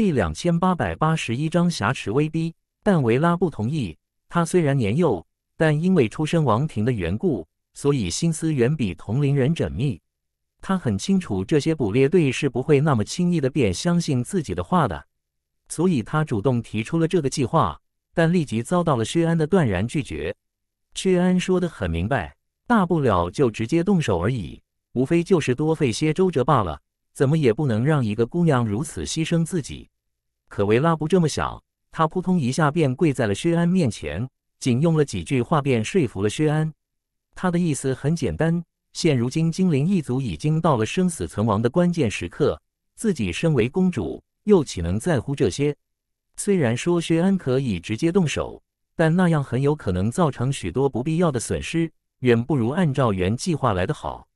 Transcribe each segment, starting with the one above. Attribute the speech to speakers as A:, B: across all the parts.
A: 第两千八百八十一章挟持威逼，但维拉不同意。他虽然年幼，但因为出身王庭的缘故，所以心思远比同龄人缜密。他很清楚这些捕猎队是不会那么轻易的便相信自己的话的，所以他主动提出了这个计划，但立即遭到了薛安的断然拒绝。薛安说得很明白：大不了就直接动手而已，无非就是多费些周折罢了，怎么也不能让一个姑娘如此牺牲自己。可维拉不这么想，他扑通一下便跪在了薛安面前，仅用了几句话便说服了薛安。他的意思很简单：，现如今精灵一族已经到了生死存亡的关键时刻，自己身为公主，又岂能在乎这些？虽然说薛安可以直接动手，但那样很有可能造成许多不必要的损失，远不如按照原计划来的好。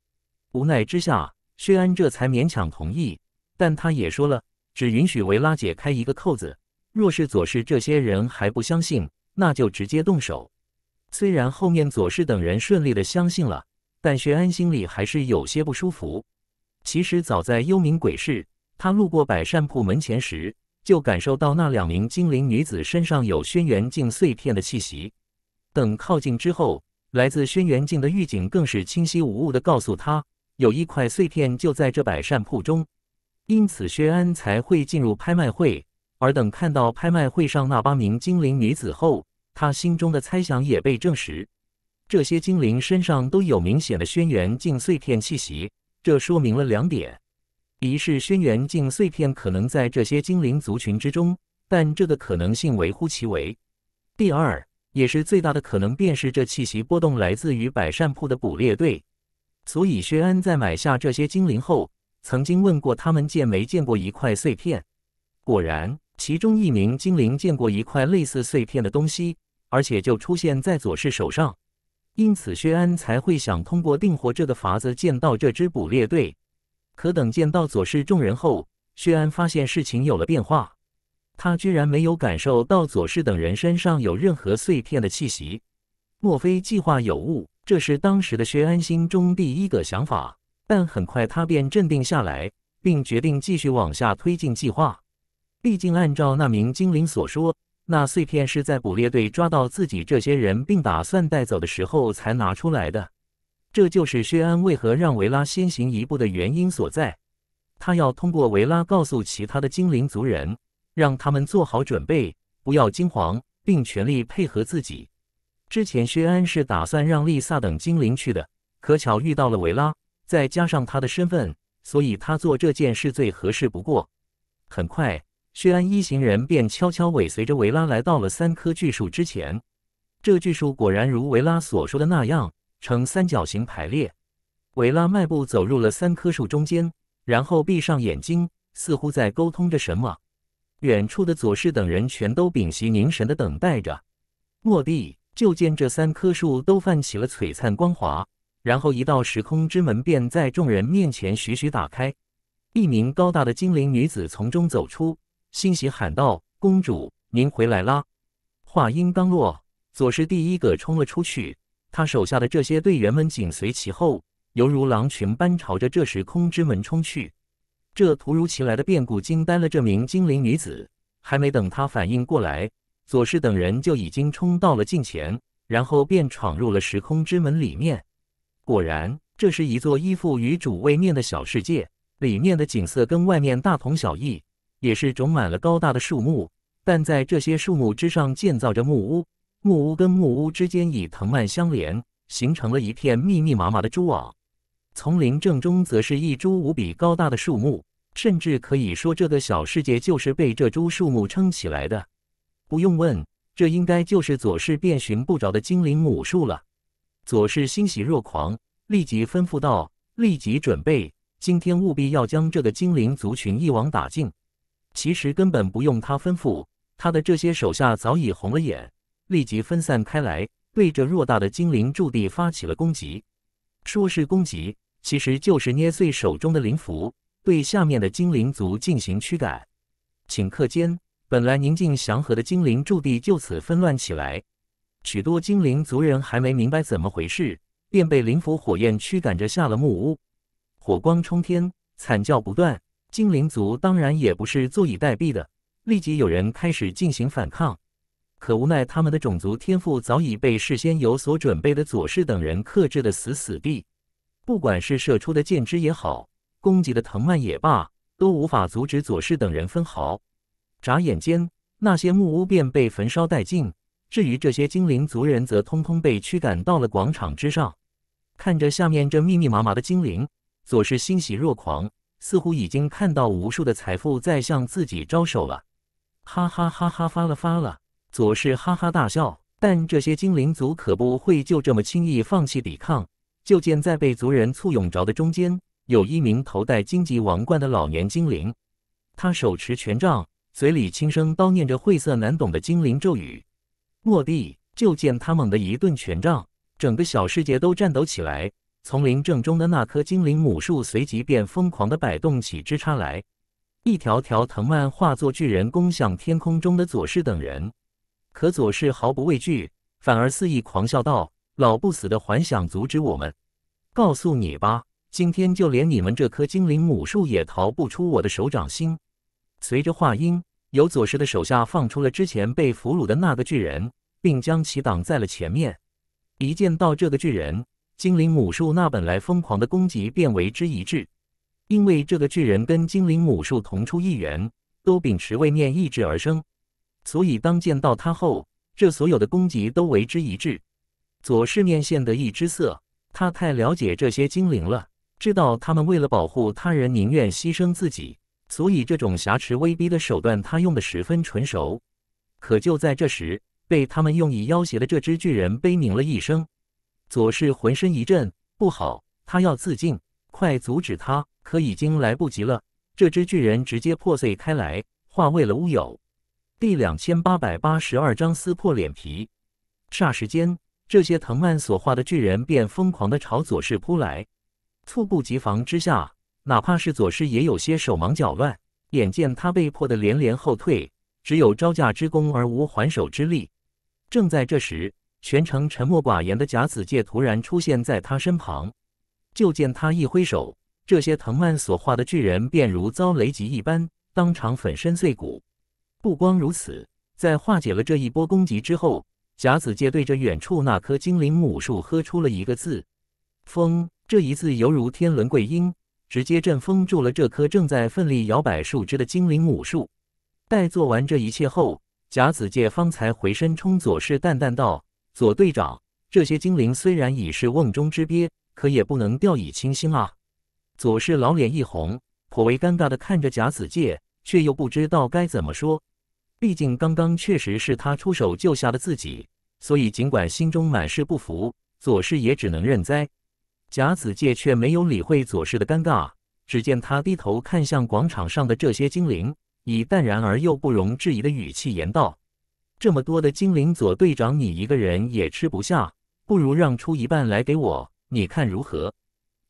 A: 无奈之下，薛安这才勉强同意，但他也说了。只允许维拉解开一个扣子。若是左氏这些人还不相信，那就直接动手。虽然后面左氏等人顺利的相信了，但薛安心里还是有些不舒服。其实早在幽冥鬼市，他路过百善铺门前时，就感受到那两名精灵女子身上有轩辕镜碎片的气息。等靠近之后，来自轩辕镜的狱警更是清晰无误的告诉他，有一块碎片就在这百善铺中。因此，薛安才会进入拍卖会。而等看到拍卖会上那八名精灵女子后，他心中的猜想也被证实：这些精灵身上都有明显的轩辕镜碎片气息。这说明了两点：一是轩辕镜碎片可能在这些精灵族群之中，但这个可能性微乎其微；第二，也是最大的可能，便是这气息波动来自于百善铺的捕猎队。所以，薛安在买下这些精灵后。曾经问过他们见没见过一块碎片，果然，其中一名精灵见过一块类似碎片的东西，而且就出现在左氏手上，因此薛安才会想通过订货这个法子见到这支捕猎队。可等见到左氏众人后，薛安发现事情有了变化，他居然没有感受到左氏等人身上有任何碎片的气息，莫非计划有误？这是当时的薛安心中第一个想法。但很快他便镇定下来，并决定继续往下推进计划。毕竟，按照那名精灵所说，那碎片是在捕猎队抓到自己这些人并打算带走的时候才拿出来的。这就是薛安为何让维拉先行一步的原因所在。他要通过维拉告诉其他的精灵族人，让他们做好准备，不要惊慌，并全力配合自己。之前薛安是打算让丽萨等精灵去的，可巧遇到了维拉。再加上他的身份，所以他做这件事最合适不过。很快，薛安一行人便悄悄尾随着维拉来到了三棵巨树之前。这巨树果然如维拉所说的那样，呈三角形排列。维拉迈步走入了三棵树中间，然后闭上眼睛，似乎在沟通着什么。远处的左氏等人全都屏息凝神地等待着。蓦地，就见这三棵树都泛起了璀璨光华。然后，一道时空之门便在众人面前徐徐打开。一名高大的精灵女子从中走出，欣喜喊道：“公主，您回来啦！”话音刚落，佐斯第一个冲了出去，他手下的这些队员们紧随其后，犹如狼群般朝着这时空之门冲去。这突如其来的变故惊呆了这名精灵女子，还没等她反应过来，佐氏等人就已经冲到了近前，然后便闯入了时空之门里面。果然，这是一座依附于主位面的小世界，里面的景色跟外面大同小异，也是种满了高大的树木。但在这些树木之上建造着木屋，木屋跟木屋之间以藤蔓相连，形成了一片密密麻麻的蛛网。丛林正中则是一株无比高大的树木，甚至可以说这个小世界就是被这株树木撑起来的。不用问，这应该就是左氏遍寻不着的精灵母树了。左氏欣喜若狂，立即吩咐道：“立即准备，今天务必要将这个精灵族群一网打尽。”其实根本不用他吩咐，他的这些手下早已红了眼，立即分散开来，对着偌大的精灵驻地发起了攻击。说是攻击，其实就是捏碎手中的灵符，对下面的精灵族进行驱赶。顷刻间，本来宁静祥和的精灵驻地就此纷乱起来。许多精灵族人还没明白怎么回事，便被灵符火焰驱赶着下了木屋。火光冲天，惨叫不断。精灵族当然也不是坐以待毙的，立即有人开始进行反抗。可无奈他们的种族天赋早已被事先有所准备的佐氏等人克制的死死的。不管是射出的箭支也好，攻击的藤蔓也罢，都无法阻止佐氏等人分毫。眨眼间，那些木屋便被焚烧殆尽。至于这些精灵族人，则通通被驱赶到了广场之上。看着下面这密密麻麻的精灵，左氏欣喜若狂，似乎已经看到无数的财富在向自己招手了。哈哈哈哈！发了发了！左氏哈哈大笑。但这些精灵族可不会就这么轻易放弃抵抗。就见在被族人簇拥着的中间，有一名头戴荆棘王冠的老年精灵，他手持权杖，嘴里轻声叨念着晦涩难懂的精灵咒语。落地，就见他猛地一顿权杖，整个小世界都颤抖起来。丛林正中的那棵精灵母树随即便疯狂地摆动起枝杈来，一条条藤蔓化作巨人攻向天空中的左氏等人。可左氏毫不畏惧，反而肆意狂笑道：“老不死的，还想阻止我们？告诉你吧，今天就连你们这棵精灵母树也逃不出我的手掌心。”随着话音。由佐石的手下放出了之前被俘虏的那个巨人，并将其挡在了前面。一见到这个巨人，精灵母树那本来疯狂的攻击便为之一滞，因为这个巨人跟精灵母树同出一源，都秉持位念意志而生，所以当见到他后，这所有的攻击都为之一滞。左世面现得意之色，他太了解这些精灵了，知道他们为了保护他人宁愿牺牲自己。所以，这种挟持、威逼的手段，他用的十分纯熟。可就在这时，被他们用以要挟的这只巨人悲鸣了一声，左氏浑身一震，不好，他要自尽，快阻止他！可已经来不及了，这只巨人直接破碎开来，化为了乌有。第两千八百八十二章撕破脸皮。霎时间，这些藤蔓所化的巨人便疯狂的朝左氏扑来，猝不及防之下。哪怕是左师也有些手忙脚乱，眼见他被迫的连连后退，只有招架之功而无还手之力。正在这时，全程沉默寡言的贾子介突然出现在他身旁。就见他一挥手，这些藤蔓所化的巨人便如遭雷击一般，当场粉身碎骨。不光如此，在化解了这一波攻击之后，贾子介对着远处那棵精灵母树喝出了一个字：“风。”这一字犹如天伦贵英。直接阵封住了这棵正在奋力摇摆树枝的精灵母树。待做完这一切后，甲子界方才回身冲左氏淡淡道：“左队长，这些精灵虽然已是瓮中之鳖，可也不能掉以轻心啊。”左氏老脸一红，颇为尴尬的看着甲子界，却又不知道该怎么说。毕竟刚刚确实是他出手救下了自己，所以尽管心中满是不服，左氏也只能认栽。甲子界却没有理会左氏的尴尬，只见他低头看向广场上的这些精灵，以淡然而又不容置疑的语气言道：“这么多的精灵，左队长你一个人也吃不下，不如让出一半来给我，你看如何？”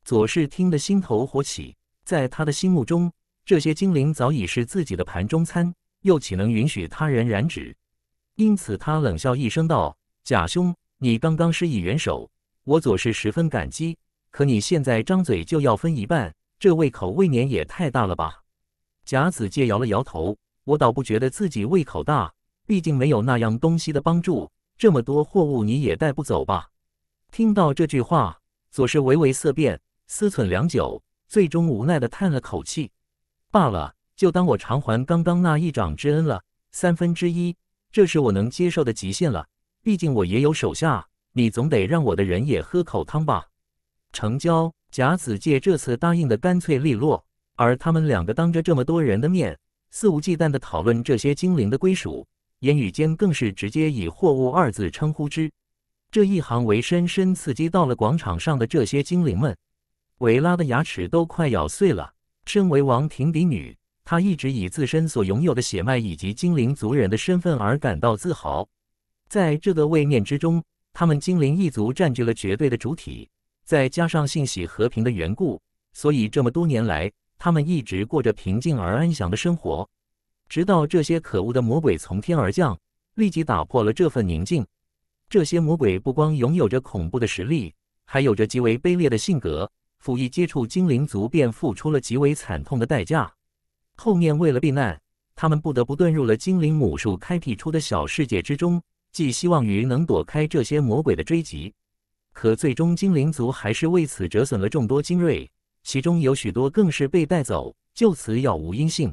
A: 左氏听得心头火起，在他的心目中，这些精灵早已是自己的盘中餐，又岂能允许他人染指？因此他冷笑一声道：“贾兄，你刚刚施以援手，我左氏十分感激。”可你现在张嘴就要分一半，这胃口未免也太大了吧！贾子介摇了摇头，我倒不觉得自己胃口大，毕竟没有那样东西的帮助，这么多货物你也带不走吧？听到这句话，左氏微微色变，思忖良久，最终无奈地叹了口气：“罢了，就当我偿还刚刚那一掌之恩了。三分之一，这是我能接受的极限了。毕竟我也有手下，你总得让我的人也喝口汤吧？”成交，贾子介这次答应的干脆利落，而他们两个当着这么多人的面，肆无忌惮的讨论这些精灵的归属，言语间更是直接以“货物”二字称呼之，这一行为深深刺激到了广场上的这些精灵们。维拉的牙齿都快咬碎了。身为王庭嫡女，她一直以自身所拥有的血脉以及精灵族人的身份而感到自豪。在这个位面之中，他们精灵一族占据了绝对的主体。再加上信喜和平的缘故，所以这么多年来，他们一直过着平静而安详的生活。直到这些可恶的魔鬼从天而降，立即打破了这份宁静。这些魔鬼不光拥有着恐怖的实力，还有着极为卑劣的性格。甫一接触精灵族，便付出了极为惨痛的代价。后面为了避难，他们不得不遁入了精灵母树开辟出的小世界之中，寄希望于能躲开这些魔鬼的追击。可最终，精灵族还是为此折损了众多精锐，其中有许多更是被带走，就此杳无音信。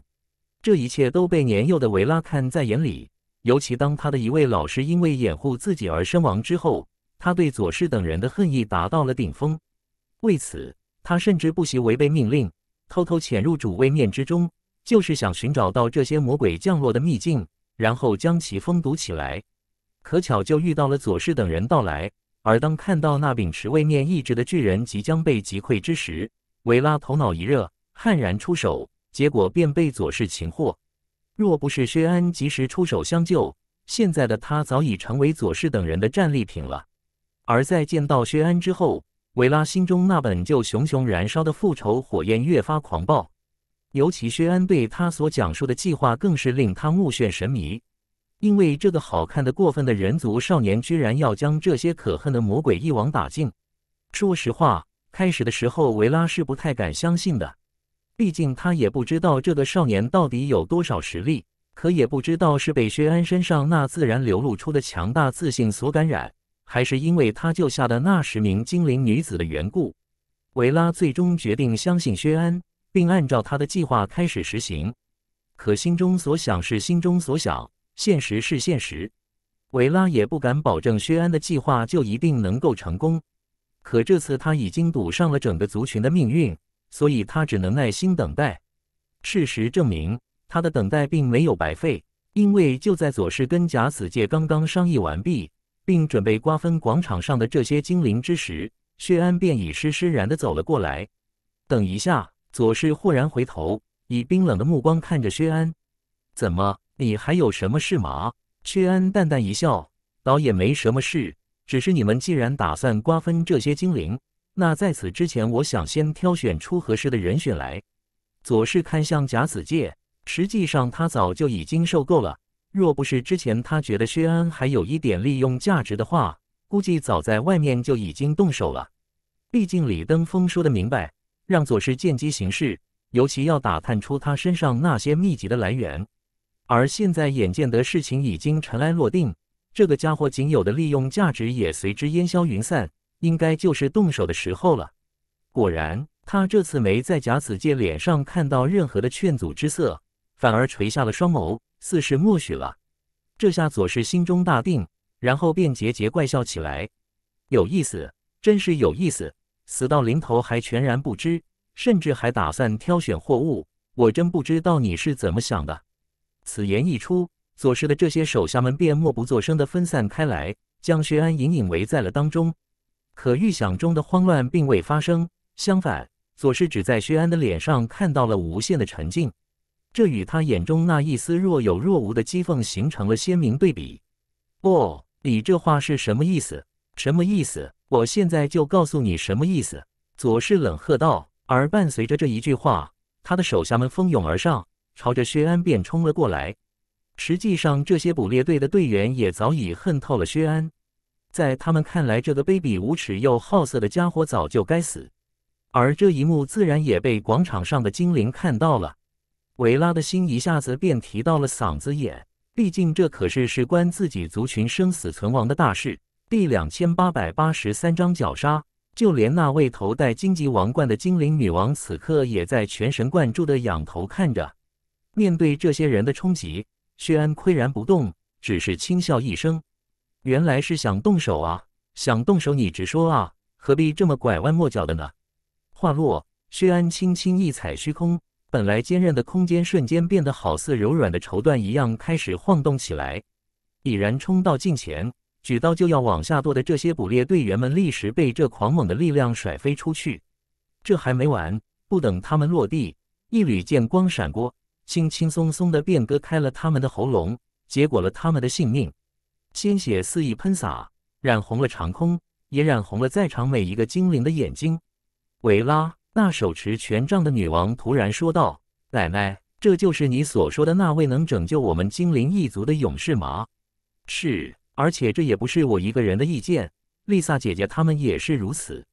A: 这一切都被年幼的维拉看在眼里，尤其当他的一位老师因为掩护自己而身亡之后，他对左氏等人的恨意达到了顶峰。为此，他甚至不惜违背命令，偷偷潜入主位面之中，就是想寻找到这些魔鬼降落的秘境，然后将其封堵起来。可巧就遇到了左氏等人到来。而当看到那秉持位面意志的巨人即将被击溃之时，维拉头脑一热，悍然出手，结果便被佐氏擒获。若不是薛安及时出手相救，现在的他早已成为佐氏等人的战利品了。而在见到薛安之后，维拉心中那本就熊熊燃烧的复仇火焰越发狂暴，尤其薛安对他所讲述的计划，更是令他目眩神迷。因为这个好看的过分的人族少年居然要将这些可恨的魔鬼一网打尽。说实话，开始的时候维拉是不太敢相信的，毕竟他也不知道这个少年到底有多少实力。可也不知道是被薛安身上那自然流露出的强大自信所感染，还是因为他救下的那十名精灵女子的缘故，维拉最终决定相信薛安，并按照他的计划开始实行。可心中所想是心中所想。现实是现实，维拉也不敢保证薛安的计划就一定能够成功。可这次他已经赌上了整个族群的命运，所以他只能耐心等待。事实证明，他的等待并没有白费，因为就在左氏跟假死界刚刚商议完毕，并准备瓜分广场上的这些精灵之时，薛安便已施施然的走了过来。等一下，左氏豁然回头，以冰冷的目光看着薛安，怎么？你还有什么事吗？薛安淡淡一笑，倒也没什么事，只是你们既然打算瓜分这些精灵，那在此之前，我想先挑选出合适的人选来。左氏看向贾子介，实际上他早就已经受够了。若不是之前他觉得薛安还有一点利用价值的话，估计早在外面就已经动手了。毕竟李登峰说的明白，让左氏见机行事，尤其要打探出他身上那些秘籍的来源。而现在眼见得事情已经尘埃落定，这个家伙仅有的利用价值也随之烟消云散，应该就是动手的时候了。果然，他这次没在假死界脸上看到任何的劝阻之色，反而垂下了双眸，似是默许了。这下左氏心中大定，然后便桀桀怪笑起来：“有意思，真是有意思！死到临头还全然不知，甚至还打算挑选货物，我真不知道你是怎么想的。”此言一出，左氏的这些手下们便默不作声地分散开来，将薛安隐隐围在了当中。可预想中的慌乱并未发生，相反，左氏只在薛安的脸上看到了无限的沉静，这与他眼中那一丝若有若无的讥讽形成了鲜明对比。哦，你这话是什么意思？什么意思？我现在就告诉你什么意思！左氏冷喝道，而伴随着这一句话，他的手下们蜂拥而上。朝着薛安便冲了过来。实际上，这些捕猎队的队员也早已恨透了薛安，在他们看来，这个卑鄙无耻又好色的家伙早就该死。而这一幕自然也被广场上的精灵看到了。维拉的心一下子便提到了嗓子眼，毕竟这可是事关自己族群生死存亡的大事。第两千八百八十三章绞杀，就连那位头戴荆棘王冠的精灵女王此刻也在全神贯注地仰头看着。面对这些人的冲击，薛安岿然不动，只是轻笑一声：“原来是想动手啊！想动手你直说啊，何必这么拐弯抹角的呢？”话落，薛安轻轻一踩虚空，本来坚韧的空间瞬间变得好似柔软的绸缎一样，开始晃动起来。已然冲到近前，举刀就要往下剁的这些捕猎队员们，立时被这狂猛的力量甩飞出去。这还没完，不等他们落地，一缕剑光闪过。轻轻松松地便割开了他们的喉咙，结果了他们的性命。鲜血肆意喷洒，染红了长空，也染红了在场每一个精灵的眼睛。维拉，那手持权杖的女王突然说道：“奶奶，这就是你所说的那位能拯救我们精灵一族的勇士吗？”“是，而且这也不是我一个人的意见，丽萨姐姐他们也是如此。”“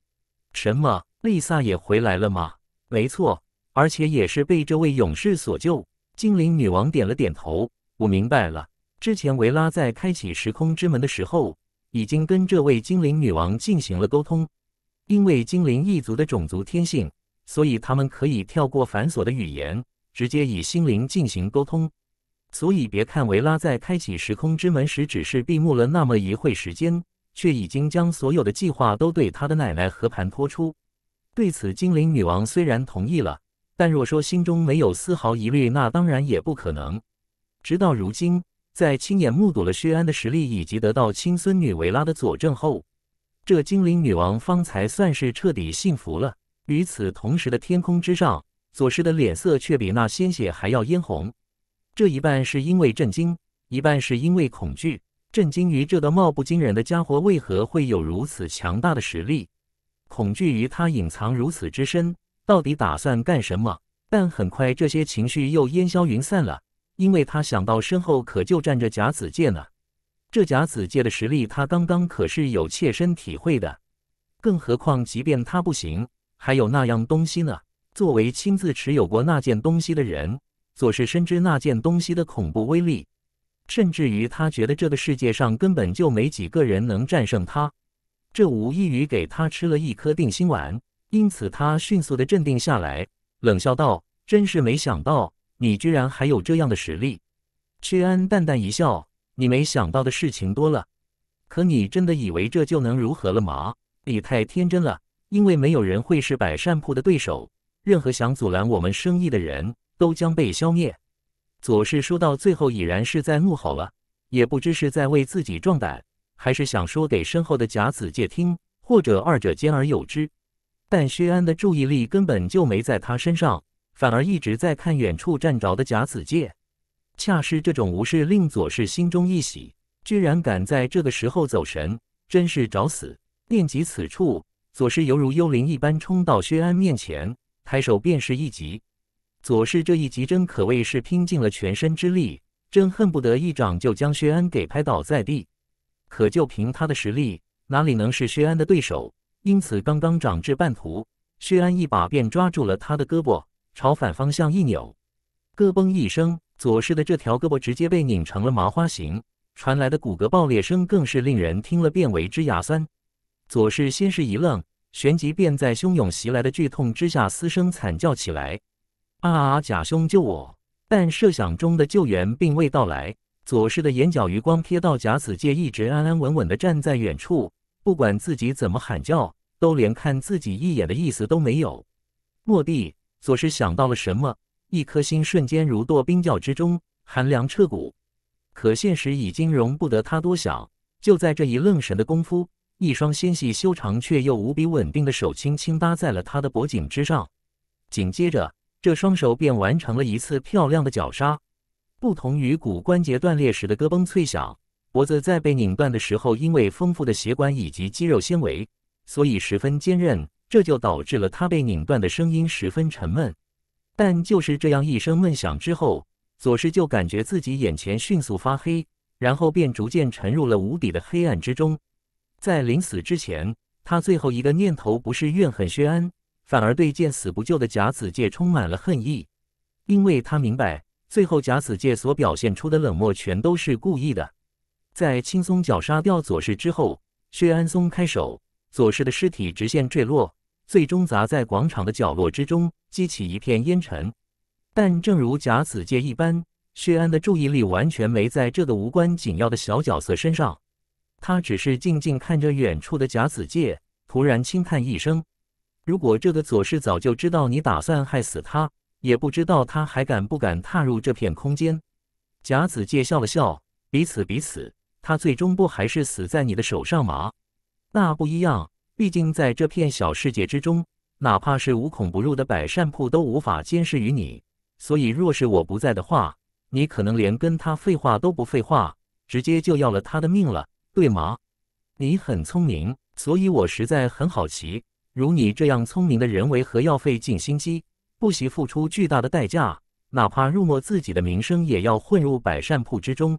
A: 什么？丽萨也回来了吗？”“没错。”而且也是被这位勇士所救。精灵女王点了点头，我明白了。之前维拉在开启时空之门的时候，已经跟这位精灵女王进行了沟通。因为精灵一族的种族天性，所以他们可以跳过繁琐的语言，直接以心灵进行沟通。所以别看维拉在开启时空之门时只是闭目了那么一会时间，却已经将所有的计划都对他的奶奶和盘托出。对此，精灵女王虽然同意了。但若说心中没有丝毫疑虑，那当然也不可能。直到如今，在亲眼目睹了薛安的实力，以及得到亲孙女维拉的佐证后，这精灵女王方才算是彻底信服了。与此同时的天空之上，左氏的脸色却比那鲜血还要嫣红。这一半是因为震惊，一半是因为恐惧：震惊于这个貌不惊人的家伙为何会有如此强大的实力，恐惧于他隐藏如此之深。到底打算干什么？但很快这些情绪又烟消云散了，因为他想到身后可就站着甲子界呢。这甲子界的实力，他刚刚可是有切身体会的。更何况，即便他不行，还有那样东西呢。作为亲自持有过那件东西的人，左是深知那件东西的恐怖威力，甚至于他觉得这个世界上根本就没几个人能战胜他。这无异于给他吃了一颗定心丸。因此，他迅速的镇定下来，冷笑道：“真是没想到，你居然还有这样的实力。”屈安淡淡一笑：“你没想到的事情多了，可你真的以为这就能如何了吗？你太天真了，因为没有人会是百善铺的对手。任何想阻拦我们生意的人都将被消灭。”左氏说到最后已然是在怒吼了，也不知是在为自己壮胆，还是想说给身后的贾子界听，或者二者兼而有之。但薛安的注意力根本就没在他身上，反而一直在看远处站着的假子介。恰是这种无视，令左氏心中一喜，居然敢在这个时候走神，真是找死！念及此处，左氏犹如幽灵一般冲到薛安面前，抬手便是一击。左氏这一击真可谓是拼尽了全身之力，真恨不得一掌就将薛安给拍倒在地。可就凭他的实力，哪里能是薛安的对手？因此，刚刚长至半途，薛安一把便抓住了他的胳膊，朝反方向一扭，咯嘣一声，左氏的这条胳膊直接被拧成了麻花形，传来的骨骼爆裂声更是令人听了便为之牙酸。左氏先是一愣，旋即便在汹涌袭来的剧痛之下嘶声惨叫起来：“啊！啊！假兄救我！”但设想中的救援并未到来，左氏的眼角余光瞥到假死界一直安安稳稳地站在远处。不管自己怎么喊叫，都连看自己一眼的意思都没有。莫蒂左斯想到了什么，一颗心瞬间如堕冰窖之中，寒凉彻骨。可现实已经容不得他多想，就在这一愣神的功夫，一双纤细修长却又无比稳定的手轻轻搭在了他的脖颈之上，紧接着，这双手便完成了一次漂亮的绞杀。不同于骨关节断裂时的咯嘣脆响。脖子在被拧断的时候，因为丰富的血管以及肌肉纤维，所以十分坚韧，这就导致了他被拧断的声音十分沉闷。但就是这样一声闷响之后，左氏就感觉自己眼前迅速发黑，然后便逐渐沉入了无底的黑暗之中。在临死之前，他最后一个念头不是怨恨薛安，反而对见死不救的贾子界充满了恨意，因为他明白最后贾子界所表现出的冷漠全都是故意的。在轻松绞杀掉左氏之后，薛安松开手，左氏的尸体直线坠落，最终砸在广场的角落之中，激起一片烟尘。但正如贾子界一般，薛安的注意力完全没在这个无关紧要的小角色身上，他只是静静看着远处的贾子介，突然轻叹一声：“如果这个左氏早就知道你打算害死他，也不知道他还敢不敢踏入这片空间。”贾子介笑了笑：“彼此彼此。”他最终不还是死在你的手上吗？那不一样，毕竟在这片小世界之中，哪怕是无孔不入的百善铺都无法监视于你。所以，若是我不在的话，你可能连跟他废话都不废话，直接就要了他的命了，对吗？你很聪明，所以我实在很好奇，如你这样聪明的人，为何要费尽心机，不惜付出巨大的代价，哪怕入没自己的名声，也要混入百善铺之中？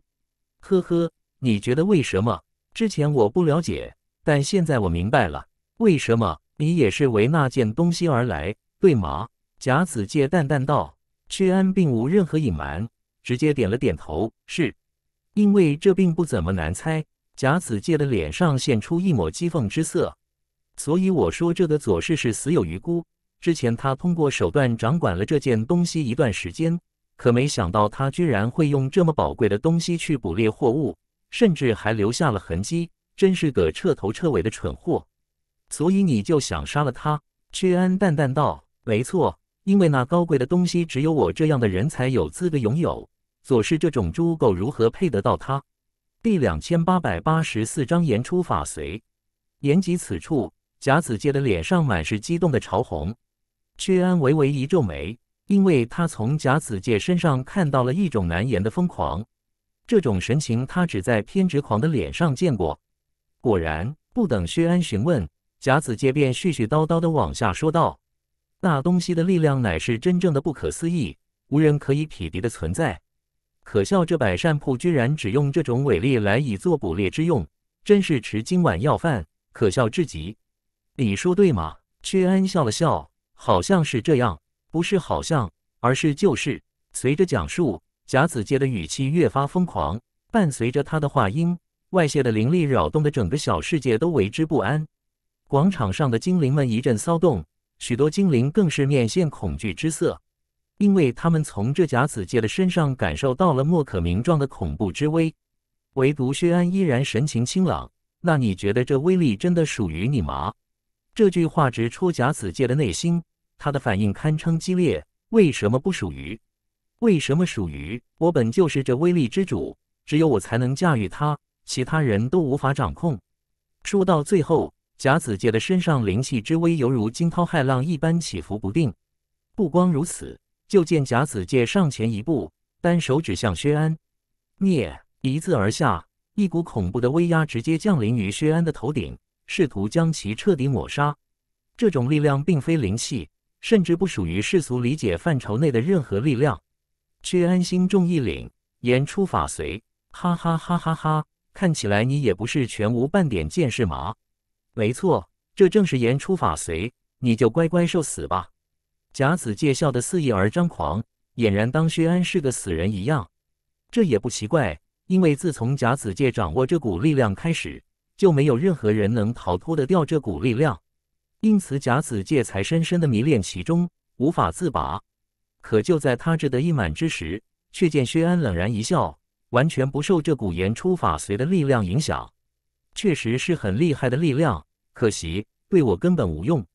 A: 呵呵。你觉得为什么之前我不了解，但现在我明白了为什么你也是为那件东西而来，对吗？贾子介淡淡道。薛安并无任何隐瞒，直接点了点头。是，因为这并不怎么难猜。贾子介的脸上现出一抹讥讽之色。所以我说这个左氏是死有余辜。之前他通过手段掌管了这件东西一段时间，可没想到他居然会用这么宝贵的东西去捕猎货物。甚至还留下了痕迹，真是个彻头彻尾的蠢货。所以你就想杀了他？屈安淡淡道：“没错，因为那高贵的东西只有我这样的人才有资格拥有。左氏这种猪狗如何配得到它？”第两千八百八十四章言出法随。言及此处，贾子介的脸上满是激动的潮红。屈安微微一皱眉，因为他从贾子介身上看到了一种难言的疯狂。这种神情，他只在偏执狂的脸上见过。果然，不等薛安询问，贾子介便絮絮叨叨地往下说道：“那东西的力量乃是真正的不可思议，无人可以匹敌的存在。可笑，这百善铺居然只用这种伟力来以作捕猎之用，真是吃今晚要饭，可笑至极。你说对吗？”薛安笑了笑，好像是这样，不是好像，而是就是。随着讲述。甲子界的语气越发疯狂，伴随着他的话音，外泄的灵力扰动的整个小世界都为之不安。广场上的精灵们一阵骚动，许多精灵更是面现恐惧之色，因为他们从这甲子界的身上感受到了莫可名状的恐怖之威。唯独薛安依然神情清朗。那你觉得这威力真的属于你吗？这句话直戳甲子界的内心，他的反应堪称激烈。为什么不属于？为什么属于我？本就是这威力之主，只有我才能驾驭它，其他人都无法掌控。说到最后，贾子介的身上灵气之威犹如惊涛骇浪一般起伏不定。不光如此，就见贾子介上前一步，单手指向薛安，灭一字而下，一股恐怖的威压直接降临于薛安的头顶，试图将其彻底抹杀。这种力量并非灵气，甚至不属于世俗理解范畴内的任何力量。薛安心中一凛，言出法随，哈哈哈哈哈！看起来你也不是全无半点见识嘛。没错，这正是言出法随，你就乖乖受死吧。贾子介笑得肆意而张狂，俨然当薛安是个死人一样。这也不奇怪，因为自从贾子介掌握这股力量开始，就没有任何人能逃脱得掉这股力量，因此贾子介才深深的迷恋其中，无法自拔。可就在他志得意满之时，却见薛安冷然一笑，完全不受这股言出法随的力量影响。确实是很厉害的力量，可惜对我根本无用。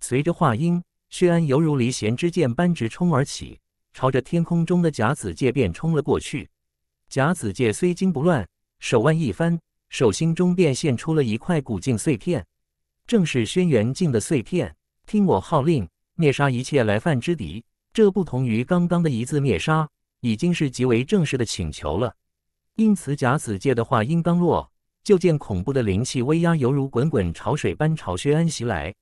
A: 随着话音，薛安犹如离弦之箭般直冲而起，朝着天空中的甲子界便冲了过去。甲子界虽惊不乱，手腕一翻，手心中便现出了一块古镜碎片，正是轩辕镜的碎片。听我号令，灭杀一切来犯之敌。这不同于刚刚的一字灭杀，已经是极为正式的请求了。因此，假死界的话音刚落，就见恐怖的灵气威压犹如滚滚潮水般朝薛安袭来，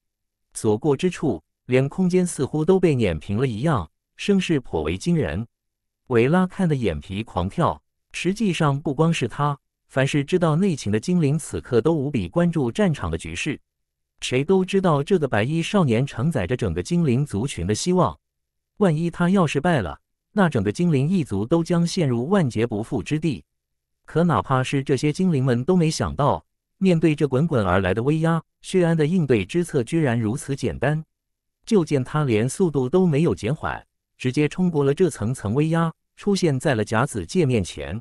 A: 所过之处，连空间似乎都被碾平了一样，声势颇为惊人。维拉看的眼皮狂跳。实际上，不光是他，凡是知道内情的精灵，此刻都无比关注战场的局势。谁都知道，这个白衣少年承载着整个精灵族群的希望。万一他要是败了，那整个精灵一族都将陷入万劫不复之地。可哪怕是这些精灵们都没想到，面对这滚滚而来的威压，薛安的应对之策居然如此简单。就见他连速度都没有减缓，直接冲过了这层层威压，出现在了甲子界面前。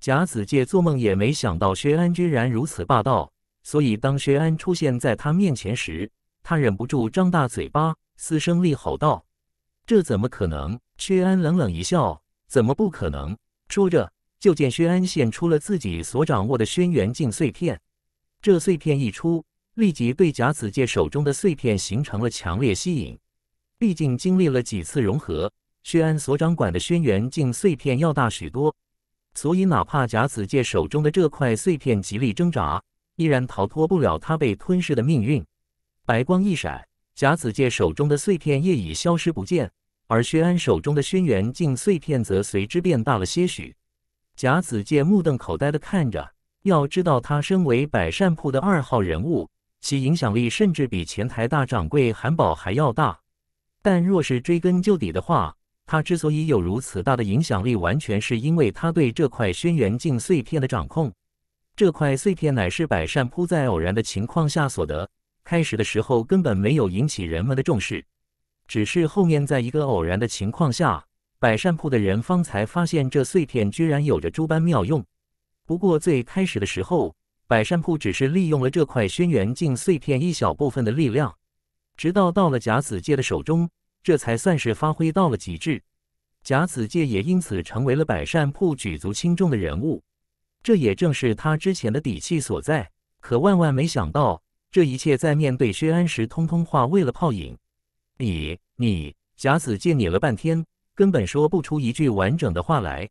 A: 甲子界做梦也没想到薛安居然如此霸道，所以当薛安出现在他面前时，他忍不住张大嘴巴，嘶声厉吼道。这怎么可能？薛安冷冷一笑：“怎么不可能？”说着，就见薛安现出了自己所掌握的轩辕镜碎片。这碎片一出，立即对贾子界手中的碎片形成了强烈吸引。毕竟经历了几次融合，薛安所掌管的轩辕镜碎片要大许多，所以哪怕贾子界手中的这块碎片极力挣扎，依然逃脱不了他被吞噬的命运。白光一闪，贾子界手中的碎片也已消失不见。而薛安手中的轩辕镜碎片则随之变大了些许，贾子健目瞪口呆地看着。要知道，他身为百善铺的二号人物，其影响力甚至比前台大掌柜韩宝还要大。但若是追根究底的话，他之所以有如此大的影响力，完全是因为他对这块轩辕镜碎片的掌控。这块碎片乃是百善铺在偶然的情况下所得，开始的时候根本没有引起人们的重视。只是后面在一个偶然的情况下，百善铺的人方才发现这碎片居然有着诸般妙用。不过最开始的时候，百善铺只是利用了这块轩辕镜碎片一小部分的力量，直到到了甲子界的手中，这才算是发挥到了极致。甲子界也因此成为了百善铺举足轻重的人物，这也正是他之前的底气所在。可万万没想到，这一切在面对薛安时，通通化为了泡影。你你，甲子剑你了半天，根本说不出一句完整的话来。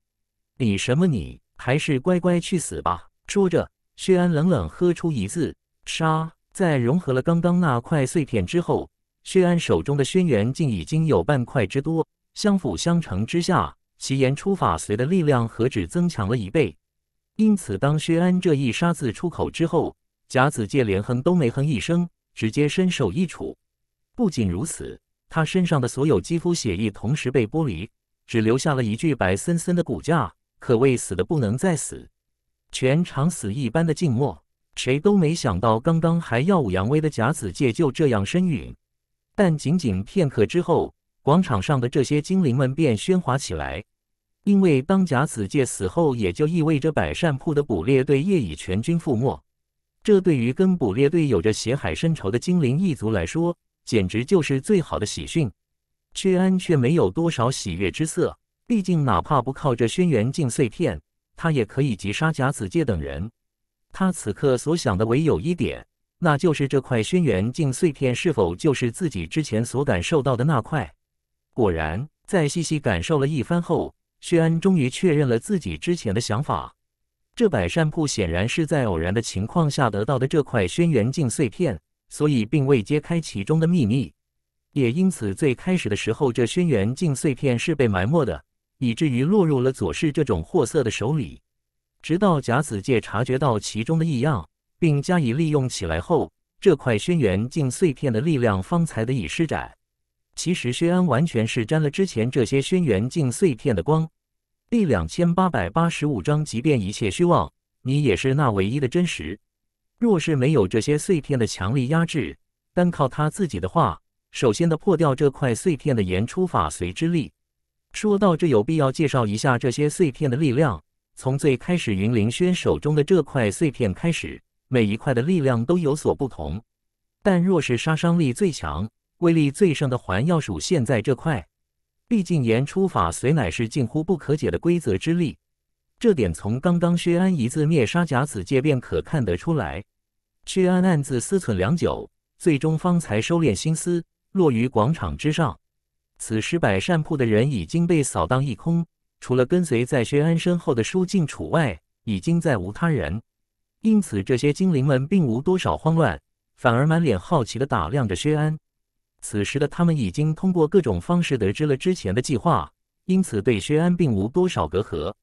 A: 你什么你，还是乖乖去死吧！说着，薛安冷冷喝出一字“杀”。在融合了刚刚那块碎片之后，薛安手中的轩辕竟已经有半块之多。相辅相成之下，其言出法随的力量何止增强了一倍。因此，当薛安这一“杀”字出口之后，甲子介连哼都没哼一声，直接身首异处。不仅如此，他身上的所有肌肤血液同时被剥离，只留下了一具白森森的骨架，可谓死的不能再死。全场死一般的静默，谁都没想到刚刚还耀武扬威的甲子界就这样身陨。但仅仅片刻之后，广场上的这些精灵们便喧哗起来，因为当甲子界死后，也就意味着百善铺的捕猎队业已全军覆没。这对于跟捕猎队有着血海深仇的精灵一族来说，简直就是最好的喜讯，薛安却没有多少喜悦之色。毕竟，哪怕不靠着轩辕镜碎片，他也可以击杀贾子界等人。他此刻所想的唯有一点，那就是这块轩辕镜碎片是否就是自己之前所感受到的那块。果然，在细细感受了一番后，薛安终于确认了自己之前的想法：这百善铺显然是在偶然的情况下得到的这块轩辕镜碎片。所以并未揭开其中的秘密，也因此最开始的时候，这轩辕镜碎片是被埋没的，以至于落入了左氏这种货色的手里。直到甲子界察觉到其中的异样，并加以利用起来后，这块轩辕镜碎片的力量方才得以施展。其实薛安完全是沾了之前这些轩辕镜碎片的光。第两千八百八十五章，即便一切虚妄，你也是那唯一的真实。若是没有这些碎片的强力压制，单靠他自己的话，首先的破掉这块碎片的言出法随之力。说到这，有必要介绍一下这些碎片的力量。从最开始云灵轩手中的这块碎片开始，每一块的力量都有所不同。但若是杀伤力最强、威力最盛的，还要数现在这块。毕竟言出法随乃是近乎不可解的规则之力。这点从刚刚薛安一字灭杀甲子界便可看得出来。薛安暗自思忖良久，最终方才收敛心思，落于广场之上。此时百善铺的人已经被扫荡一空，除了跟随在薛安身后的舒静楚外，已经再无他人。因此，这些精灵们并无多少慌乱，反而满脸好奇地打量着薛安。此时的他们已经通过各种方式得知了之前的计划，因此对薛安并无多少隔阂。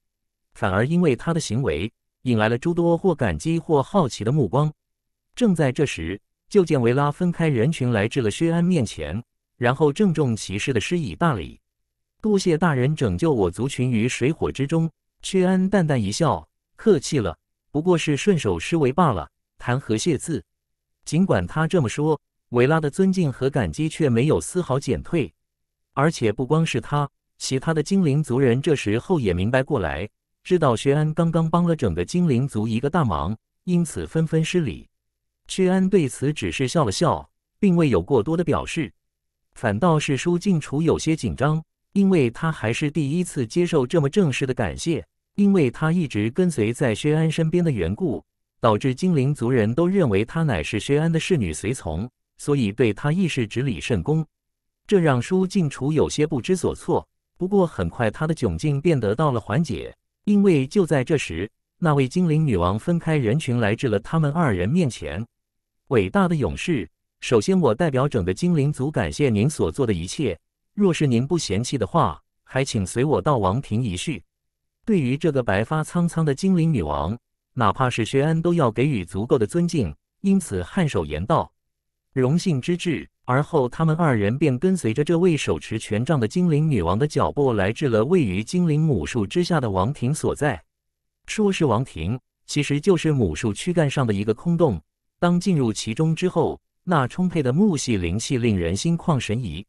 A: 反而因为他的行为引来了诸多或感激或好奇的目光。正在这时，就见维拉分开人群，来至了薛安面前，然后郑重其事的施以大礼：“多谢大人拯救我族群于水火之中。”薛安淡淡一笑：“客气了，不过是顺手施为罢了，谈何谢字？”尽管他这么说，维拉的尊敬和感激却没有丝毫减退。而且不光是他，其他的精灵族人这时候也明白过来。知道薛安刚刚帮了整个精灵族一个大忙，因此纷纷失礼。薛安对此只是笑了笑，并未有过多的表示。反倒是舒静楚有些紧张，因为他还是第一次接受这么正式的感谢。因为他一直跟随在薛安身边的缘故，导致精灵族人都认为他乃是薛安的侍女随从，所以对他亦是执礼甚恭。这让舒静楚有些不知所措。不过很快，他的窘境便得到了缓解。因为就在这时，那位精灵女王分开人群，来至了他们二人面前。伟大的勇士，首先我代表整个精灵族感谢您所做的一切。若是您不嫌弃的话，还请随我到王庭一叙。对于这个白发苍苍的精灵女王，哪怕是薛安都要给予足够的尊敬，因此颔首言道。荣幸之至。而后，他们二人便跟随着这位手持权杖的精灵女王的脚步，来至了位于精灵母树之下的王庭所在。说是王庭，其实就是母树躯干上的一个空洞。当进入其中之后，那充沛的木系灵气令人心旷神怡。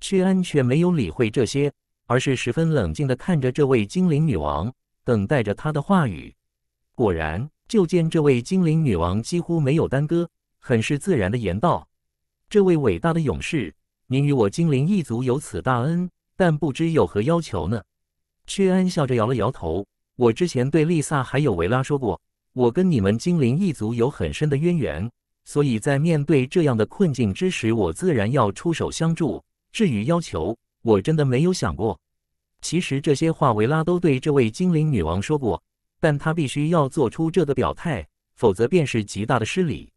A: 屈安却没有理会这些，而是十分冷静地看着这位精灵女王，等待着她的话语。果然，就见这位精灵女王几乎没有耽搁。很是自然的言道：“这位伟大的勇士，您与我精灵一族有此大恩，但不知有何要求呢？”薛安笑着摇了摇头：“我之前对丽萨还有维拉说过，我跟你们精灵一族有很深的渊源，所以在面对这样的困境之时，我自然要出手相助。至于要求，我真的没有想过。其实这些话，维拉都对这位精灵女王说过，但她必须要做出这个表态，否则便是极大的失礼。”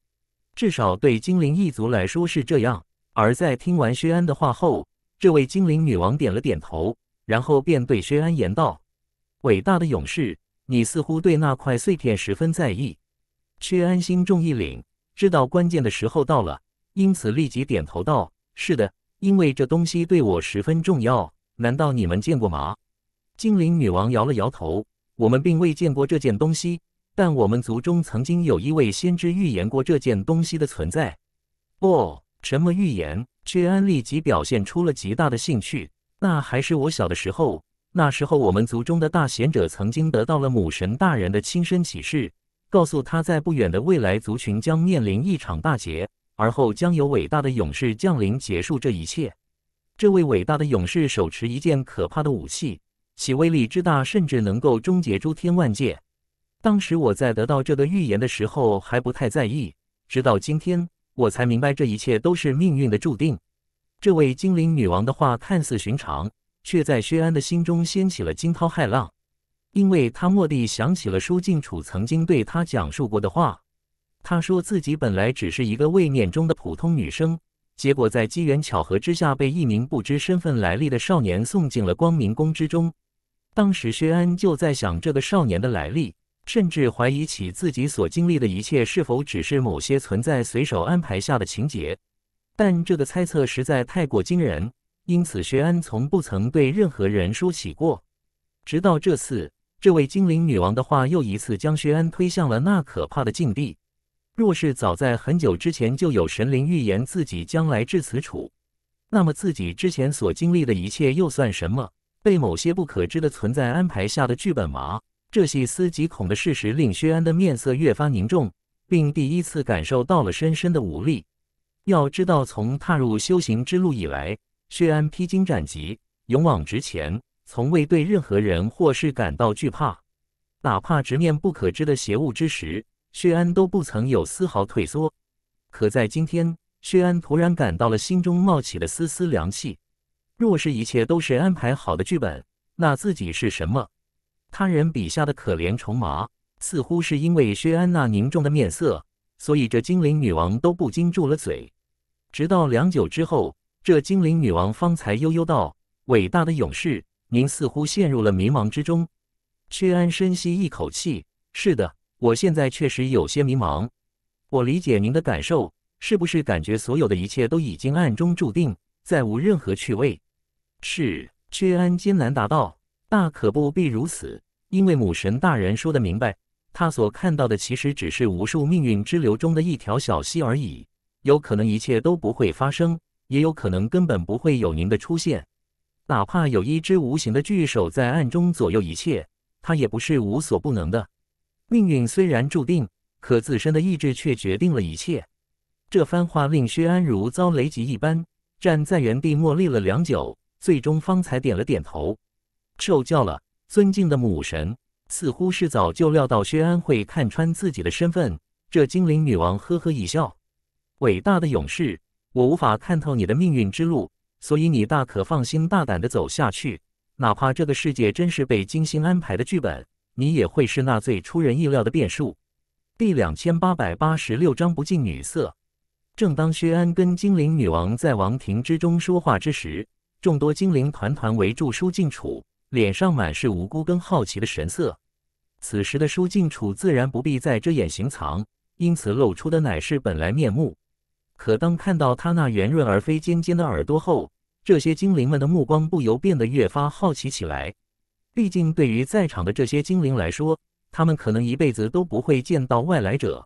A: 至少对精灵一族来说是这样。而在听完薛安的话后，这位精灵女王点了点头，然后便对薛安言道：“伟大的勇士，你似乎对那块碎片十分在意。”薛安心中一凛，知道关键的时候到了因此立即点头道：“是的，因为这东西对我十分重要。难道你们见过吗？”精灵女王摇了摇头：“我们并未见过这件东西。”但我们族中曾经有一位先知预言过这件东西的存在。哦，什么预言？巨安立即表现出了极大的兴趣。那还是我小的时候，那时候我们族中的大贤者曾经得到了母神大人的亲身启示，告诉他在不远的未来，族群将面临一场大劫，而后将有伟大的勇士降临，结束这一切。这位伟大的勇士手持一件可怕的武器，其威力之大，甚至能够终结诸天万界。当时我在得到这个预言的时候还不太在意，直到今天我才明白这一切都是命运的注定。这位精灵女王的话看似寻常，却在薛安的心中掀起了惊涛骇浪，因为他蓦地想起了舒静楚曾经对他讲述过的话。他说自己本来只是一个位面中的普通女生，结果在机缘巧合之下被一名不知身份来历的少年送进了光明宫之中。当时薛安就在想这个少年的来历。甚至怀疑起自己所经历的一切是否只是某些存在随手安排下的情节，但这个猜测实在太过惊人，因此薛安从不曾对任何人说起过。直到这次，这位精灵女王的话又一次将薛安推向了那可怕的境地。若是早在很久之前就有神灵预言自己将来至此处，那么自己之前所经历的一切又算什么？被某些不可知的存在安排下的剧本吗？这细思极恐的事实令薛安的面色越发凝重，并第一次感受到了深深的无力。要知道，从踏入修行之路以来，薛安披荆斩棘，勇往直前，从未对任何人或是感到惧怕。哪怕直面不可知的邪物之时，薛安都不曾有丝毫退缩。可在今天，薛安突然感到了心中冒起了丝丝凉气。若是一切都是安排好的剧本，那自己是什么？他人笔下的可怜虫麻，似乎是因为薛安那凝重的面色，所以这精灵女王都不禁住了嘴。直到良久之后，这精灵女王方才悠悠道：“伟大的勇士，您似乎陷入了迷茫之中。”薛安深吸一口气：“是的，我现在确实有些迷茫。我理解您的感受，是不是感觉所有的一切都已经暗中注定，再无任何趣味？”是薛安艰难答道：“大可不必如此。”因为母神大人说的明白，他所看到的其实只是无数命运之流中的一条小溪而已。有可能一切都不会发生，也有可能根本不会有您的出现。哪怕有一只无形的巨手在暗中左右一切，他也不是无所不能的。命运虽然注定，可自身的意志却决定了一切。这番话令薛安如遭雷击一般，站在原地默立了良久，最终方才点了点头：“受教了。”尊敬的母神，似乎是早就料到薛安会看穿自己的身份。这精灵女王呵呵一笑：“伟大的勇士，我无法看透你的命运之路，所以你大可放心大胆的走下去。哪怕这个世界真是被精心安排的剧本，你也会是那最出人意料的变数。”第两千八百八十六章不近女色。正当薛安跟精灵女王在王庭之中说话之时，众多精灵团团围住舒静处。脸上满是无辜跟好奇的神色。此时的舒静楚自然不必再遮掩行藏，因此露出的乃是本来面目。可当看到他那圆润而非尖尖的耳朵后，这些精灵们的目光不由变得越发好奇起来。毕竟，对于在场的这些精灵来说，他们可能一辈子都不会见到外来者，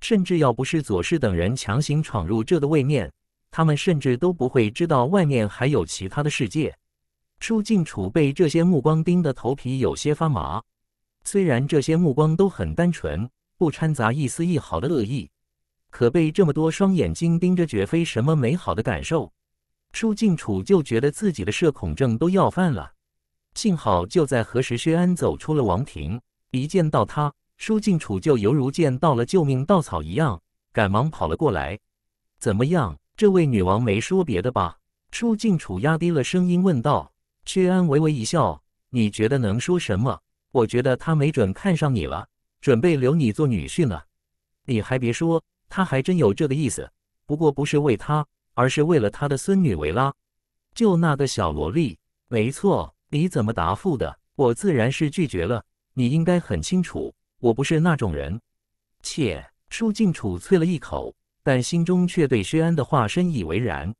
A: 甚至要不是左氏等人强行闯入这的位面，他们甚至都不会知道外面还有其他的世界。舒靖楚被这些目光盯得头皮有些发麻，虽然这些目光都很单纯，不掺杂一丝一毫的恶意，可被这么多双眼睛盯着，绝非什么美好的感受。舒靖楚就觉得自己的社恐症都要犯了。幸好就在何时，薛安走出了王庭，一见到他，舒静楚就犹如见到了救命稻草一样，赶忙跑了过来。怎么样，这位女王没说别的吧？舒静楚压低了声音问道。薛安微微一笑：“你觉得能说什么？我觉得他没准看上你了，准备留你做女婿呢。你还别说，他还真有这个意思。不过不是为他，而是为了他的孙女维拉，就那个小萝莉。没错，你怎么答复的？我自然是拒绝了。你应该很清楚，我不是那种人。”切，舒静楚啐了一口，但心中却对薛安的话深以为然。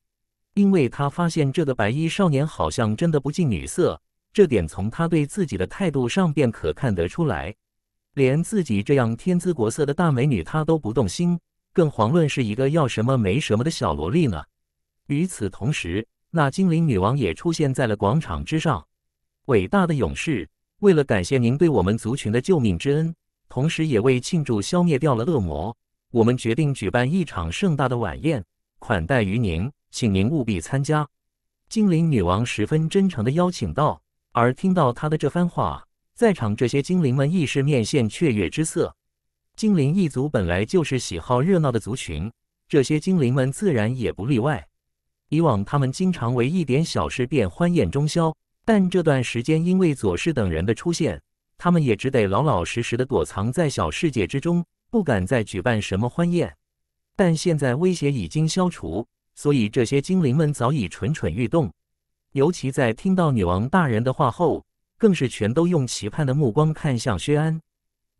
A: 因为他发现这个白衣少年好像真的不近女色，这点从他对自己的态度上便可看得出来。连自己这样天姿国色的大美女他都不动心，更遑论是一个要什么没什么的小萝莉呢。与此同时，那精灵女王也出现在了广场之上。伟大的勇士，为了感谢您对我们族群的救命之恩，同时也为庆祝消灭掉了恶魔，我们决定举办一场盛大的晚宴，款待于您。请您务必参加，精灵女王十分真诚的邀请道。而听到她的这番话，在场这些精灵们亦是面现雀跃之色。精灵一族本来就是喜好热闹的族群，这些精灵们自然也不例外。以往他们经常为一点小事便欢宴中宵，但这段时间因为左氏等人的出现，他们也只得老老实实的躲藏在小世界之中，不敢再举办什么欢宴。但现在威胁已经消除。所以这些精灵们早已蠢蠢欲动，尤其在听到女王大人的话后，更是全都用期盼的目光看向薛安。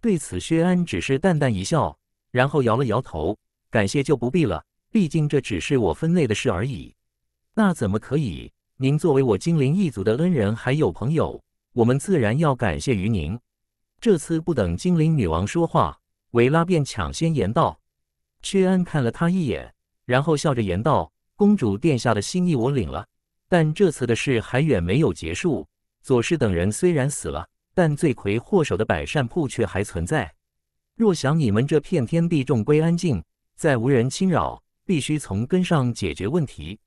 A: 对此，薛安只是淡淡一笑，然后摇了摇头：“感谢就不必了，毕竟这只是我分内的事而已。”“那怎么可以？您作为我精灵一族的恩人还有朋友，我们自然要感谢于您。”这次不等精灵女王说话，维拉便抢先言道：“薛安看了他一眼。”然后笑着言道：“公主殿下的心意我领了，但这次的事还远没有结束。左氏等人虽然死了，但罪魁祸首的百善铺却还存在。若想你们这片天地重归安静，再无人侵扰，必须从根上解决问题。”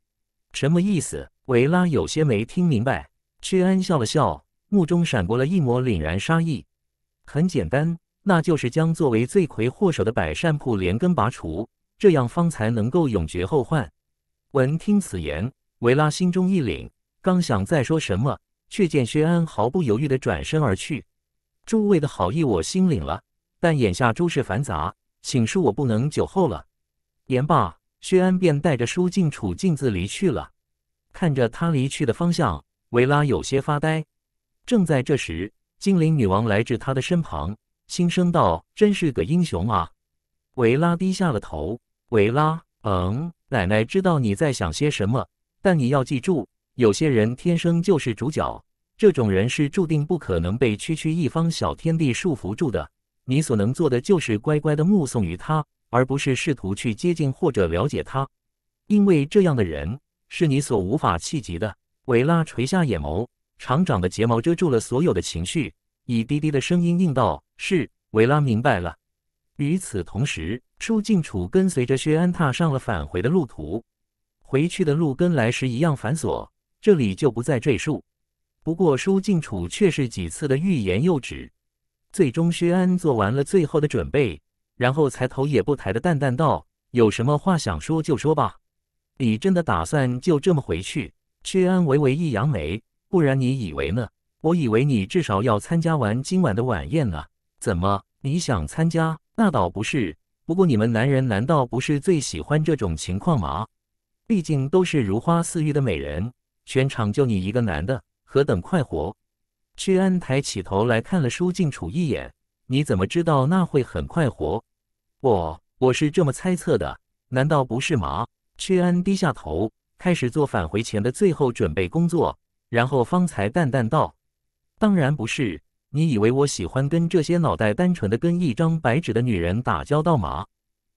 A: 什么意思？维拉有些没听明白。屈安笑了笑，目中闪过了一抹凛然杀意。很简单，那就是将作为罪魁祸首的百善铺连根拔除。这样方才能够永绝后患。闻听此言，维拉心中一凛，刚想再说什么，却见薛安毫不犹豫地转身而去。诸位的好意我心领了，但眼下诸事繁杂，请恕我不能久候了。言罢，薛安便带着舒静楚径自离去了。看着他离去的方向，维拉有些发呆。正在这时，精灵女王来至他的身旁，轻声道：“真是个英雄啊！”维拉低下了头。维拉，嗯，奶奶知道你在想些什么，但你要记住，有些人天生就是主角，这种人是注定不可能被区区一方小天地束缚住的。你所能做的就是乖乖的目送于他，而不是试图去接近或者了解他，因为这样的人是你所无法企及的。维拉垂下眼眸，长长的睫毛遮住了所有的情绪，以低低的声音应道：“是。”维拉明白了。与此同时。舒静楚跟随着薛安踏上了返回的路途，回去的路跟来时一样繁琐，这里就不再赘述。不过舒静楚却是几次的欲言又止，最终薛安做完了最后的准备，然后才头也不抬的淡淡道：“有什么话想说就说吧。”“你真的打算就这么回去？”薛安微微一扬眉，“不然你以为呢？我以为你至少要参加完今晚的晚宴呢。怎么，你想参加？那倒不是。”不过你们男人难道不是最喜欢这种情况吗？毕竟都是如花似玉的美人，全场就你一个男的，何等快活！屈安抬起头来看了舒静楚一眼，你怎么知道那会很快活？我我是这么猜测的，难道不是吗？屈安低下头，开始做返回前的最后准备工作，然后方才淡淡道：“当然不是。”你以为我喜欢跟这些脑袋单纯的、跟一张白纸的女人打交道吗？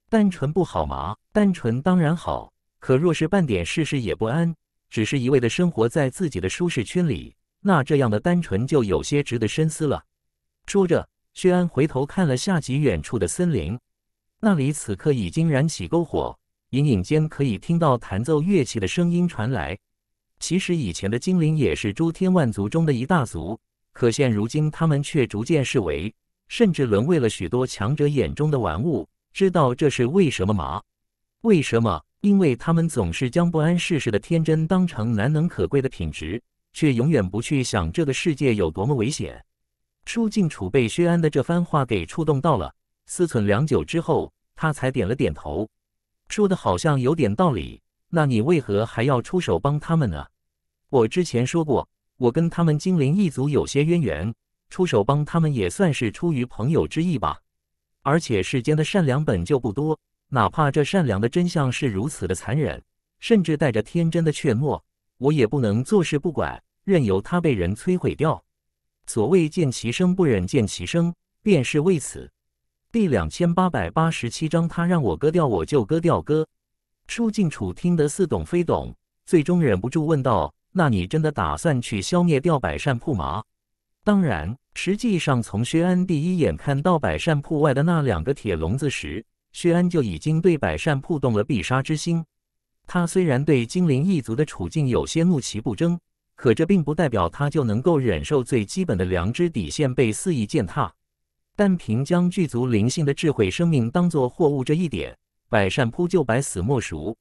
A: 单纯不好吗？单纯当然好，可若是半点事事也不安，只是一味的生活在自己的舒适圈里，那这样的单纯就有些值得深思了。说着，薛安回头看了下几远处的森林，那里此刻已经燃起篝火，隐隐间可以听到弹奏乐器的声音传来。其实以前的精灵也是诸天万族中的一大族。可现如今，他们却逐渐视为，甚至沦为了许多强者眼中的玩物。知道这是为什么吗？为什么？因为他们总是将不谙世事的天真当成难能可贵的品质，却永远不去想这个世界有多么危险。舒静楚被薛安的这番话给触动到了，思忖良久之后，他才点了点头，说的好像有点道理。那你为何还要出手帮他们呢？我之前说过。我跟他们精灵一族有些渊源，出手帮他们也算是出于朋友之意吧。而且世间的善良本就不多，哪怕这善良的真相是如此的残忍，甚至带着天真的怯懦，我也不能坐视不管，任由他被人摧毁掉。所谓见其生不忍见其生，便是为此。第两千八百八十七章，他让我割掉我就割掉割。舒静楚听得似懂非懂，最终忍不住问道。那你真的打算去消灭掉百善铺吗？当然，实际上从薛安第一眼看到百善铺外的那两个铁笼子时，薛安就已经对百善铺动了必杀之心。他虽然对精灵一族的处境有些怒其不争，可这并不代表他就能够忍受最基本的良知底线被肆意践踏。但凭将剧族灵性的智慧生命当做货物这一点，百善铺就百死莫赎。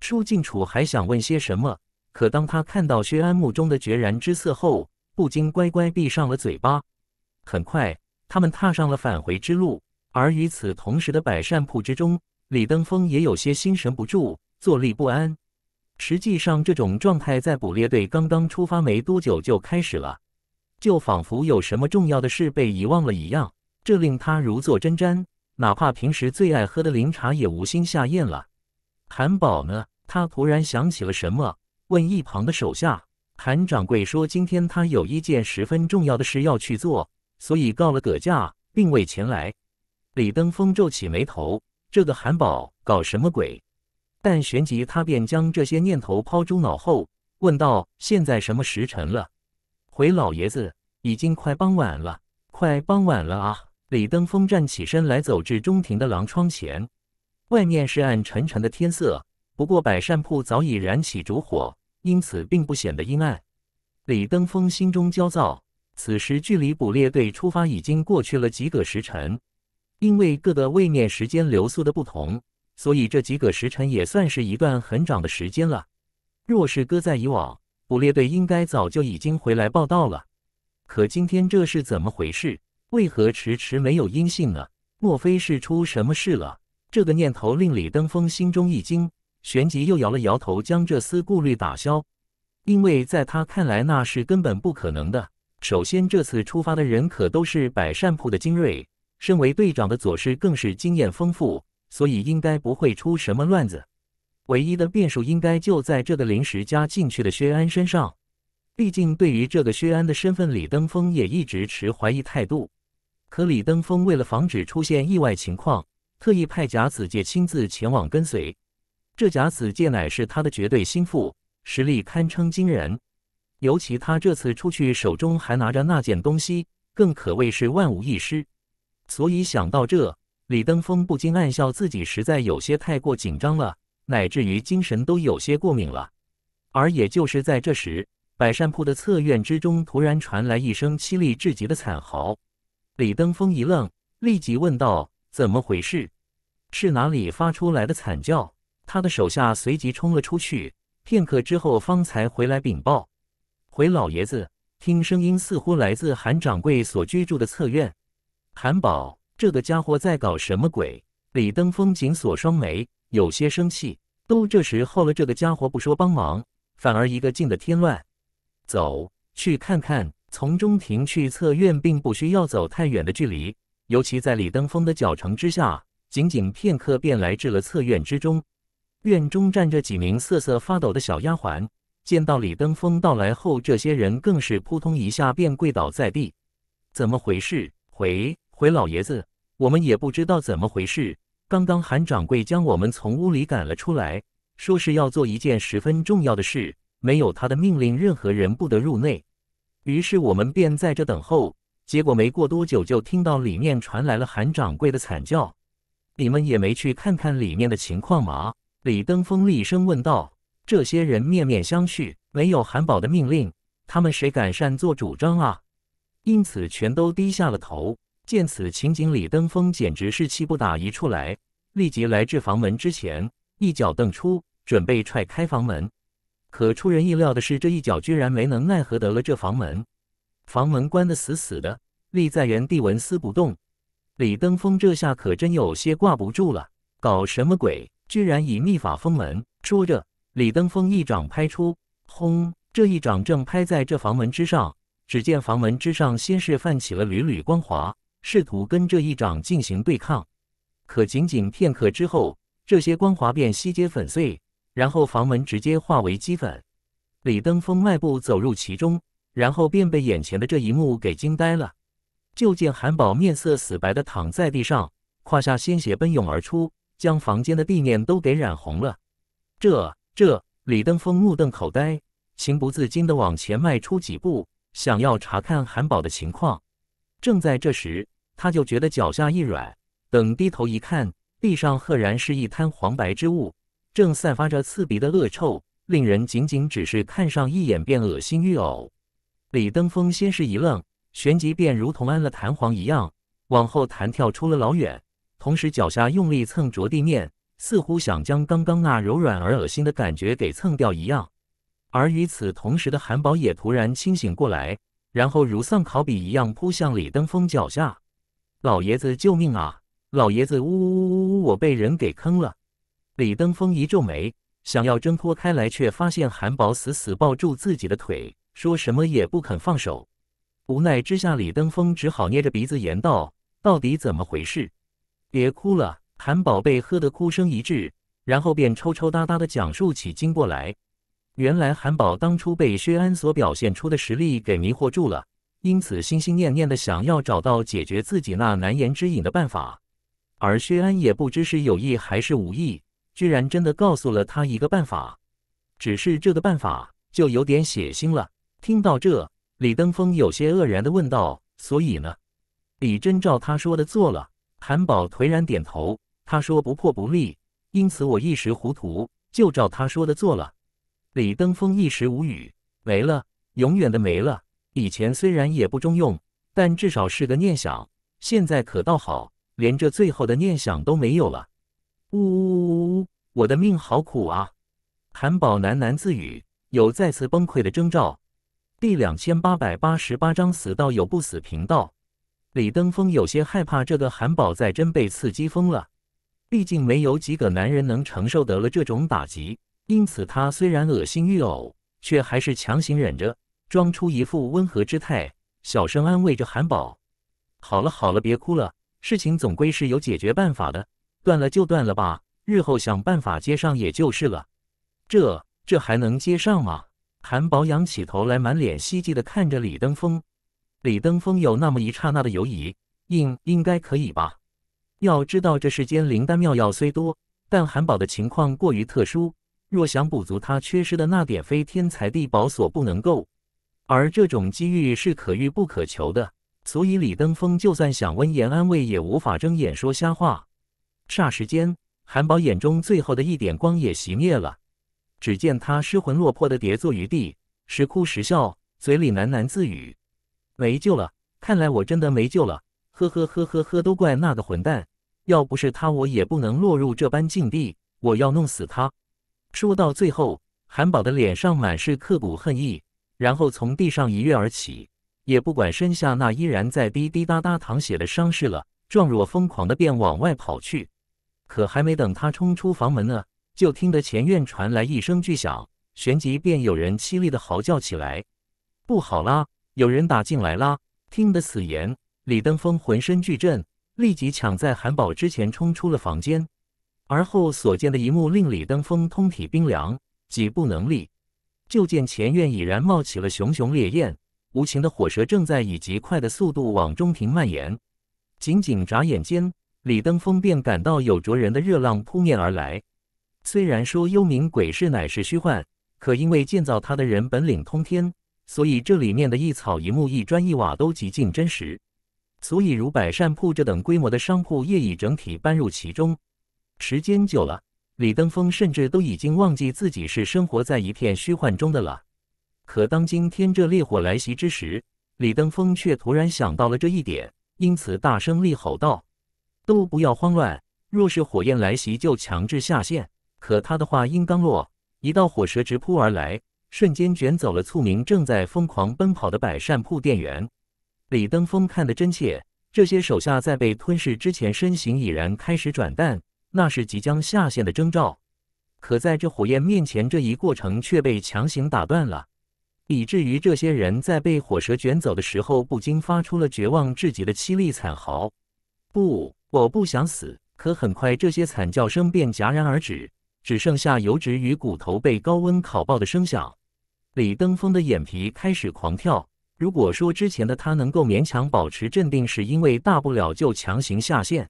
A: 舒静楚还想问些什么？可当他看到薛安目中的决然之色后，不禁乖乖闭上了嘴巴。很快，他们踏上了返回之路。而与此同时的百善铺之中，李登峰也有些心神不住，坐立不安。实际上，这种状态在捕猎队刚刚出发没多久就开始了，就仿佛有什么重要的事被遗忘了一样，这令他如坐针毡。哪怕平时最爱喝的灵茶也无心下咽了。韩宝呢？他突然想起了什么。问一旁的手下，韩掌柜说：“今天他有一件十分重要的事要去做，所以告了个假，并未前来。”李登峰皱起眉头：“这个韩宝搞什么鬼？”但旋即他便将这些念头抛诸脑后，问道：“现在什么时辰了？”“回老爷子，已经快傍晚了，快傍晚了啊！”李登峰站起身来，走至中庭的廊窗前，外面是暗沉沉的天色，不过百善铺早已燃起烛火。因此，并不显得阴暗。李登峰心中焦躁。此时，距离捕猎队出发已经过去了几个时辰。因为各个位面时间流速的不同，所以这几个时辰也算是一段很长的时间了。若是搁在以往，捕猎队应该早就已经回来报道了。可今天这是怎么回事？为何迟迟没有音信呢？莫非是出什么事了？这个念头令李登峰心中一惊。旋即又摇了摇头，将这丝顾虑打消，因为在他看来那是根本不可能的。首先，这次出发的人可都是百善铺的精锐，身为队长的左师更是经验丰富，所以应该不会出什么乱子。唯一的变数应该就在这个临时加进去的薛安身上，毕竟对于这个薛安的身份，李登峰也一直持怀疑态度。可李登峰为了防止出现意外情况，特意派贾子介亲自前往跟随。这假死剑乃是他的绝对心腹，实力堪称惊人。尤其他这次出去手中还拿着那件东西，更可谓是万无一失。所以想到这，李登峰不禁暗笑自己实在有些太过紧张了，乃至于精神都有些过敏了。而也就是在这时，百善铺的侧院之中突然传来一声凄厉至极的惨嚎。李登峰一愣，立即问道：“怎么回事？是哪里发出来的惨叫？”他的手下随即冲了出去，片刻之后方才回来禀报：“回老爷子，听声音似乎来自韩掌柜所居住的侧院。”韩宝，这个家伙在搞什么鬼？李登峰紧锁双眉，有些生气。都这时候了，这个家伙不说帮忙，反而一个劲的添乱。走去看看，从中庭去侧院并不需要走太远的距离，尤其在李登峰的脚程之下，仅仅片刻便来至了侧院之中。院中站着几名瑟瑟发抖的小丫鬟，见到李登峰到来后，这些人更是扑通一下便跪倒在地。怎么回事？回回老爷子，我们也不知道怎么回事。刚刚韩掌柜将我们从屋里赶了出来，说是要做一件十分重要的事，没有他的命令，任何人不得入内。于是我们便在这等候。结果没过多久，就听到里面传来了韩掌柜的惨叫。你们也没去看看里面的情况吗？李登峰厉声问道：“这些人面面相觑，没有韩宝的命令，他们谁敢擅作主张啊？”因此，全都低下了头。见此情景，李登峰简直是气不打一处来，立即来至房门之前，一脚蹬出，准备踹开房门。可出人意料的是，这一脚居然没能奈何得了这房门，房门关得死死的，立在原地纹丝不动。李登峰这下可真有些挂不住了，搞什么鬼？居然以秘法封门。说着，李登峰一掌拍出，轰！这一掌正拍在这房门之上。只见房门之上先是泛起了缕缕光华，试图跟这一掌进行对抗。可仅仅片刻之后，这些光华便悉皆粉碎，然后房门直接化为齑粉。李登峰迈步走入其中，然后便被眼前的这一幕给惊呆了。就见韩宝面色死白的躺在地上，胯下鲜血奔涌而出。将房间的地面都给染红了，这这李登峰目瞪口呆，情不自禁地往前迈出几步，想要查看韩宝的情况。正在这时，他就觉得脚下一软，等低头一看，地上赫然是一滩黄白之物，正散发着刺鼻的恶臭，令人仅仅只是看上一眼便恶心欲呕。李登峰先是一愣，旋即便如同安了弹簧一样，往后弹跳出了老远。同时，脚下用力蹭着地面，似乎想将刚刚那柔软而恶心的感觉给蹭掉一样。而与此同时的韩宝也突然清醒过来，然后如丧考妣一样扑向李登峰脚下：“老爷子，救命啊！老爷子，呜呜呜呜，呜，我被人给坑了！”李登峰一皱眉，想要挣脱开来，却发现韩宝死死抱住自己的腿，说什么也不肯放手。无奈之下，李登峰只好捏着鼻子言道：“到底怎么回事？”别哭了，韩宝贝喝得哭声一滞，然后便抽抽搭搭的讲述起经过来。原来韩宝当初被薛安所表现出的实力给迷惑住了，因此心心念念的想要找到解决自己那难言之隐的办法。而薛安也不知是有意还是无意，居然真的告诉了他一个办法。只是这个办法就有点血腥了。听到这，李登峰有些愕然的问道：“所以呢？”李真照他说的做了。韩宝颓然点头，他说：“不破不立，因此我一时糊涂，就照他说的做了。”李登峰一时无语，没了，永远的没了。以前虽然也不中用，但至少是个念想，现在可倒好，连这最后的念想都没有了。呜呜呜！呜，我的命好苦啊！韩宝喃喃自语，有再次崩溃的征兆。第两千八百八十八章：死道有不死频道。李登峰有些害怕，这个韩宝在真被刺激疯了。毕竟没有几个男人能承受得了这种打击，因此他虽然恶心欲呕，却还是强行忍着，装出一副温和之态，小声安慰着韩宝：“好了好了，别哭了，事情总归是有解决办法的。断了就断了吧，日后想办法接上也就是了。”这这还能接上吗？韩宝仰起头来，满脸希冀地看着李登峰。李登峰有那么一刹那的犹疑，应应该可以吧？要知道，这世间灵丹妙药虽多，但韩宝的情况过于特殊。若想补足他缺失的那点非天材地宝所不能够，而这种机遇是可遇不可求的。所以，李登峰就算想温言安慰，也无法睁眼说瞎话。霎时间，韩宝眼中最后的一点光也熄灭了。只见他失魂落魄的跌坐于地，时哭时笑，嘴里喃喃自语。没救了！看来我真的没救了！呵呵呵呵呵，都怪那个混蛋！要不是他，我也不能落入这般境地！我要弄死他！说到最后，韩宝的脸上满是刻骨恨意，然后从地上一跃而起，也不管身下那依然在滴滴答答淌血的伤势了，状若疯狂的便往外跑去。可还没等他冲出房门呢，就听得前院传来一声巨响，旋即便有人凄厉的嚎叫起来：“不好啦！”有人打进来啦！听得此言，李登峰浑身巨震，立即抢在韩宝之前冲出了房间。而后所见的一幕令李登峰通体冰凉，几不能立。就见前院已然冒起了熊熊烈焰，无情的火舌正在以极快的速度往中庭蔓延。仅仅眨眼间，李登峰便感到有灼人的热浪扑面而来。虽然说幽冥鬼市乃是虚幻，可因为建造它的人本领通天。所以这里面的一草一木一砖一瓦都极尽真实，所以如百善铺这等规模的商铺业已整体搬入其中。时间久了，李登峰甚至都已经忘记自己是生活在一片虚幻中的了。可当今天这烈火来袭之时，李登峰却突然想到了这一点，因此大声厉吼道：“都不要慌乱，若是火焰来袭，就强制下线。”可他的话音刚落，一道火蛇直扑而来。瞬间卷走了，促明正在疯狂奔跑的百善铺店员李登峰看得真切。这些手下在被吞噬之前，身形已然开始转淡，那是即将下线的征兆。可在这火焰面前，这一过程却被强行打断了，以至于这些人在被火蛇卷走的时候，不禁发出了绝望至极的凄厉惨嚎。不，我不想死！可很快，这些惨叫声便戛然而止，只剩下油脂与骨头被高温烤爆的声响。李登峰的眼皮开始狂跳。如果说之前的他能够勉强保持镇定，是因为大不了就强行下线，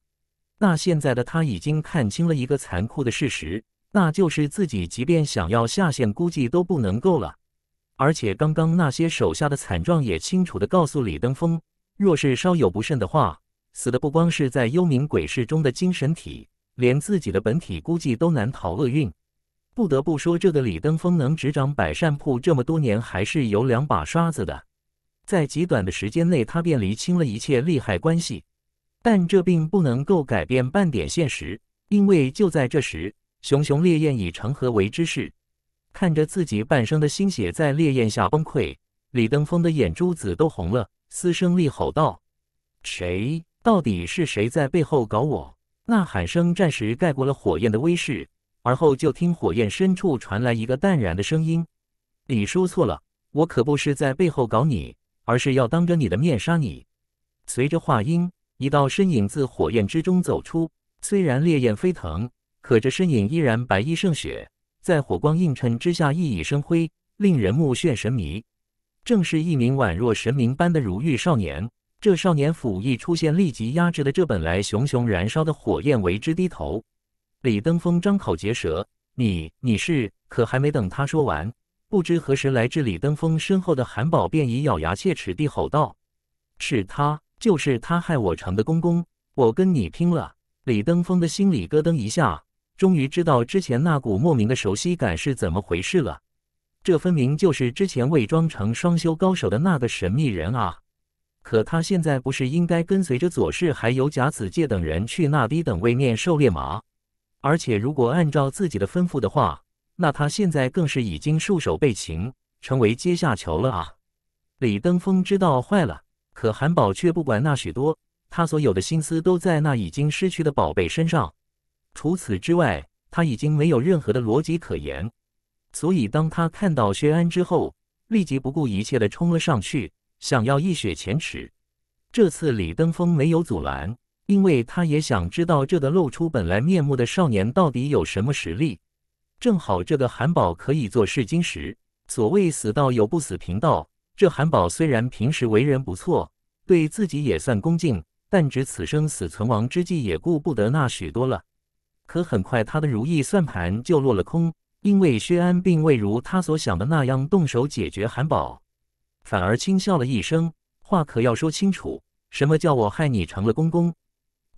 A: 那现在的他已经看清了一个残酷的事实，那就是自己即便想要下线，估计都不能够了。而且刚刚那些手下的惨状也清楚地告诉李登峰，若是稍有不慎的话，死的不光是在幽冥鬼市中的精神体，连自己的本体估计都难逃厄运。不得不说，这个李登峰能执掌百善铺这么多年，还是有两把刷子的。在极短的时间内，他便厘清了一切利害关系，但这并不能够改变半点现实，因为就在这时，熊熊烈焰已成河为之势。看着自己半生的心血在烈焰下崩溃，李登峰的眼珠子都红了，嘶声厉吼道：“谁？到底是谁在背后搞我？”呐喊声暂时盖过了火焰的威势。而后就听火焰深处传来一个淡然的声音：“你说错了，我可不是在背后搞你，而是要当着你的面杀你。”随着话音，一道身影自火焰之中走出。虽然烈焰飞腾，可这身影依然白衣胜雪，在火光映衬之下熠熠生辉，令人目眩神迷。正是一名宛若神明般的如玉少年。这少年甫一出现，立即压制了这本来熊熊燃烧的火焰，为之低头。李登峰张口结舌：“你你是……”可还没等他说完，不知何时来至李登峰身后的韩宝便已咬牙切齿地吼道：“是他，就是他害我成的公公，我跟你拼了！”李登峰的心里咯噔一下，终于知道之前那股莫名的熟悉感是怎么回事了。这分明就是之前伪装成双修高手的那个神秘人啊！可他现在不是应该跟随着左氏还有贾子介等人去那低等位面狩猎吗？而且，如果按照自己的吩咐的话，那他现在更是已经束手被擒，成为阶下囚了啊！李登峰知道坏了，可韩宝却不管那许多，他所有的心思都在那已经失去的宝贝身上。除此之外，他已经没有任何的逻辑可言，所以当他看到薛安之后，立即不顾一切的冲了上去，想要一雪前耻。这次李登峰没有阻拦。因为他也想知道这个露出本来面目的少年到底有什么实力。正好这个韩宝可以做试金石。所谓死道有不死贫道，这韩宝虽然平时为人不错，对自己也算恭敬，但值此生死存亡之际，也顾不得那许多了。可很快他的如意算盘就落了空，因为薛安并未如他所想的那样动手解决韩宝，反而轻笑了一声：“话可要说清楚，什么叫我害你成了公公？”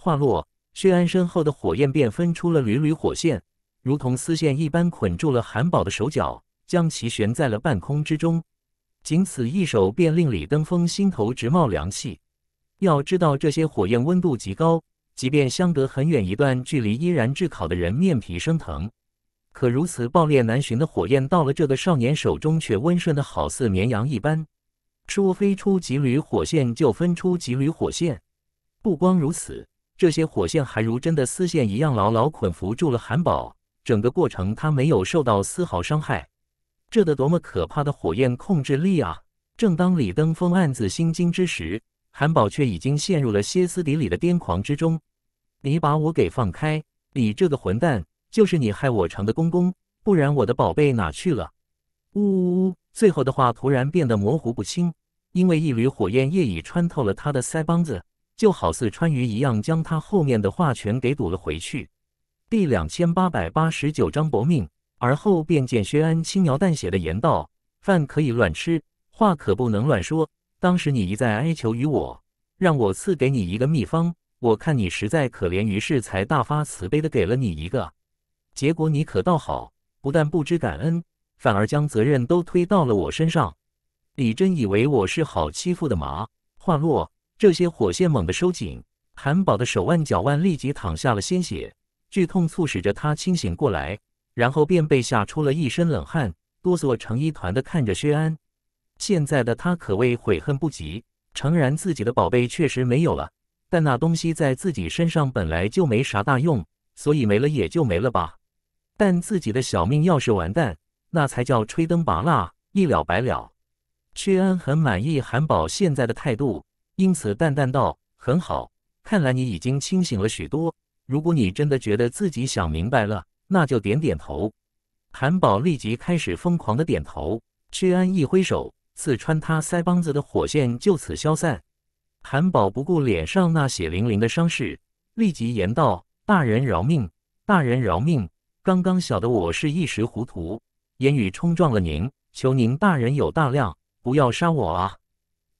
A: 话落，薛安身后的火焰便分出了缕缕火线，如同丝线一般捆住了韩宝的手脚，将其悬在了半空之中。仅此一手，便令李登峰心头直冒凉气。要知道，这些火焰温度极高，即便相隔很远一段距离，依然炙烤的人面皮生疼。可如此暴烈难寻的火焰，到了这个少年手中，却温顺的好似绵羊一般，说飞出几缕火线就分出几缕火线。不光如此。这些火线还如真的丝线一样牢牢捆缚住了韩宝，整个过程他没有受到丝毫伤害。这得多么可怕的火焰控制力啊！正当李登峰暗自心惊之时，韩宝却已经陷入了歇斯底里的癫狂之中。你把我给放开！你这个混蛋！就是你害我成的公公，不然我的宝贝哪去了？呜呜呜！最后的话突然变得模糊不清，因为一缕火焰业已穿透了他的腮帮子。就好似川渝一样，将他后面的话全给堵了回去。第两千八百八十九章薄命。而后便见薛安轻描淡写的言道：“饭可以乱吃，话可不能乱说。当时你一再哀求于我，让我赐给你一个秘方，我看你实在可怜，于是才大发慈悲的给了你一个。结果你可倒好，不但不知感恩，反而将责任都推到了我身上。李真以为我是好欺负的麻，话落。这些火线猛地收紧，韩宝的手腕、脚腕立即淌下了鲜血，剧痛促使着他清醒过来，然后便被吓出了一身冷汗，哆嗦成一团的看着薛安。现在的他可谓悔恨不及，诚然自己的宝贝确实没有了，但那东西在自己身上本来就没啥大用，所以没了也就没了吧。但自己的小命要是完蛋，那才叫吹灯拔蜡，一了百了。薛安很满意韩宝现在的态度。因此淡淡道：“很好，看来你已经清醒了许多。如果你真的觉得自己想明白了，那就点点头。”韩宝立即开始疯狂的点头。屈安一挥手，刺穿他腮帮子的火线就此消散。韩宝不顾脸上那血淋淋的伤势，立即言道：“大人饶命，大人饶命！刚刚晓得我是一时糊涂，言语冲撞了您，求您大人有大量，不要杀我啊！”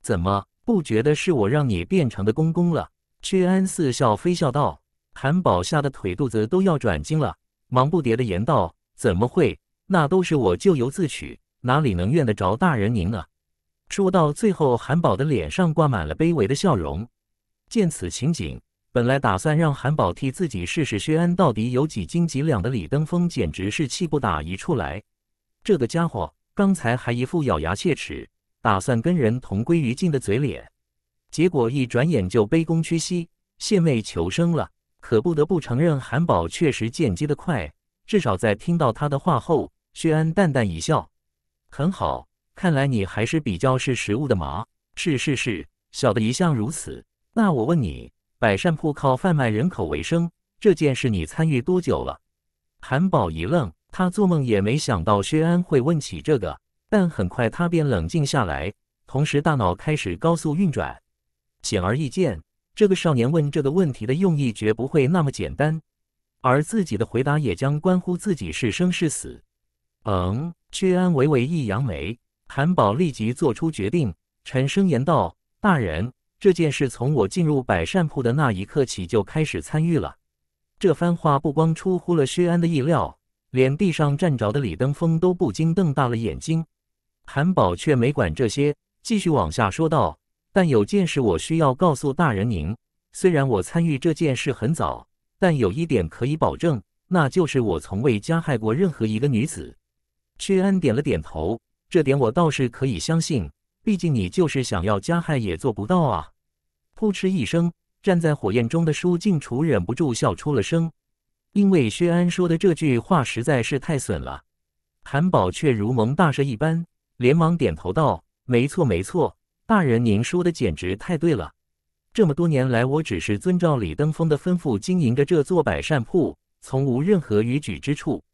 A: 怎么？不觉得是我让你变成的公公了？薛安似笑非笑道。韩宝吓得腿肚子都要转筋了，忙不迭的言道：“怎么会？那都是我咎由自取，哪里能怨得着大人您呢？”说到最后，韩宝的脸上挂满了卑微的笑容。见此情景，本来打算让韩宝替自己试试薛安到底有几斤几两的李登峰简直是气不打一处来。这个家伙刚才还一副咬牙切齿。打算跟人同归于尽的嘴脸，结果一转眼就卑躬屈膝、献媚求生了。可不得不承认，韩宝确实见机的快，至少在听到他的话后，薛安淡淡一笑：“很好，看来你还是比较识时务的嘛。”“是是是，小的一向如此。”“那我问你，百善铺靠贩卖人口为生这件事，你参与多久了？”韩宝一愣，他做梦也没想到薛安会问起这个。但很快他便冷静下来，同时大脑开始高速运转。显而易见，这个少年问这个问题的用意绝不会那么简单，而自己的回答也将关乎自己是生是死。嗯，薛安微微一扬眉，韩宝立即做出决定，沉声言道：“大人，这件事从我进入百善铺的那一刻起就开始参与了。”这番话不光出乎了薛安的意料，连地上站着的李登峰都不禁瞪大了眼睛。韩宝却没管这些，继续往下说道：“但有件事我需要告诉大人您，虽然我参与这件事很早，但有一点可以保证，那就是我从未加害过任何一个女子。”薛安点了点头，这点我倒是可以相信，毕竟你就是想要加害也做不到啊！扑哧一声，站在火焰中的舒静楚忍不住笑出了声，因为薛安说的这句话实在是太损了。韩宝却如蒙大赦一般。连忙点头道：“没错，没错，大人，您说的简直太对了。这么多年来，我只是遵照李登峰的吩咐经营着这座百善铺，从无任何逾矩之处。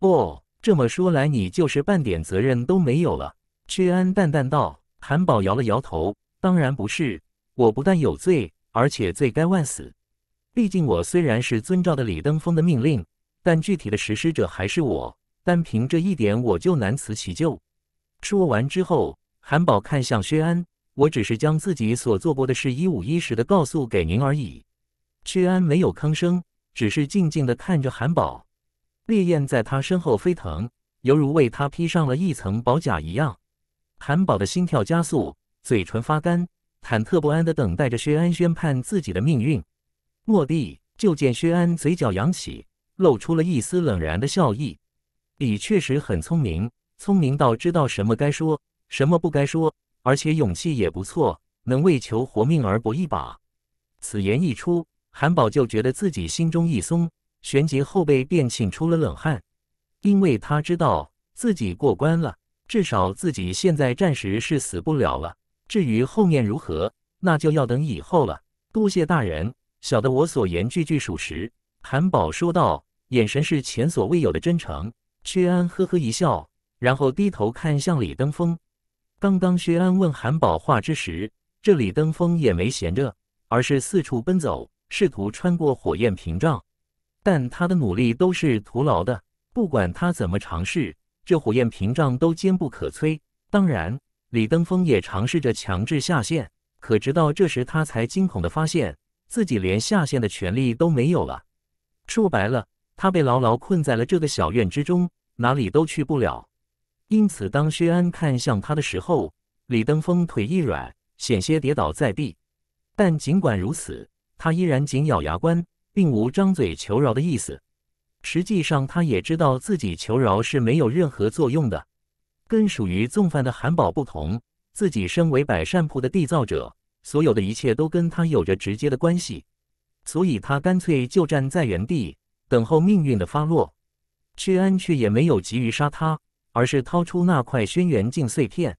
A: 哦，这么说来，你就是半点责任都没有了。”屈安淡淡道。谭宝摇了摇头：“当然不是，我不但有罪，而且罪该万死。毕竟我虽然是遵照的李登峰的命令，但具体的实施者还是我，单凭这一点，我就难辞其咎。”说完之后，韩宝看向薛安：“我只是将自己所做过的事一五一十的告诉给您而已。”薛安没有吭声，只是静静的看着韩宝。烈焰在他身后飞腾，犹如为他披上了一层宝甲一样。韩宝的心跳加速，嘴唇发干，忐忑不安的等待着薛安宣判自己的命运。蓦地，就见薛安嘴角扬起，露出了一丝冷然的笑意：“你确实很聪明。”聪明到知道什么该说，什么不该说，而且勇气也不错，能为求活命而搏一把。此言一出，韩宝就觉得自己心中一松，旋即后背便沁出了冷汗，因为他知道自己过关了，至少自己现在暂时是死不了了。至于后面如何，那就要等以后了。多谢大人，小的我所言句句属实。”韩宝说道，眼神是前所未有的真诚。薛安呵呵一笑。然后低头看向李登峰。刚刚薛安问韩宝话之时，这李登峰也没闲着，而是四处奔走，试图穿过火焰屏障。但他的努力都是徒劳的，不管他怎么尝试，这火焰屏障都坚不可摧。当然，李登峰也尝试着强制下线，可直到这时，他才惊恐地发现自己连下线的权利都没有了。说白了，他被牢牢困在了这个小院之中，哪里都去不了。因此，当薛安看向他的时候，李登峰腿一软，险些跌倒在地。但尽管如此，他依然紧咬牙关，并无张嘴求饶的意思。实际上，他也知道自己求饶是没有任何作用的。跟属于纵犯的韩宝不同，自己身为百善铺的缔造者，所有的一切都跟他有着直接的关系，所以他干脆就站在原地等候命运的发落。薛安却也没有急于杀他。而是掏出那块轩辕镜碎片。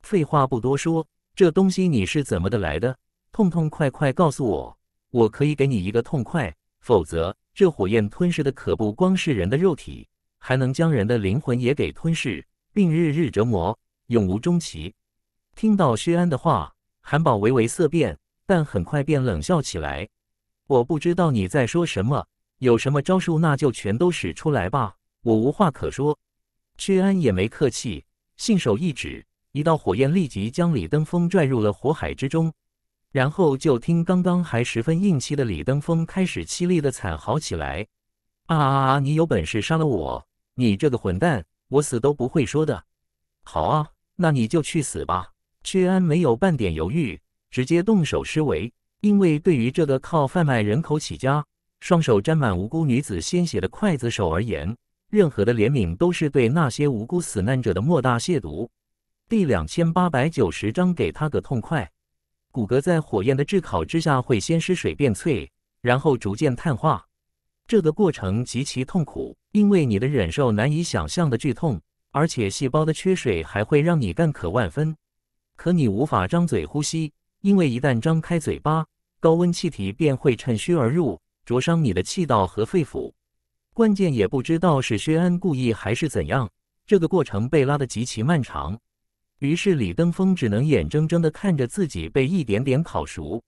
A: 废话不多说，这东西你是怎么的来的？痛痛快快告诉我，我可以给你一个痛快。否则，这火焰吞噬的可不光是人的肉体，还能将人的灵魂也给吞噬，并日日折磨，永无终期。听到薛安的话，韩宝微微色变，但很快便冷笑起来。我不知道你在说什么，有什么招数那就全都使出来吧，我无话可说。屈安也没客气，信手一指，一道火焰立即将李登峰拽入了火海之中。然后就听刚刚还十分硬气的李登峰开始凄厉的惨嚎起来：“啊啊啊！你有本事杀了我！你这个混蛋！我死都不会说的！好啊，那你就去死吧！”屈安没有半点犹豫，直接动手施为。因为对于这个靠贩卖人口起家、双手沾满无辜女子鲜血的刽子手而言，任何的怜悯都是对那些无辜死难者的莫大亵渎。第两千八百九十章，给他个痛快。骨骼在火焰的炙烤之下，会先失水变脆，然后逐渐碳化。这个过程极其痛苦，因为你的忍受难以想象的剧痛，而且细胞的缺水还会让你干渴万分。可你无法张嘴呼吸，因为一旦张开嘴巴，高温气体便会趁虚而入，灼伤你的气道和肺腑。关键也不知道是薛安故意还是怎样，这个过程被拉得极其漫长。于是李登峰只能眼睁睁地看着自己被一点点烤熟，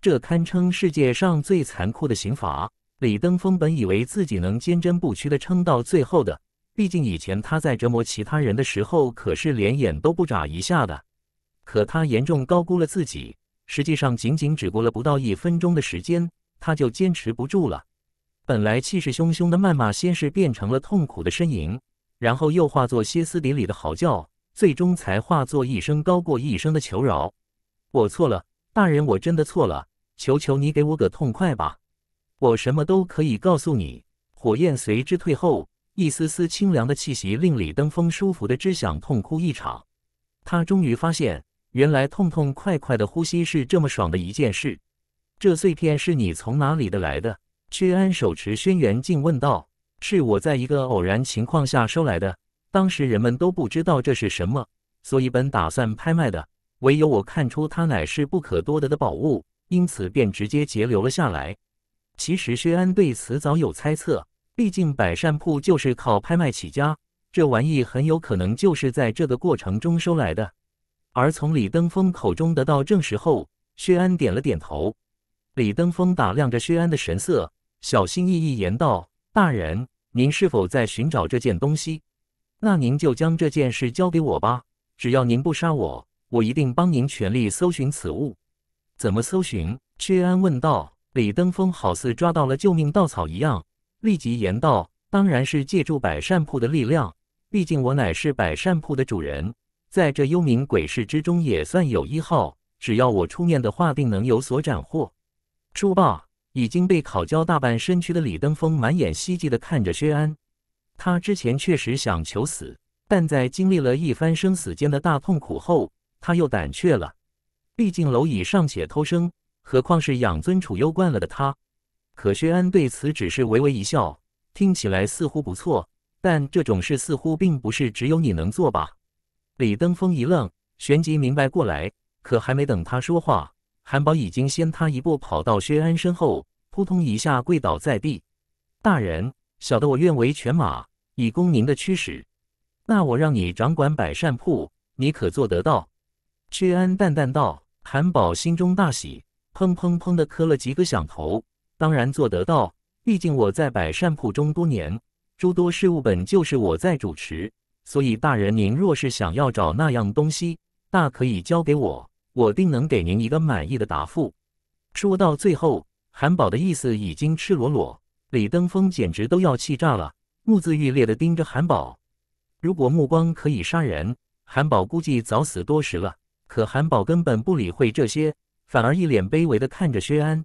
A: 这堪称世界上最残酷的刑罚。李登峰本以为自己能坚贞不屈地撑到最后的，毕竟以前他在折磨其他人的时候可是连眼都不眨一下的。可他严重高估了自己，实际上仅仅只过了不到一分钟的时间，他就坚持不住了。本来气势汹汹的谩骂，先是变成了痛苦的呻吟，然后又化作歇斯底里的嚎叫，最终才化作一声高过一声的求饶：“我错了，大人，我真的错了，求求你给我个痛快吧，我什么都可以告诉你。”火焰随之退后，一丝丝清凉的气息令李登峰舒服的只想痛哭一场。他终于发现，原来痛痛快快的呼吸是这么爽的一件事。这碎片是你从哪里的来的？薛安手持轩辕镜问道：“是我在一个偶然情况下收来的，当时人们都不知道这是什么，所以本打算拍卖的，唯有我看出它乃是不可多得的宝物，因此便直接截留了下来。”其实薛安对此早有猜测，毕竟百善铺就是靠拍卖起家，这玩意很有可能就是在这个过程中收来的。而从李登峰口中得到证实后，薛安点了点头。李登峰打量着薛安的神色。小心翼翼言道：“大人，您是否在寻找这件东西？那您就将这件事交给我吧。只要您不杀我，我一定帮您全力搜寻此物。怎么搜寻？”薛安问道。李登峰好似抓到了救命稻草一样，立即言道：“当然是借助百善铺的力量。毕竟我乃是百善铺的主人，在这幽冥鬼市之中也算有一号。只要我出面的话，定能有所斩获。”出吧！已经被烤焦大半身躯的李登峰满眼希冀地看着薛安，他之前确实想求死，但在经历了一番生死间的大痛苦后，他又胆怯了。毕竟蝼蚁尚且偷生，何况是养尊处优惯了的他。可薛安对此只是微微一笑，听起来似乎不错，但这种事似乎并不是只有你能做吧？李登峰一愣，旋即明白过来，可还没等他说话。韩宝已经先他一步跑到薛安身后，扑通一下跪倒在地。大人，小的我愿为犬马，以供您的驱使。那我让你掌管百善铺，你可做得到？薛安淡淡道。韩宝心中大喜，砰砰砰地磕了几个响头。当然做得到，毕竟我在百善铺中多年，诸多事务本就是我在主持。所以大人，您若是想要找那样东西，大可以交给我。我定能给您一个满意的答复。说到最后，韩宝的意思已经赤裸裸，李登峰简直都要气炸了，目眦欲裂的盯着韩宝。如果目光可以杀人，韩宝估计早死多时了。可韩宝根本不理会这些，反而一脸卑微的看着薛安。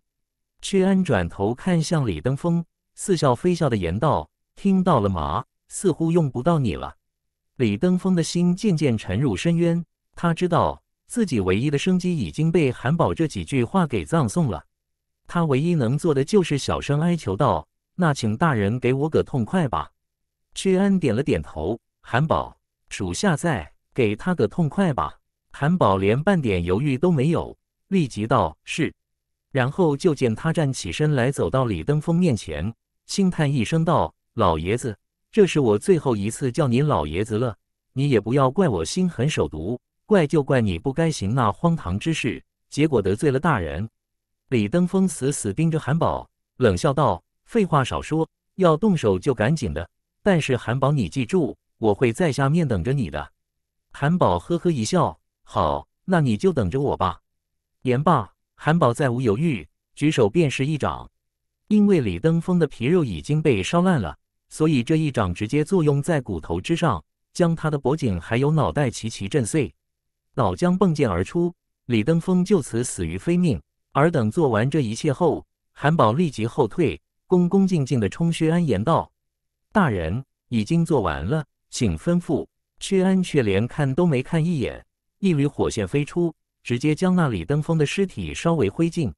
A: 薛安转头看向李登峰，似笑非笑的言道：“听到了吗？似乎用不到你了。”李登峰的心渐渐沉入深渊，他知道。自己唯一的生机已经被韩宝这几句话给葬送了，他唯一能做的就是小声哀求道：“那请大人给我个痛快吧。”屈安点了点头：“韩宝，属下在，给他个痛快吧。”韩宝连半点犹豫都没有，立即道：“是。”然后就见他站起身来，走到李登峰面前，轻叹一声道：“老爷子，这是我最后一次叫你老爷子了，你也不要怪我心狠手毒。”怪就怪你不该行那荒唐之事，结果得罪了大人。李登峰死死盯着韩宝，冷笑道：“废话少说，要动手就赶紧的。但是韩宝，你记住，我会在下面等着你的。”韩宝呵呵一笑：“好，那你就等着我吧。”言罢，韩宝再无犹豫，举手便是一掌。因为李登峰的皮肉已经被烧烂了，所以这一掌直接作用在骨头之上，将他的脖颈还有脑袋齐齐震碎。老姜迸剑而出，李登峰就此死于非命。尔等做完这一切后，韩宝立即后退，恭恭敬敬地冲薛安言道：“大人已经做完了，请吩咐。”薛安却连看都没看一眼。一缕火线飞出，直接将那李登峰的尸体烧为灰烬。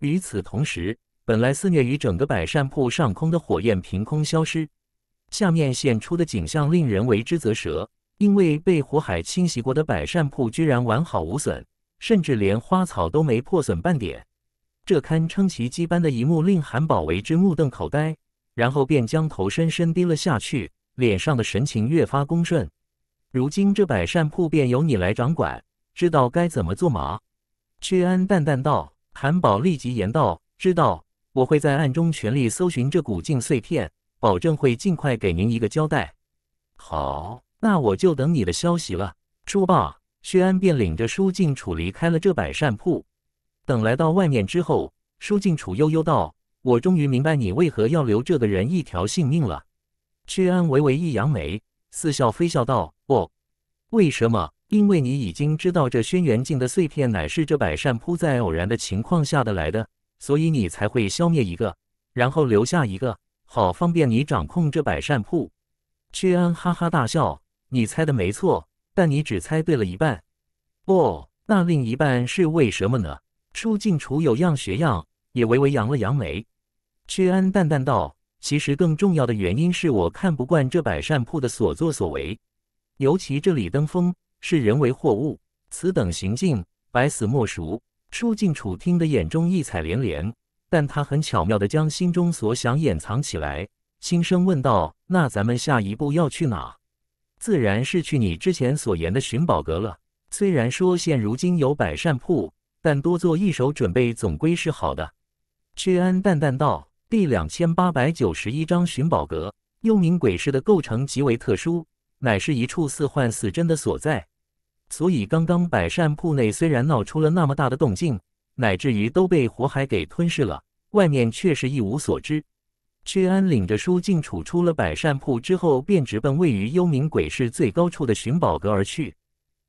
A: 与此同时，本来肆虐于整个百善铺上空的火焰凭空消失，下面现出的景象令人为之啧舌。因为被火海侵袭过的百善铺居然完好无损，甚至连花草都没破损半点，这堪称奇迹般的一幕令韩宝为之目瞪口呆，然后便将头深深低了下去，脸上的神情越发恭顺。如今这百善铺便由你来掌管，知道该怎么做吗？屈安淡淡道。韩宝立即言道：“知道，我会在暗中全力搜寻这古镜碎片，保证会尽快给您一个交代。”好。那我就等你的消息了。说罢，薛安便领着舒静楚离开了这百善铺。等来到外面之后，舒静楚悠悠道：“我终于明白你为何要留这个人一条性命了。”薛安微微一扬眉，似笑非笑道：“哦，为什么？因为你已经知道这轩辕镜的碎片乃是这百善铺在偶然的情况下的来的，所以你才会消灭一个，然后留下一个，好方便你掌控这百善铺。”薛安哈哈大笑。你猜的没错，但你只猜对了一半。哦，那另一半是为什么呢？舒静楚有样学样，也微微扬了扬眉。屈安淡淡道：“其实更重要的原因是我看不惯这百善铺的所作所为，尤其这里登峰是人为货物，此等行径，百死莫赎。”舒静楚听得眼中异彩连连，但他很巧妙地将心中所想掩藏起来，轻声问道：“那咱们下一步要去哪？”自然是去你之前所言的寻宝阁了。虽然说现如今有百善铺，但多做一手准备总归是好的。薛安淡淡道：“第两千八百九十一章寻宝阁，幽冥鬼市的构成极为特殊，乃是一处似幻似真的所在。所以刚刚百善铺内虽然闹出了那么大的动静，乃至于都被火海给吞噬了，外面却是一无所知。”薛安领着书静楚出了百善铺之后，便直奔位于幽冥鬼市最高处的寻宝阁而去。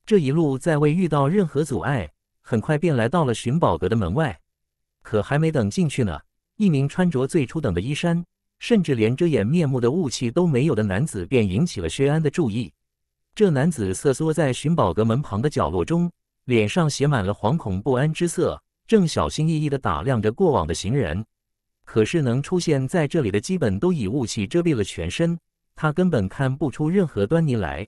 A: 这一路再未遇到任何阻碍，很快便来到了寻宝阁的门外。可还没等进去呢，一名穿着最初等的衣衫，甚至连遮掩面目的雾气都没有的男子，便引起了薛安的注意。这男子瑟缩在寻宝阁门旁的角落中，脸上写满了惶恐不安之色，正小心翼翼地打量着过往的行人。可是能出现在这里的基本都以雾气遮蔽了全身，他根本看不出任何端倪来。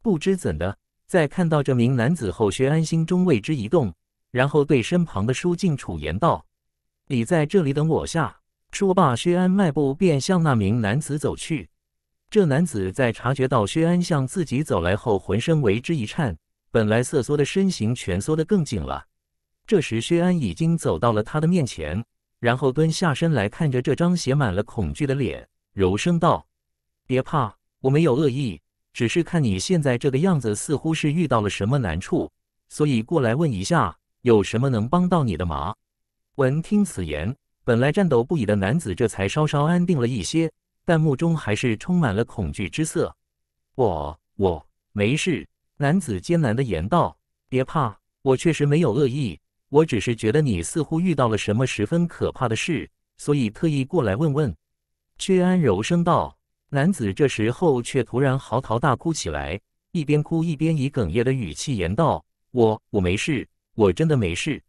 A: 不知怎的，在看到这名男子后，薛安心中为之一动，然后对身旁的舒静楚言道：“你在这里等我下。”说罢，薛安迈步便向那名男子走去。这男子在察觉到薛安向自己走来后，浑身为之一颤，本来瑟缩的身形蜷缩得更紧了。这时，薛安已经走到了他的面前。然后蹲下身来看着这张写满了恐惧的脸，柔声道：“别怕，我没有恶意，只是看你现在这个样子，似乎是遇到了什么难处，所以过来问一下，有什么能帮到你的吗？”闻听此言，本来战斗不已的男子这才稍稍安定了一些，但目中还是充满了恐惧之色。“我……我没事。”男子艰难的言道，“别怕，我确实没有恶意。”我只是觉得你似乎遇到了什么十分可怕的事，所以特意过来问问。”薛安柔声道。男子这时候却突然嚎啕大哭起来，一边哭一边以哽咽的语气言道：“我我没事，我真的没事，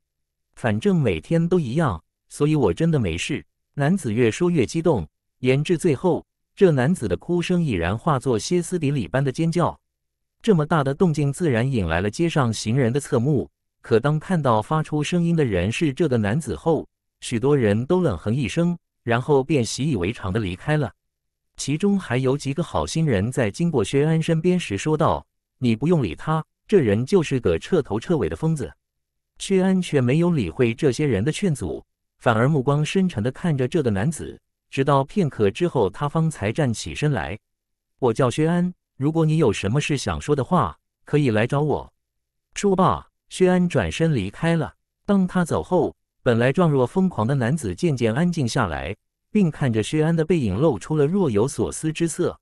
A: 反正每天都一样，所以我真的没事。”男子越说越激动，言至最后，这男子的哭声已然化作歇斯底里般的尖叫。这么大的动静，自然引来了街上行人的侧目。可当看到发出声音的人是这个男子后，许多人都冷哼一声，然后便习以为常的离开了。其中还有几个好心人在经过薛安身边时说道：“你不用理他，这人就是个彻头彻尾的疯子。”薛安却没有理会这些人的劝阻，反而目光深沉的看着这个男子，直到片刻之后，他方才站起身来：“我叫薛安，如果你有什么事想说的话，可以来找我。”说罢。薛安转身离开了。当他走后，本来状若疯狂的男子渐渐安静下来，并看着薛安的背影，露出了若有所思之色。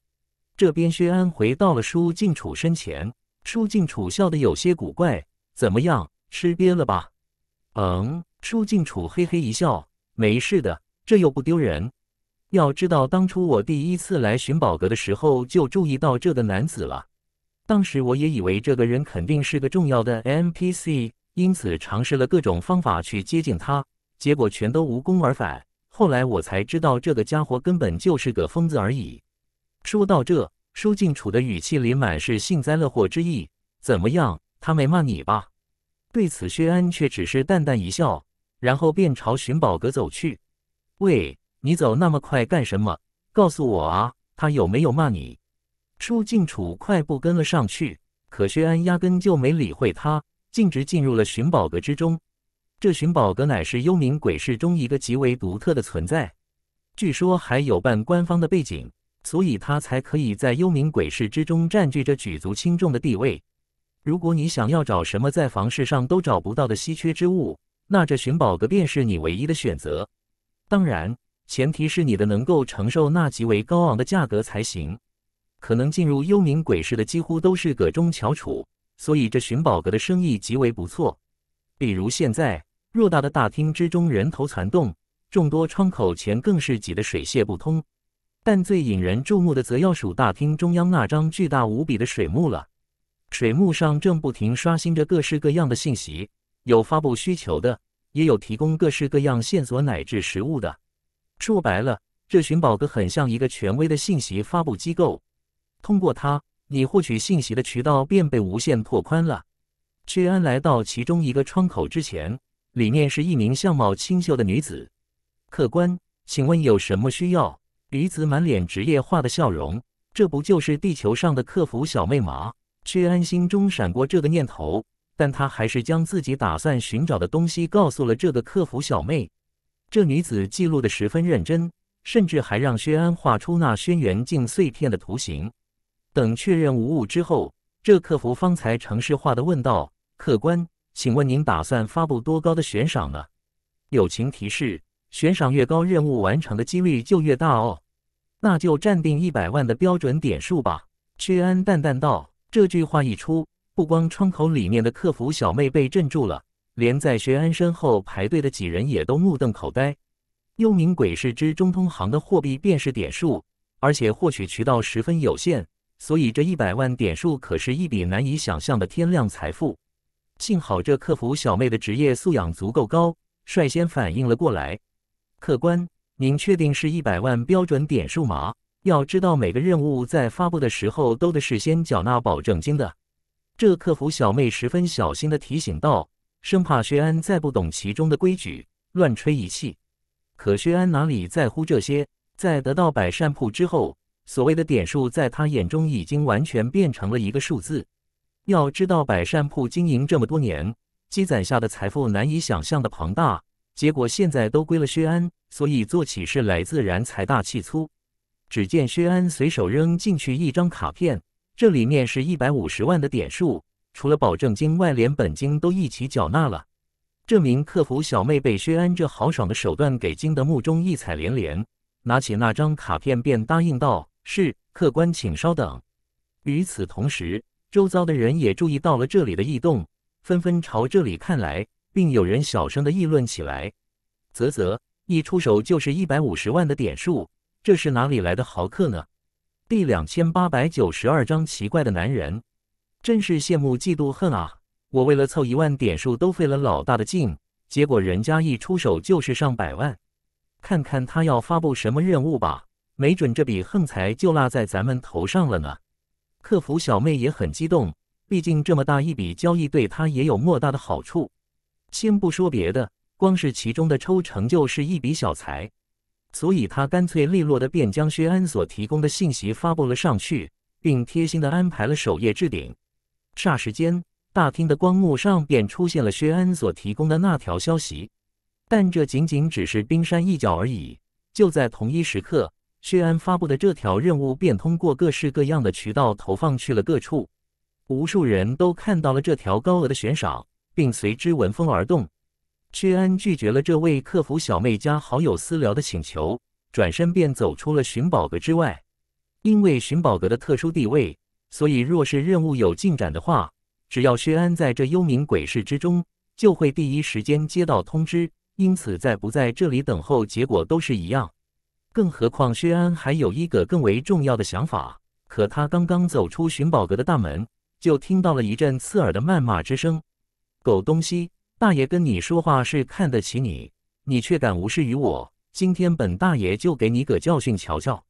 A: 这边，薛安回到了舒静楚身前，舒静楚笑得有些古怪：“怎么样，吃瘪了吧？”“嗯。”舒静楚嘿嘿一笑：“没事的，这又不丢人。要知道，当初我第一次来寻宝阁的时候，就注意到这个男子了。”当时我也以为这个人肯定是个重要的 NPC，因此尝试了各种方法去接近他，结果全都无功而返。后来我才知道，这个家伙根本就是个疯子而已。说到这，舒静楚的语气里满是幸灾乐祸之意。怎么样，他没骂你吧？对此，薛安却只是淡淡一笑，然后便朝寻宝阁走去。喂，你走那么快干什么？告诉我啊，他有没有骂你？舒靖楚快步跟了上去，可薛安压根就没理会他，径直进入了寻宝阁之中。这寻宝阁乃是幽冥鬼市中一个极为独特的存在，据说还有半官方的背景，所以他才可以在幽冥鬼市之中占据着举足轻重的地位。如果你想要找什么在房市上都找不到的稀缺之物，那这寻宝阁便是你唯一的选择。当然，前提是你的能够承受那极为高昂的价格才行。可能进入幽冥鬼市的几乎都是葛中翘楚，所以这寻宝阁的生意极为不错。比如现在，偌大的大厅之中人头攒动，众多窗口前更是挤得水泄不通。但最引人注目的，则要数大厅中央那张巨大无比的水幕了。水幕上正不停刷新着各式各样的信息，有发布需求的，也有提供各式各样线索乃至实物的。说白了，这寻宝阁很像一个权威的信息发布机构。通过它，你获取信息的渠道便被无限拓宽了。薛安来到其中一个窗口之前，里面是一名相貌清秀的女子。客官，请问有什么需要？女子满脸职业化的笑容，这不就是地球上的客服小妹吗？薛安心中闪过这个念头，但他还是将自己打算寻找的东西告诉了这个客服小妹。这女子记录的十分认真，甚至还让薛安画出那轩辕镜碎片的图形。等确认无误之后，这客服方才程式化的问道：“客官，请问您打算发布多高的悬赏呢？”友情提示：悬赏越高，任务完成的几率就越大哦。那就暂定一百万的标准点数吧。”薛安淡淡道。这句话一出，不光窗口里面的客服小妹被镇住了，连在薛安身后排队的几人也都目瞪口呆。幽冥鬼是之中，通行的货币便是点数，而且获取渠道十分有限。所以这一百万点数可是一笔难以想象的天量财富。幸好这客服小妹的职业素养足够高，率先反应了过来：“客官，您确定是一百万标准点数吗？要知道每个任务在发布的时候都得事先缴纳保证金的。”这客服小妹十分小心的提醒道，生怕薛安再不懂其中的规矩，乱吹一气。可薛安哪里在乎这些？在得到百善铺之后。所谓的点数，在他眼中已经完全变成了一个数字。要知道，百善铺经营这么多年，积攒下的财富难以想象的庞大，结果现在都归了薛安，所以做起事来自然财大气粗。只见薛安随手扔进去一张卡片，这里面是一百五十万的点数，除了保证金外，连本金都一起缴纳了。这名客服小妹被薛安这豪爽的手段给惊得目中异彩连连，拿起那张卡片便答应道。是客官，请稍等。与此同时，周遭的人也注意到了这里的异动，纷纷朝这里看来，并有人小声的议论起来：“啧啧，一出手就是一百五十万的点数，这是哪里来的豪客呢？”第两千八百九十二章奇怪的男人，真是羡慕嫉妒恨啊！我为了凑一万点数都费了老大的劲，结果人家一出手就是上百万，看看他要发布什么任务吧。没准这笔横财就落在咱们头上了呢。客服小妹也很激动，毕竟这么大一笔交易对她也有莫大的好处。先不说别的，光是其中的抽成就是一笔小财，所以她干脆利落的便将薛安所提供的信息发布了上去，并贴心的安排了首页置顶。霎时间，大厅的光幕上便出现了薛安所提供的那条消息。但这仅仅只是冰山一角而已。就在同一时刻。薛安发布的这条任务便通过各式各样的渠道投放去了各处，无数人都看到了这条高额的悬赏，并随之闻风而动。薛安拒绝了这位客服小妹加好友私聊的请求，转身便走出了寻宝阁之外。因为寻宝阁的特殊地位，所以若是任务有进展的话，只要薛安在这幽冥鬼市之中，就会第一时间接到通知。因此，在不在这里等候，结果都是一样。更何况，薛安还有一个更为重要的想法。可他刚刚走出寻宝阁的大门，就听到了一阵刺耳的谩骂之声：“狗东西！大爷跟你说话是看得起你，你却敢无视于我！今天本大爷就给你个教训瞧瞧！”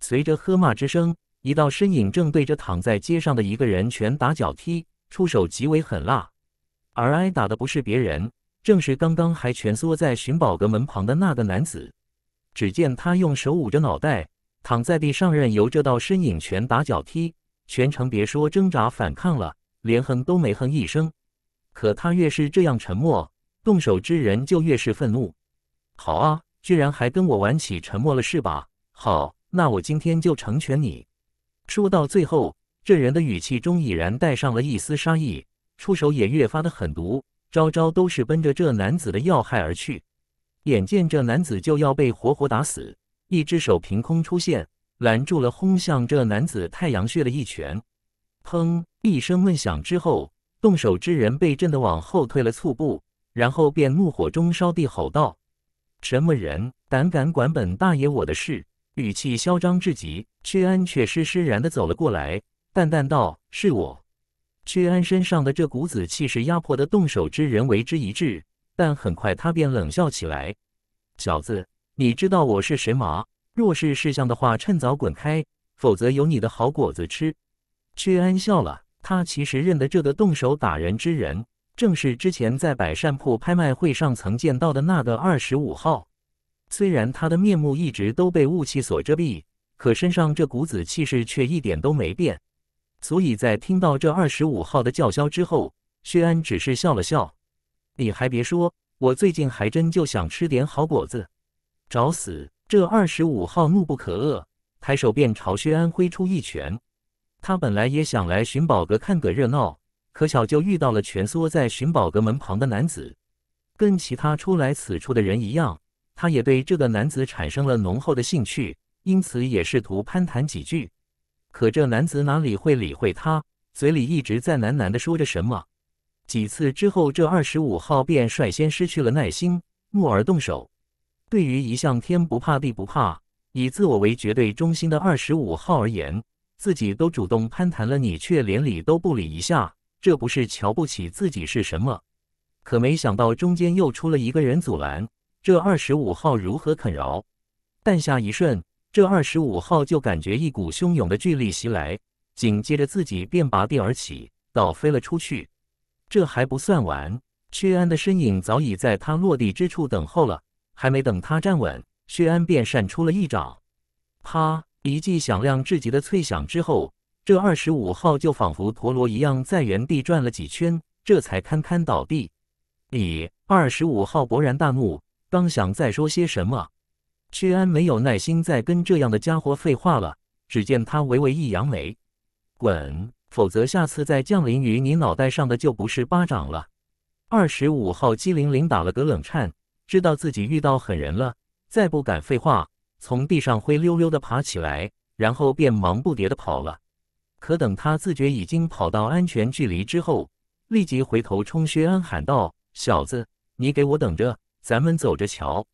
A: 随着喝骂之声，一道身影正对着躺在街上的一个人拳打脚踢，出手极为狠辣。而挨打的不是别人，正是刚刚还蜷缩在寻宝阁门旁的那个男子。只见他用手捂着脑袋，躺在地上任由这道身影拳打脚踢，全程别说挣扎反抗了，连哼都没哼一声。可他越是这样沉默，动手之人就越是愤怒。好啊，居然还跟我玩起沉默了是吧？好，那我今天就成全你。说到最后，这人的语气中已然带上了一丝杀意，出手也越发的狠毒，招招都是奔着这男子的要害而去。眼见这男子就要被活活打死，一只手凭空出现，拦住了轰向这男子太阳穴的一拳。砰！一声闷响之后，动手之人被震得往后退了数步，然后便怒火中烧地吼道：“什么人胆敢管本大爷我的事？”语气嚣张至极。屈安却施施然地走了过来，淡淡道：“是我。”屈安身上的这股子气势，压迫的动手之人为之一滞。但很快，他便冷笑起来：“小子，你知道我是谁吗？若是事相的话，趁早滚开，否则有你的好果子吃。”薛安笑了，他其实认得这个动手打人之人，正是之前在百善铺拍卖会上曾见到的那个二十五号。虽然他的面目一直都被雾气所遮蔽，可身上这股子气势却一点都没变，所以在听到这二十五号的叫嚣之后，薛安只是笑了笑。你还别说，我最近还真就想吃点好果子。找死！这二十五号怒不可遏，抬手便朝薛安挥出一拳。他本来也想来寻宝阁看个热闹，可巧就遇到了蜷缩在寻宝阁门旁的男子。跟其他出来此处的人一样，他也对这个男子产生了浓厚的兴趣，因此也试图攀谈几句。可这男子哪里会理会他，嘴里一直在喃喃的说着什么。几次之后，这二十五号便率先失去了耐心，怒而动手。对于一向天不怕地不怕、以自我为绝对中心的二十五号而言，自己都主动攀谈了，你却连理都不理一下，这不是瞧不起自己是什么？可没想到中间又出了一个人阻拦，这二十五号如何肯饶？但下一瞬，这二十五号就感觉一股汹涌的巨力袭来，紧接着自己便拔地而起，倒飞了出去。这还不算完，薛安的身影早已在他落地之处等候了。还没等他站稳，薛安便闪出了一爪，啪！一记响亮至极的脆响之后，这二十五号就仿佛陀螺一样在原地转了几圈，这才堪堪倒地。咦？二十五号勃然大怒，刚想再说些什么，薛安没有耐心再跟这样的家伙废话了。只见他微微一扬眉，滚！否则，下次再降临于你脑袋上的就不是巴掌了。二十五号机灵灵打了个冷颤，知道自己遇到狠人了，再不敢废话，从地上灰溜溜的爬起来，然后便忙不迭的跑了。可等他自觉已经跑到安全距离之后，立即回头冲薛安喊道：“小子，你给我等着，咱们走着瞧！”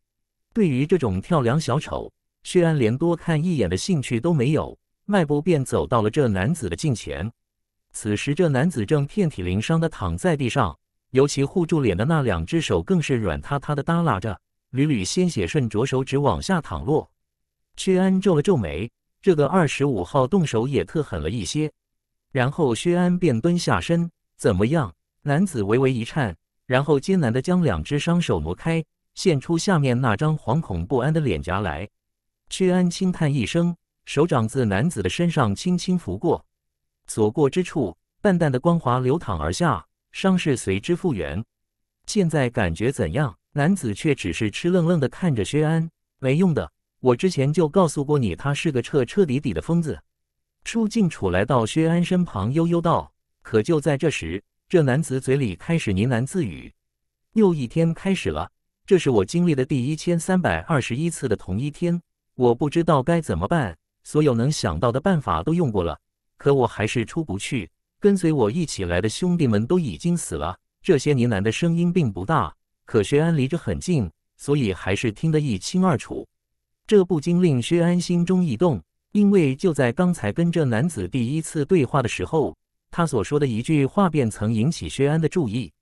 A: 对于这种跳梁小丑，薛安连多看一眼的兴趣都没有，迈步便走到了这男子的近前。此时，这男子正遍体鳞伤的躺在地上，尤其护住脸的那两只手更是软塌塌的耷拉着，缕缕鲜血顺着手指往下淌落。薛安皱了皱眉，这个二十五号动手也特狠了一些。然后薛安便蹲下身：“怎么样？”男子微微一颤，然后艰难地将两只伤手挪开，现出下面那张惶恐不安的脸颊来。薛安轻叹一声，手掌自男子的身上轻轻拂过。所过之处，淡淡的光华流淌而下，伤势随之复原。现在感觉怎样？男子却只是痴愣愣的看着薛安。没用的，我之前就告诉过你，他是个彻彻底底的疯子。舒静楚来到薛安身旁，悠悠道：“可就在这时，这男子嘴里开始呢喃自语：又一天开始了，这是我经历的第一千三百二十一次的同一天。我不知道该怎么办，所有能想到的办法都用过了。”可我还是出不去。跟随我一起来的兄弟们都已经死了。这些呢喃的声音并不大，可薛安离着很近，所以还是听得一清二楚。这不禁令薛安心中一动，因为就在刚才跟这男子第一次对话的时候，他所说的一句话便曾引起薛安的注意。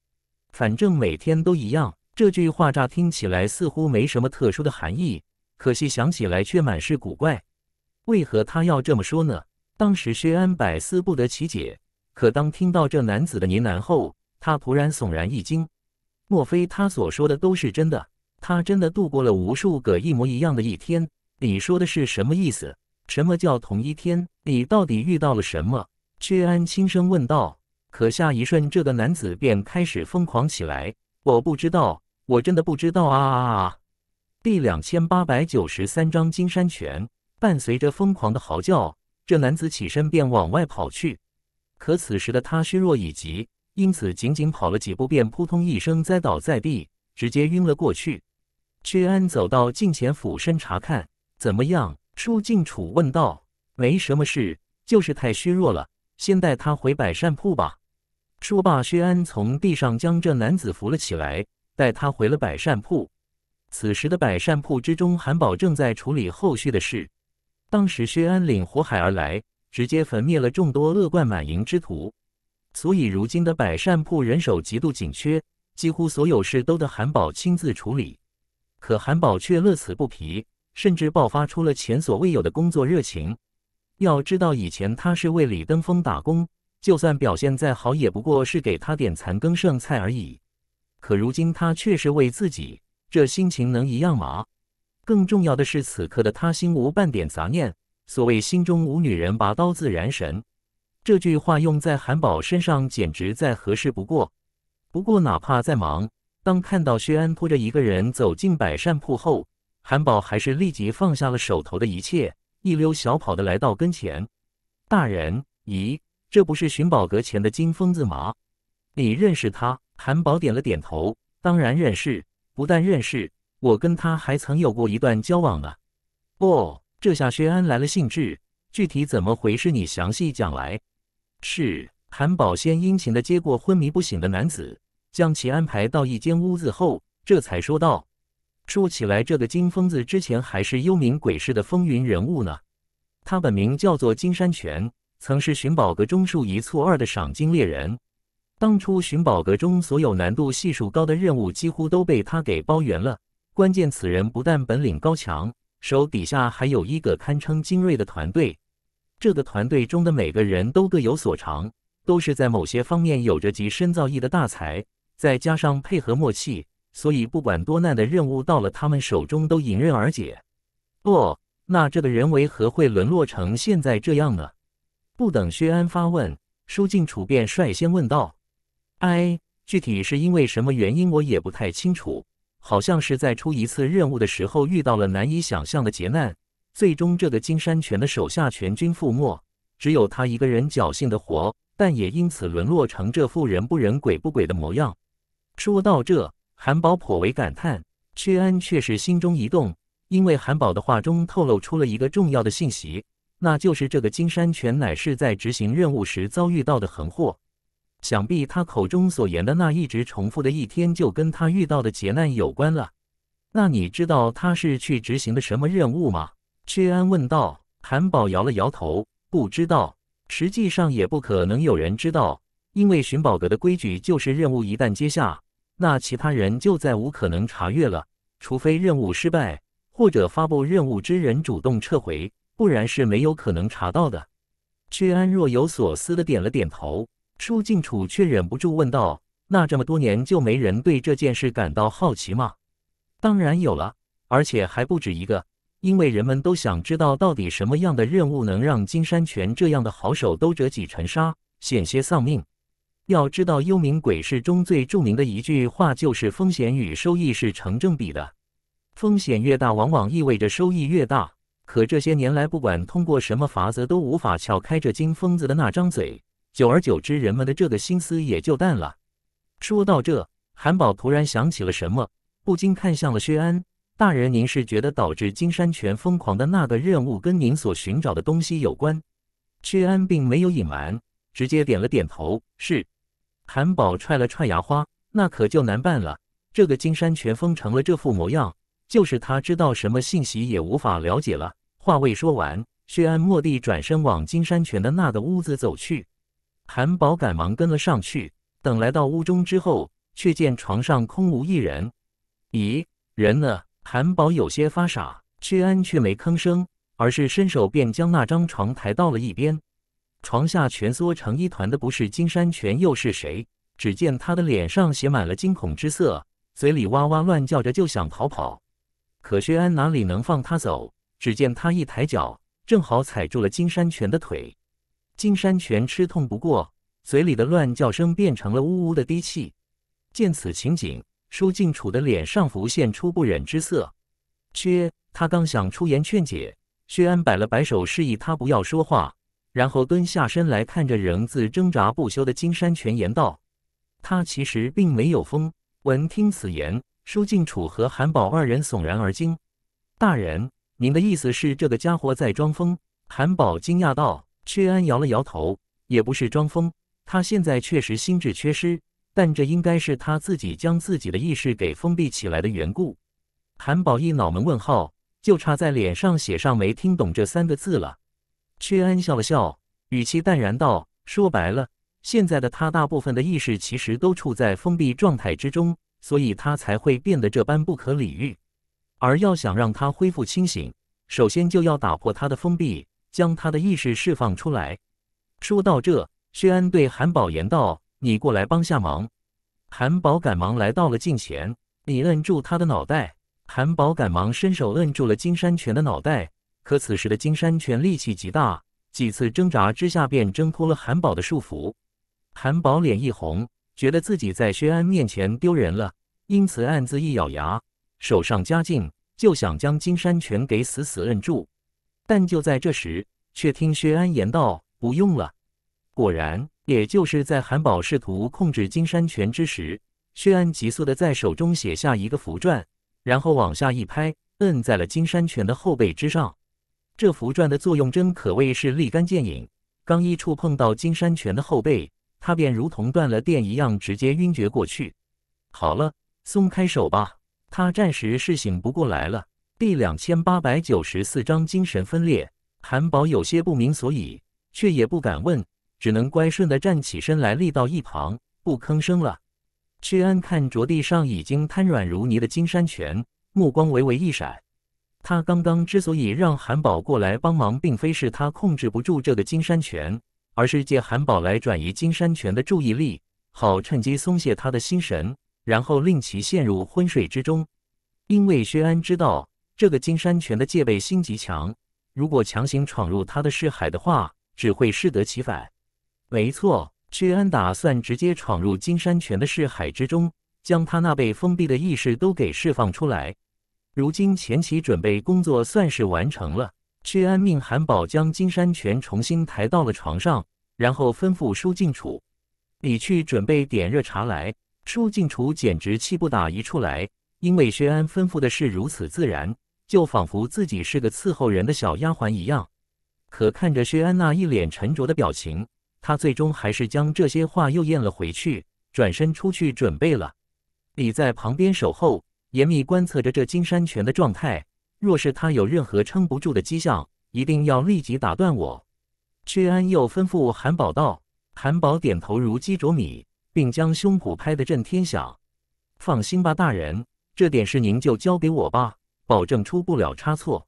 A: 反正每天都一样，这句话乍听起来似乎没什么特殊的含义，可惜想起来却满是古怪。为何他要这么说呢？当时薛安百思不得其解，可当听到这男子的呢喃后，他突然悚然一惊。莫非他所说的都是真的？他真的度过了无数个一模一样的一天？你说的是什么意思？什么叫同一天？你到底遇到了什么？薛安轻声问道。可下一瞬，这个男子便开始疯狂起来。我不知道，我真的不知道啊！第两千八百九十三章金山泉，伴随着疯狂的嚎叫。这男子起身便往外跑去，可此时的他虚弱已极，因此仅仅跑了几步便扑通一声栽倒在地，直接晕了过去。薛安走到近前，俯身查看，怎么样？舒靖楚问道：“没什么事，就是太虚弱了，先带他回百善铺吧。”说罢，薛安从地上将这男子扶了起来，带他回了百善铺。此时的百善铺之中，韩宝正在处理后续的事。当时薛安领火海而来，直接焚灭了众多恶贯满盈之徒，所以如今的百善铺人手极度紧缺，几乎所有事都得韩宝亲自处理。可韩宝却乐此不疲，甚至爆发出了前所未有的工作热情。要知道以前他是为李登峰打工，就算表现再好，也不过是给他点残羹剩菜而已。可如今他却是为自己，这心情能一样吗？更重要的是，此刻的他心无半点杂念。所谓“心中无女人，拔刀自然神”，这句话用在韩宝身上简直再合适不过。不过，哪怕再忙，当看到薛安拖着一个人走进百善铺后，韩宝还是立即放下了手头的一切，一溜小跑的来到跟前。大人，咦，这不是寻宝阁前的金疯子吗？你认识他？韩宝点了点头，当然认识，不但认识。我跟他还曾有过一段交往呢。哦，这下薛安来了兴致，具体怎么回事？你详细讲来。是韩宝先殷勤的接过昏迷不醒的男子，将其安排到一间屋子后，这才说道：“说起来，这个金疯子之前还是幽冥鬼市的风云人物呢。他本名叫做金山泉，曾是寻宝阁中数一数二的赏金猎人。当初寻宝阁中所有难度系数高的任务，几乎都被他给包圆了。”关键，此人不但本领高强，手底下还有一个堪称精锐的团队。这个团队中的每个人都各有所长，都是在某些方面有着极深造诣的大才。再加上配合默契，所以不管多难的任务，到了他们手中都迎刃而解。哦，那这个人为何会沦落成现在这样呢？不等薛安发问，舒靖楚便率先问道：“哎，具体是因为什么原因，我也不太清楚。”好像是在出一次任务的时候遇到了难以想象的劫难，最终这个金山拳的手下全军覆没，只有他一个人侥幸的活，但也因此沦落成这副人不人鬼不鬼的模样。说到这，韩宝颇为感叹，薛安却是心中一动，因为韩宝的话中透露出了一个重要的信息，那就是这个金山拳乃是在执行任务时遭遇到的横祸。想必他口中所言的那一直重复的一天，就跟他遇到的劫难有关了。那你知道他是去执行的什么任务吗？薛安问道。韩宝摇了摇头，不知道。实际上也不可能有人知道，因为寻宝阁的规矩就是，任务一旦接下，那其他人就再无可能查阅了。除非任务失败，或者发布任务之人主动撤回，不然是没有可能查到的。薛安若有所思的点了点头。舒靖楚却忍不住问道：“那这么多年就没人对这件事感到好奇吗？”“当然有了，而且还不止一个，因为人们都想知道到底什么样的任务能让金山泉这样的好手都折戟沉沙，险些丧命。要知道，幽冥鬼市中最著名的一句话就是‘风险与收益是成正比的，风险越大，往往意味着收益越大’。可这些年来，不管通过什么法子，都无法撬开这金疯子的那张嘴。”久而久之，人们的这个心思也就淡了。说到这，韩宝突然想起了什么，不禁看向了薛安大人：“您是觉得导致金山泉疯狂的那个任务跟您所寻找的东西有关？”薛安并没有隐瞒，直接点了点头：“是。”韩宝踹了踹牙花：“那可就难办了。这个金山泉疯成了这副模样，就是他知道什么信息也无法了解了。”话未说完，薛安蓦地转身往金山泉的那个屋子走去。韩宝赶忙跟了上去，等来到屋中之后，却见床上空无一人。咦，人呢？韩宝有些发傻。薛安却没吭声，而是伸手便将那张床抬到了一边。床下蜷缩成一团的不是金山泉又是谁？只见他的脸上写满了惊恐之色，嘴里哇哇乱叫着就想逃跑。可薛安哪里能放他走？只见他一抬脚，正好踩住了金山泉的腿。金山泉吃痛不过，嘴里的乱叫声变成了呜呜的低泣。见此情景，舒静楚的脸上浮现出不忍之色。薛，他刚想出言劝解，薛安摆了摆手，示意他不要说话，然后蹲下身来看着仍自挣扎不休的金山泉，言道：“他其实并没有疯。”闻听此言，舒静楚和韩宝二人悚然而惊。“大人，您的意思是这个家伙在装疯？”韩宝惊讶道。屈安摇了摇头，也不是装疯。他现在确实心智缺失，但这应该是他自己将自己的意识给封闭起来的缘故。韩宝一脑门问号，就差在脸上写上“没听懂”这三个字了。屈安笑了笑，语气淡然道：“说白了，现在的他大部分的意识其实都处在封闭状态之中，所以他才会变得这般不可理喻。而要想让他恢复清醒，首先就要打破他的封闭。”将他的意识释放出来。说到这，薛安对韩宝言道：“你过来帮下忙。”韩宝赶忙来到了近前，你摁住他的脑袋。韩宝赶忙伸手摁住了金山泉的脑袋，可此时的金山泉力气极大，几次挣扎之下便挣脱了韩宝的束缚。韩宝脸一红，觉得自己在薛安面前丢人了，因此暗自一咬牙，手上加劲，就想将金山泉给死死摁住。但就在这时，却听薛安言道：“不用了。”果然，也就是在韩宝试图控制金山泉之时，薛安急速的在手中写下一个符篆，然后往下一拍，摁在了金山泉的后背之上。这符篆的作用真可谓是立竿见影，刚一触碰到金山泉的后背，他便如同断了电一样，直接晕厥过去。好了，松开手吧，他暂时是醒不过来了。第两千八百九十四章精神分裂。韩宝有些不明所以，却也不敢问，只能乖顺地站起身来，立到一旁，不吭声了。屈安看着地上已经瘫软如泥的金山泉，目光微微一闪。他刚刚之所以让韩宝过来帮忙，并非是他控制不住这个金山泉，而是借韩宝来转移金山泉的注意力，好趁机松懈他的心神，然后令其陷入昏睡之中。因为薛安知道。这个金山泉的戒备心极强，如果强行闯入他的视海的话，只会适得其反。没错，薛安打算直接闯入金山泉的视海之中，将他那被封闭的意识都给释放出来。如今前期准备工作算是完成了，薛安命韩宝将金山泉重新抬到了床上，然后吩咐舒静楚：“你去准备点热茶来。”舒静楚简直气不打一处来，因为薛安吩咐的事如此自然。就仿佛自己是个伺候人的小丫鬟一样，可看着薛安娜一脸沉着的表情，他最终还是将这些话又咽了回去，转身出去准备了。你在旁边守候，严密观测着这金山泉的状态，若是他有任何撑不住的迹象，一定要立即打断我。薛安又吩咐韩宝道：“韩宝点头如鸡啄米，并将胸脯拍得震天响。放心吧，大人，这点事您就交给我吧。”保证出不了差错。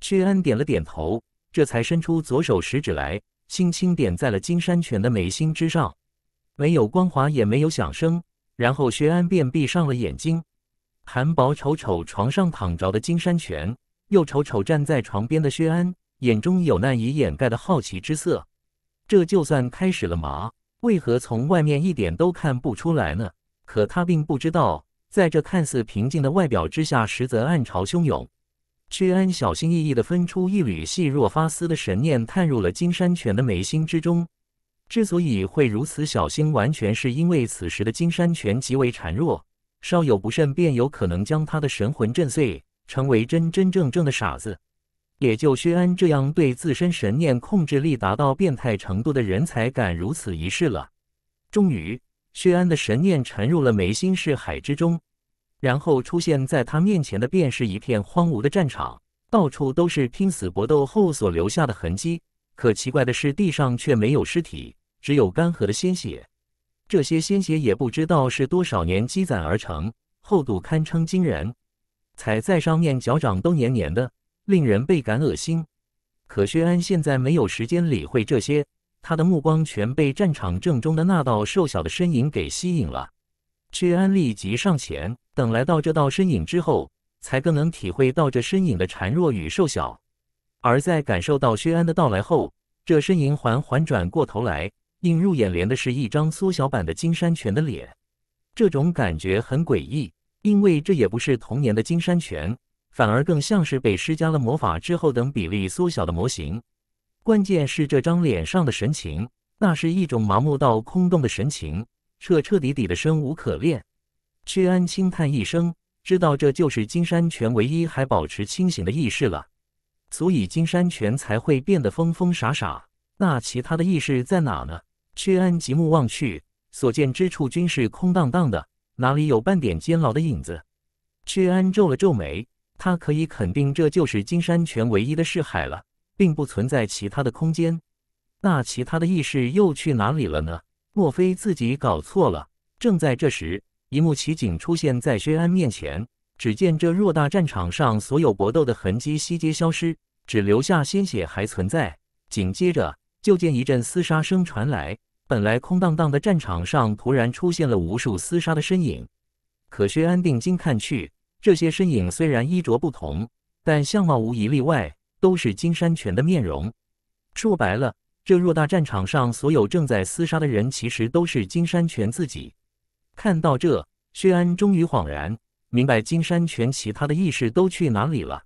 A: 薛安点了点头，这才伸出左手食指来，轻轻点在了金山泉的眉心之上，没有光滑，也没有响声。然后薛安便闭上了眼睛。韩宝瞅瞅床上躺着的金山泉，又瞅瞅站在床边的薛安，眼中有难以掩盖的好奇之色。这就算开始了吗？为何从外面一点都看不出来呢？可他并不知道。在这看似平静的外表之下，实则暗潮汹涌。薛安小心翼翼地分出一缕细若发丝的神念，探入了金山泉的眉心之中。之所以会如此小心，完全是因为此时的金山泉极为孱弱，稍有不慎便有可能将他的神魂震碎，成为真真正正的傻子。也就薛安这样对自身神念控制力达到变态程度的人，才敢如此一试了。终于。薛安的神念沉入了眉心视海之中，然后出现在他面前的便是一片荒芜的战场，到处都是拼死搏斗后所留下的痕迹。可奇怪的是，地上却没有尸体，只有干涸的鲜血。这些鲜血也不知道是多少年积攒而成，厚度堪称惊人，踩在上面脚掌都黏黏的，令人倍感恶心。可薛安现在没有时间理会这些。他的目光全被战场正中的那道瘦小的身影给吸引了。薛安立即上前，等来到这道身影之后，才更能体会到这身影的孱弱与瘦小。而在感受到薛安的到来后，这身影缓缓转过头来，映入眼帘的是一张缩小版的金山泉的脸。这种感觉很诡异，因为这也不是童年的金山泉，反而更像是被施加了魔法之后等比例缩小的模型。关键是这张脸上的神情，那是一种麻木到空洞的神情，彻彻底底的生无可恋。屈安轻叹一声，知道这就是金山泉唯一还保持清醒的意识了，所以金山泉才会变得疯疯傻傻。那其他的意识在哪呢？屈安极目望去，所见之处均是空荡荡的，哪里有半点监牢的影子？屈安皱了皱眉，他可以肯定，这就是金山泉唯一的嗜海了。并不存在其他的空间，那其他的意识又去哪里了呢？莫非自己搞错了？正在这时，一幕奇景出现在薛安面前。只见这偌大战场上，所有搏斗的痕迹悉皆消失，只留下鲜血还存在。紧接着，就见一阵厮杀声传来，本来空荡荡的战场上，突然出现了无数厮杀的身影。可薛安定睛看去，这些身影虽然衣着不同，但相貌无一例外。都是金山泉的面容。说白了，这偌大战场上所有正在厮杀的人，其实都是金山泉自己。看到这，薛安终于恍然明白，金山泉其他的意识都去哪里了？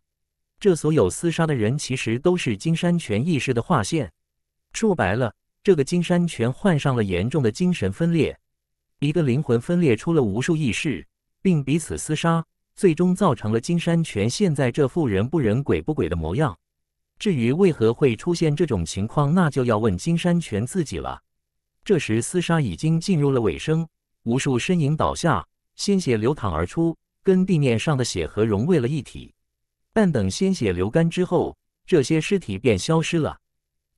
A: 这所有厮杀的人，其实都是金山泉意识的划线。说白了，这个金山泉患上了严重的精神分裂，一个灵魂分裂出了无数意识，并彼此厮杀，最终造成了金山泉现在这副人不人鬼不鬼的模样。至于为何会出现这种情况，那就要问金山泉自己了。这时厮杀已经进入了尾声，无数身影倒下，鲜血流淌而出，跟地面上的血河融为了一体。但等鲜血流干之后，这些尸体便消失了。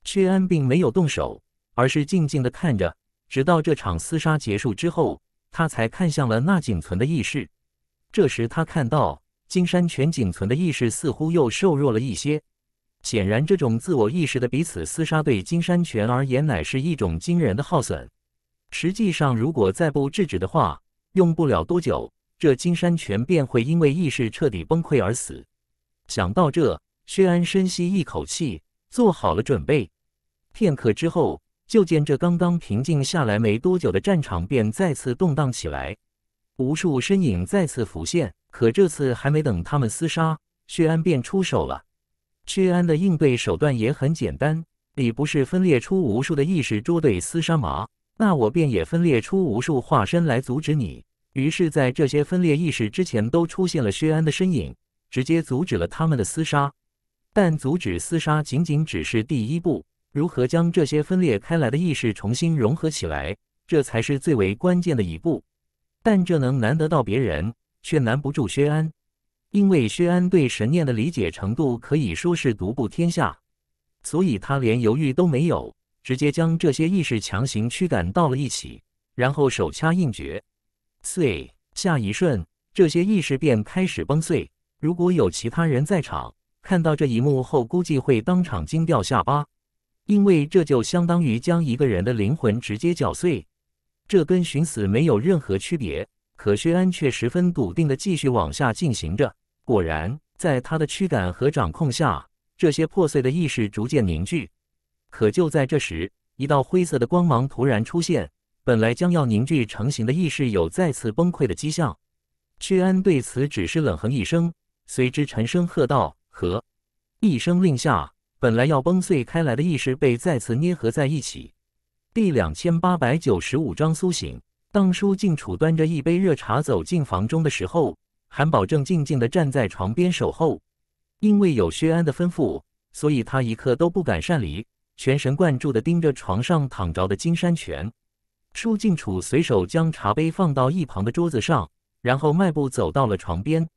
A: 薛安并没有动手，而是静静地看着，直到这场厮杀结束之后，他才看向了那仅存的意识。这时他看到金山泉仅存的意识似乎又瘦弱了一些。显然，这种自我意识的彼此厮杀对金山泉而言，乃是一种惊人的耗损。实际上，如果再不制止的话，用不了多久，这金山泉便会因为意识彻底崩溃而死。想到这，薛安深吸一口气，做好了准备。片刻之后，就见这刚刚平静下来没多久的战场，便再次动荡起来，无数身影再次浮现。可这次，还没等他们厮杀，薛安便出手了。薛安的应对手段也很简单，你不是分裂出无数的意识捉对厮杀吗？那我便也分裂出无数化身来阻止你。于是，在这些分裂意识之前，都出现了薛安的身影，直接阻止了他们的厮杀。但阻止厮杀仅仅只是第一步，如何将这些分裂开来的意识重新融合起来，这才是最为关键的一步。但这能难得到别人，却难不住薛安。因为薛安对神念的理解程度可以说是独步天下，所以他连犹豫都没有，直接将这些意识强行驱赶到了一起，然后手掐印诀，碎。下一瞬，这些意识便开始崩碎。如果有其他人在场，看到这一幕后，估计会当场惊掉下巴，因为这就相当于将一个人的灵魂直接搅碎，这跟寻死没有任何区别。可薛安却十分笃定的继续往下进行着。果然，在他的驱赶和掌控下，这些破碎的意识逐渐凝聚。可就在这时，一道灰色的光芒突然出现，本来将要凝聚成型的意识有再次崩溃的迹象。屈安对此只是冷哼一声，随之沉声喝道：“和！”一声令下，本来要崩碎开来的意识被再次捏合在一起。第两千八百九十五章苏醒。当舒静楚端着一杯热茶走进房中的时候。韩宝正静静地站在床边守候，因为有薛安的吩咐，所以他一刻都不敢擅离，全神贯注地盯着床上躺着的金山泉。舒静楚随手将茶杯放到一旁的桌子上，然后迈步走到了床边。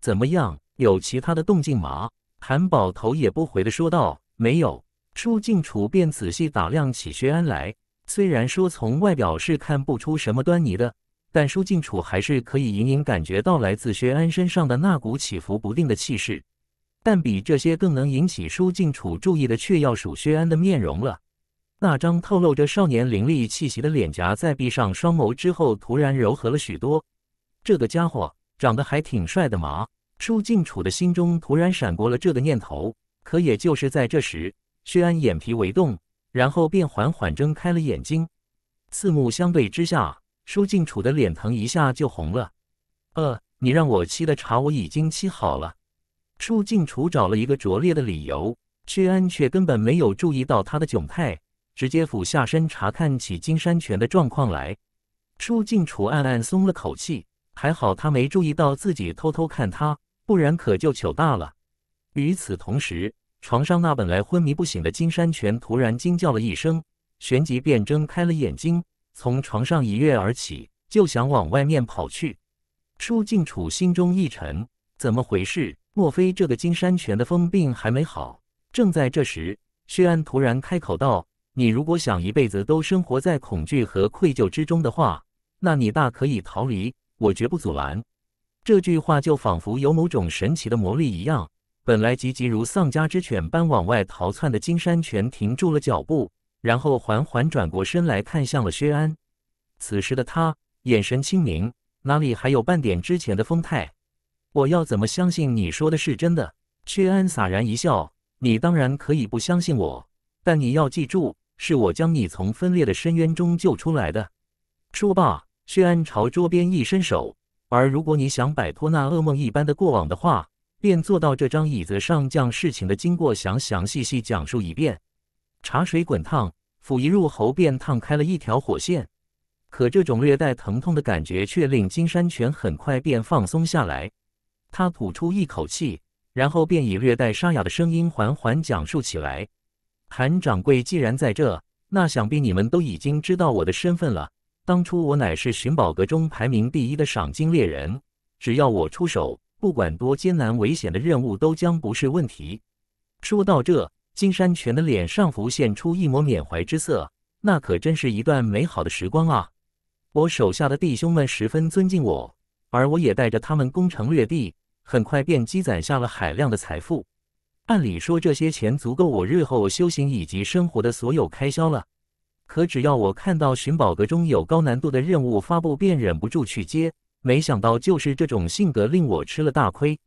A: 怎么样，有其他的动静吗？韩宝头也不回的说道：“没有。”舒静楚便仔细打量起薛安来，虽然说从外表是看不出什么端倪的。但舒静楚还是可以隐隐感觉到来自薛安身上的那股起伏不定的气势，但比这些更能引起舒静楚注意的，却要数薛安的面容了。那张透露着少年凌厉气息的脸颊，在闭上双眸之后，突然柔和了许多。这个家伙长得还挺帅的嘛！舒静楚的心中突然闪过了这个念头。可也就是在这时，薛安眼皮微动，然后便缓缓睁开了眼睛。四目相对之下。舒静楚的脸庞一下就红了。呃，你让我沏的茶我已经沏好了。舒静楚找了一个拙劣的理由，屈安却根本没有注意到他的窘态，直接俯下身查看起金山泉的状况来。舒静楚暗暗松了口气，还好他没注意到自己偷偷看他，不然可就糗大了。与此同时，床上那本来昏迷不醒的金山泉突然惊叫了一声，旋即便睁开了眼睛。从床上一跃而起，就想往外面跑去。舒静楚心中一沉，怎么回事？莫非这个金山泉的疯病还没好？正在这时，薛安突然开口道：“你如果想一辈子都生活在恐惧和愧疚之中的话，那你大可以逃离，我绝不阻拦。”这句话就仿佛有某种神奇的魔力一样，本来急急如丧家之犬般往外逃窜的金山泉停住了脚步。然后缓缓转过身来看向了薛安，此时的他眼神清明，哪里还有半点之前的风态？我要怎么相信你说的是真的？薛安洒然一笑：“你当然可以不相信我，但你要记住，是我将你从分裂的深渊中救出来的。”说罢，薛安朝桌边一伸手，而如果你想摆脱那噩梦一般的过往的话，便坐到这张椅子上，将事情的经过详详细细讲述一遍。茶水滚烫，甫一入喉便烫开了一条火线。可这种略带疼痛的感觉却令金山泉很快便放松下来。他吐出一口气，然后便以略带沙哑的声音缓缓讲述起来：“韩掌柜既然在这，那想必你们都已经知道我的身份了。当初我乃是寻宝阁中排名第一的赏金猎人，只要我出手，不管多艰难危险的任务都将不是问题。”说到这。金山泉的脸上浮现出一抹缅怀之色，那可真是一段美好的时光啊！我手下的弟兄们十分尊敬我，而我也带着他们攻城略地，很快便积攒下了海量的财富。按理说，这些钱足够我日后修行以及生活的所有开销了。可只要我看到寻宝阁中有高难度的任务发布，便忍不住去接。没想到，就是这种性格令我吃了大亏。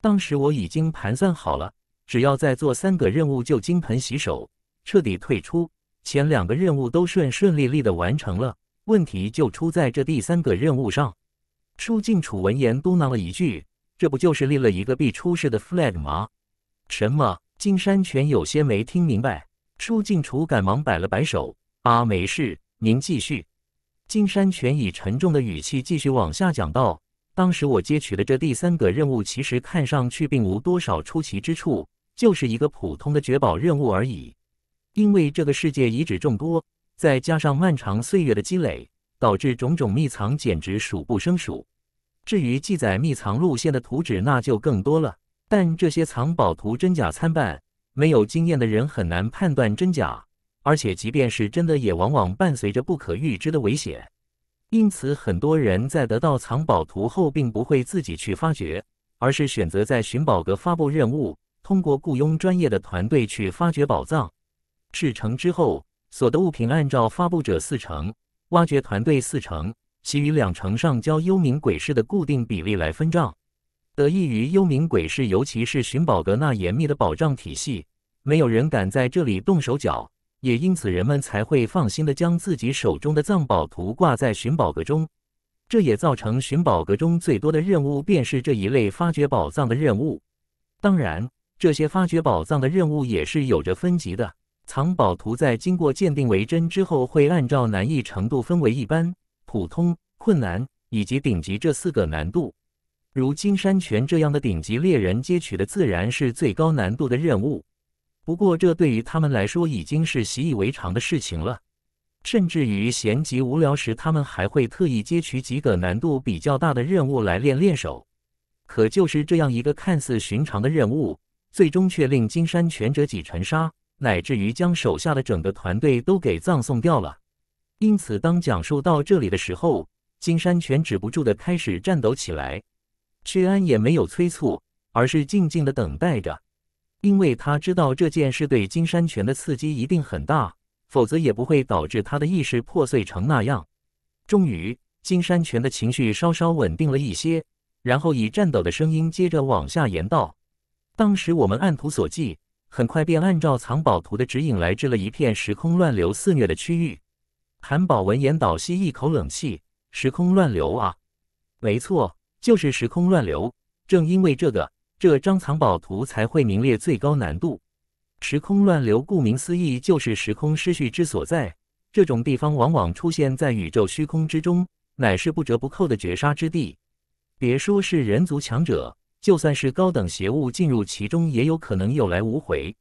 A: 当时我已经盘算好了。只要再做三个任务就金盆洗手，彻底退出。前两个任务都顺顺利利的完成了，问题就出在这第三个任务上。舒静楚闻言嘟囔了一句：“这不就是立了一个必出事的 flag 吗？”什么？金山泉有些没听明白。舒静楚赶忙摆了摆手：“啊，没事，您继续。”金山泉以沉重的语气继续往下讲道：“当时我接取的这第三个任务，其实看上去并无多少出奇之处。”就是一个普通的掘宝任务而已。因为这个世界遗址众多，再加上漫长岁月的积累，导致种种秘藏简直数不胜数。至于记载秘藏路线的图纸，那就更多了。但这些藏宝图真假参半，没有经验的人很难判断真假。而且，即便是真的，也往往伴随着不可预知的危险。因此，很多人在得到藏宝图后，并不会自己去发掘，而是选择在寻宝阁发布任务。通过雇佣专业的团队去发掘宝藏，事成之后所得物品按照发布者四成、挖掘团队四成、其余两成上交幽冥鬼市的固定比例来分账。得益于幽冥鬼市，尤其是寻宝阁那严密的保障体系，没有人敢在这里动手脚，也因此人们才会放心的将自己手中的藏宝图挂在寻宝阁中。这也造成寻宝阁中最多的任务便是这一类发掘宝藏的任务。当然。这些发掘宝藏的任务也是有着分级的。藏宝图在经过鉴定为真之后，会按照难易程度分为一般、普通、困难以及顶级这四个难度。如金山泉这样的顶级猎人接取的自然是最高难度的任务，不过这对于他们来说已经是习以为常的事情了。甚至于闲极无聊时，他们还会特意接取几个难度比较大的任务来练练手。可就是这样一个看似寻常的任务。最终却令金山全折戟沉沙，乃至于将手下的整个团队都给葬送掉了。因此，当讲述到这里的时候，金山全止不住的开始颤抖起来。赤安也没有催促，而是静静的等待着，因为他知道这件事对金山全的刺激一定很大，否则也不会导致他的意识破碎成那样。终于，金山全的情绪稍稍稳定了一些，然后以颤抖的声音接着往下言道。当时我们按图索骥，很快便按照藏宝图的指引，来至了一片时空乱流肆虐的区域。韩宝闻言倒吸一口冷气：“时空乱流啊，没错，就是时空乱流。正因为这个，这张藏宝图才会名列最高难度。时空乱流，顾名思义，就是时空失序之所在。这种地方往往出现在宇宙虚空之中，乃是不折不扣的绝杀之地。别说是人族强者。”就算是高等邪物进入其中，也有可能有来无回。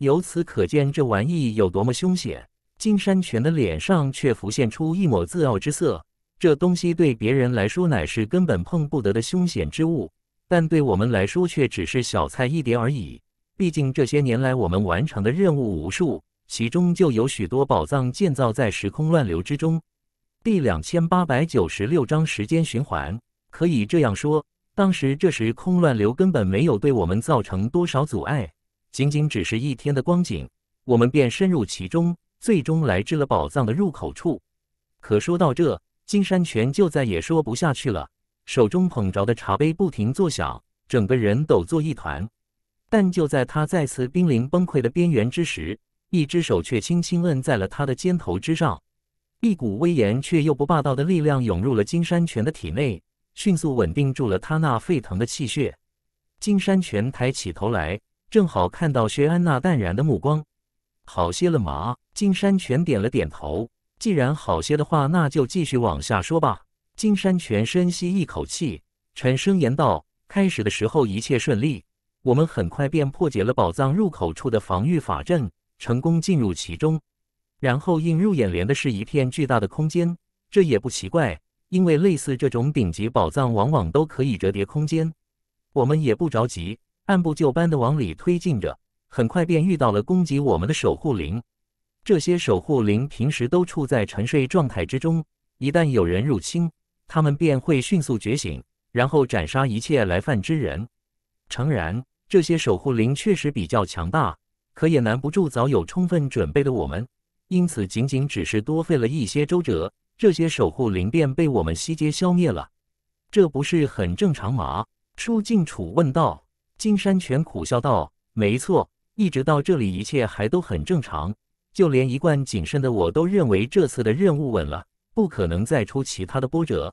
A: 由此可见，这玩意有多么凶险。金山泉的脸上却浮现出一抹自傲之色。这东西对别人来说乃是根本碰不得的凶险之物，但对我们来说却只是小菜一碟而已。毕竟这些年来，我们完成的任务无数，其中就有许多宝藏建造在时空乱流之中。第两千八百九十六章时间循环，可以这样说。当时这时空乱流根本没有对我们造成多少阻碍，仅仅只是一天的光景，我们便深入其中，最终来至了宝藏的入口处。可说到这，金山泉就再也说不下去了，手中捧着的茶杯不停作响，整个人抖作一团。但就在他再次濒临崩溃的边缘之时，一只手却轻轻摁在了他的肩头之上，一股威严却又不霸道的力量涌入了金山泉的体内。迅速稳定住了他那沸腾的气血。金山泉抬起头来，正好看到薛安娜淡然的目光。好些了吗？金山泉点了点头。既然好些的话，那就继续往下说吧。金山泉深吸一口气，沉声言道：“开始的时候一切顺利，我们很快便破解了宝藏入口处的防御法阵，成功进入其中。然后映入眼帘的是一片巨大的空间，这也不奇怪。”因为类似这种顶级宝藏，往往都可以折叠空间。我们也不着急，按部就班的往里推进着。很快便遇到了攻击我们的守护灵。这些守护灵平时都处在沉睡状态之中，一旦有人入侵，他们便会迅速觉醒，然后斩杀一切来犯之人。诚然，这些守护灵确实比较强大，可也难不住早有充分准备的我们。因此，仅仅只是多费了一些周折。这些守护灵便被我们西街消灭了，这不是很正常吗？舒静楚问道。金山泉苦笑道：“没错，一直到这里一切还都很正常，就连一贯谨慎的我都认为这次的任务稳了，不可能再出其他的波折。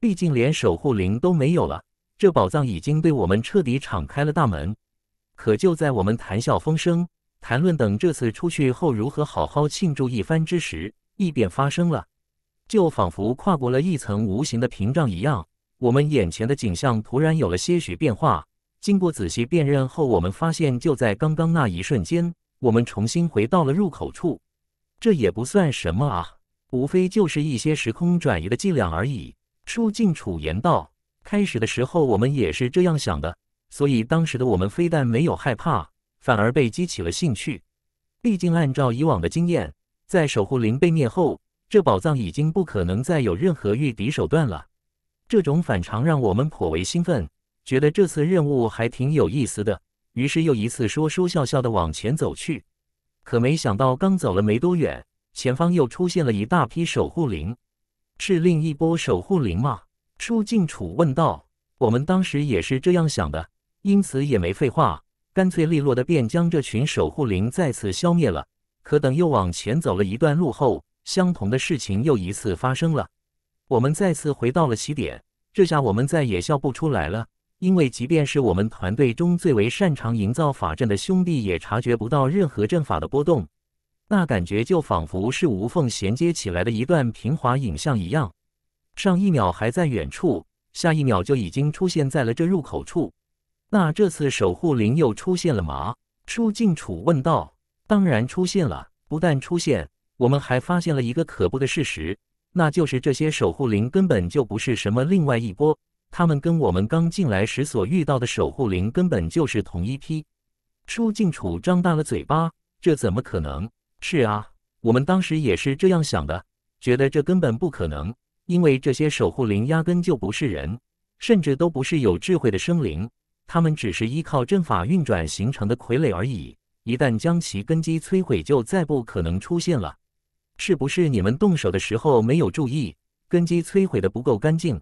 A: 毕竟连守护灵都没有了，这宝藏已经对我们彻底敞开了大门。”可就在我们谈笑风生，谈论等这次出去后如何好好庆祝一番之时，异变发生了。就仿佛跨过了一层无形的屏障一样，我们眼前的景象突然有了些许变化。经过仔细辨认后，我们发现就在刚刚那一瞬间，我们重新回到了入口处。这也不算什么啊，无非就是一些时空转移的伎俩而已。舒静楚言道：“开始的时候我们也是这样想的，所以当时的我们非但没有害怕，反而被激起了兴趣。毕竟按照以往的经验，在守护灵被灭后。”这宝藏已经不可能再有任何御敌手段了。这种反常让我们颇为兴奋，觉得这次任务还挺有意思的。于是又一次说说笑笑的往前走去。可没想到，刚走了没多远，前方又出现了一大批守护灵。是另一波守护灵吗？舒静楚问道。我们当时也是这样想的，因此也没废话，干脆利落的便将这群守护灵再次消灭了。可等又往前走了一段路后，相同的事情又一次发生了，我们再次回到了起点。这下我们再也笑不出来了，因为即便是我们团队中最为擅长营造法阵的兄弟，也察觉不到任何阵法的波动。那感觉就仿佛是无缝衔接起来的一段平滑影像一样，上一秒还在远处，下一秒就已经出现在了这入口处。那这次守护灵又出现了吗？舒静楚问道。当然出现了，不但出现。我们还发现了一个可怖的事实，那就是这些守护灵根本就不是什么另外一波，他们跟我们刚进来时所遇到的守护灵根本就是同一批。舒静楚张大了嘴巴，这怎么可能？是啊，我们当时也是这样想的，觉得这根本不可能，因为这些守护灵压根就不是人，甚至都不是有智慧的生灵，他们只是依靠阵法运转形成的傀儡而已，一旦将其根基摧毁，就再不可能出现了。是不是你们动手的时候没有注意根基摧毁的不够干净？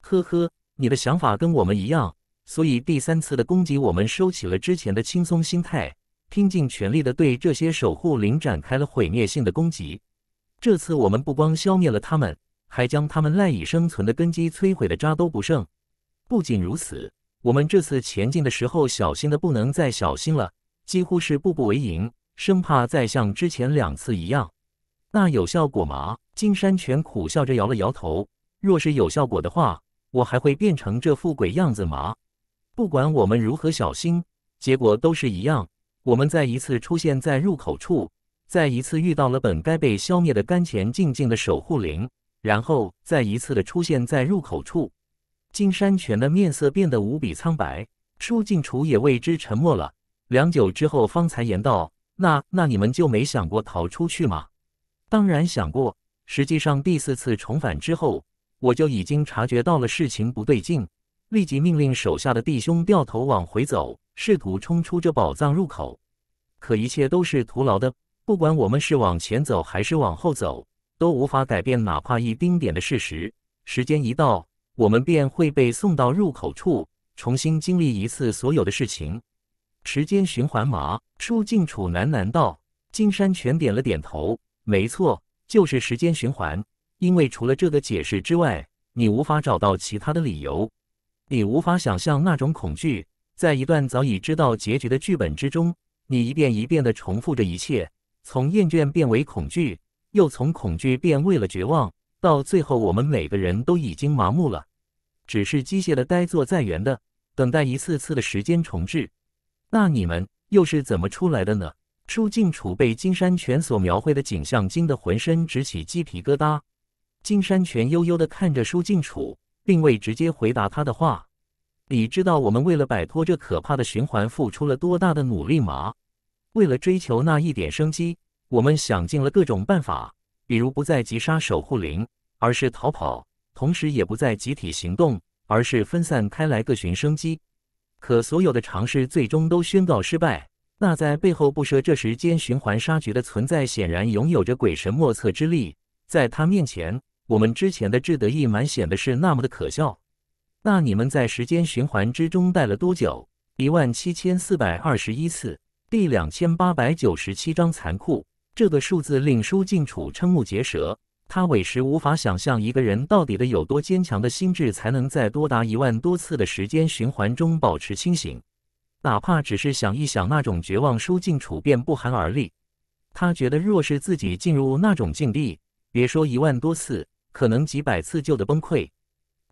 A: 呵呵，你的想法跟我们一样，所以第三次的攻击，我们收起了之前的轻松心态，拼尽全力的对这些守护灵展开了毁灭性的攻击。这次我们不光消灭了他们，还将他们赖以生存的根基摧毁的渣都不剩。不仅如此，我们这次前进的时候小心的不能再小心了，几乎是步步为营，生怕再像之前两次一样。那有效果吗？金山泉苦笑着摇了摇头。若是有效果的话，我还会变成这副鬼样子吗？不管我们如何小心，结果都是一样。我们再一次出现在入口处，再一次遇到了本该被消灭的甘前静静的守护灵，然后再一次的出现在入口处。金山泉的面色变得无比苍白，舒静楚也为之沉默了。良久之后，方才言道：“那那你们就没想过逃出去吗？”当然想过，实际上第四次重返之后，我就已经察觉到了事情不对劲，立即命令手下的弟兄掉头往回走，试图冲出这宝藏入口。可一切都是徒劳的，不管我们是往前走还是往后走，都无法改变哪怕一丁点的事实。时间一到，我们便会被送到入口处，重新经历一次所有的事情。时间循环吗？出靖楚喃喃道。金山全点了点头。没错，就是时间循环。因为除了这个解释之外，你无法找到其他的理由。你无法想象那种恐惧，在一段早已知道结局的剧本之中，你一遍一遍的重复着一切，从厌倦变为恐惧，又从恐惧变为了绝望，到最后我们每个人都已经麻木了，只是机械的呆坐在原地，等待一次次的时间重置。那你们又是怎么出来的呢？舒靖楚被金山泉所描绘的景象惊得浑身直起鸡皮疙瘩。金山泉悠悠地看着舒靖楚，并未直接回答他的话。你知道我们为了摆脱这可怕的循环付出了多大的努力吗？为了追求那一点生机，我们想尽了各种办法，比如不再击杀守护灵，而是逃跑；同时也不再集体行动，而是分散开来各寻生机。可所有的尝试最终都宣告失败。那在背后布设这时间循环杀局的存在，显然拥有着鬼神莫测之力。在他面前，我们之前的志得意满显得是那么的可笑。那你们在时间循环之中待了多久？一万七千四百二十一次，第两千八百九十七章残酷。这个数字令舒静楚瞠目结舌，他委实无法想象一个人到底的有多坚强的心智，才能在多达一万多次的时间循环中保持清醒。哪怕只是想一想那种绝望，舒静楚便不寒而栗。他觉得，若是自己进入那种境地，别说一万多次，可能几百次就得崩溃。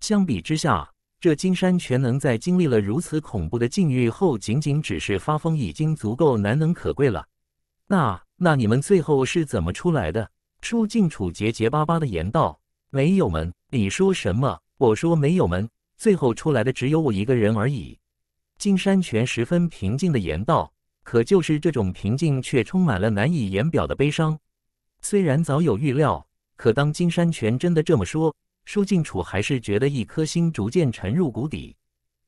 A: 相比之下，这金山全能在经历了如此恐怖的境遇后，仅仅只是发疯，已经足够难能可贵了。那……那你们最后是怎么出来的？舒静楚结结巴巴的言道：“没有门。”你说什么？我说没有门。最后出来的只有我一个人而已。金山泉十分平静的言道：“可就是这种平静，却充满了难以言表的悲伤。虽然早有预料，可当金山泉真的这么说，舒静楚还是觉得一颗心逐渐沉入谷底。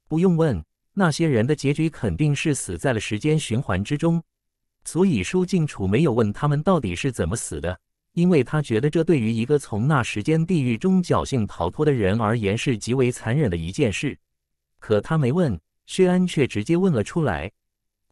A: 不用问，那些人的结局肯定是死在了时间循环之中。所以舒静楚没有问他们到底是怎么死的，因为他觉得这对于一个从那时间地狱中侥幸逃脱的人而言是极为残忍的一件事。可他没问。”薛安却直接问了出来：“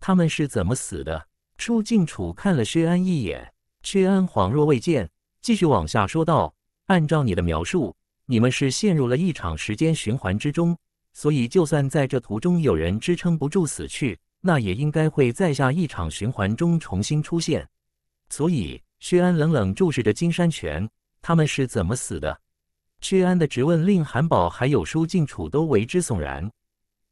A: 他们是怎么死的？”舒静楚看了薛安一眼，薛安恍若未见，继续往下说道：“按照你的描述，你们是陷入了一场时间循环之中，所以就算在这途中有人支撑不住死去，那也应该会在下一场循环中重新出现。”所以，薛安冷冷注视着金山泉：“他们是怎么死的？”薛安的直问令韩宝还有舒静楚都为之悚然。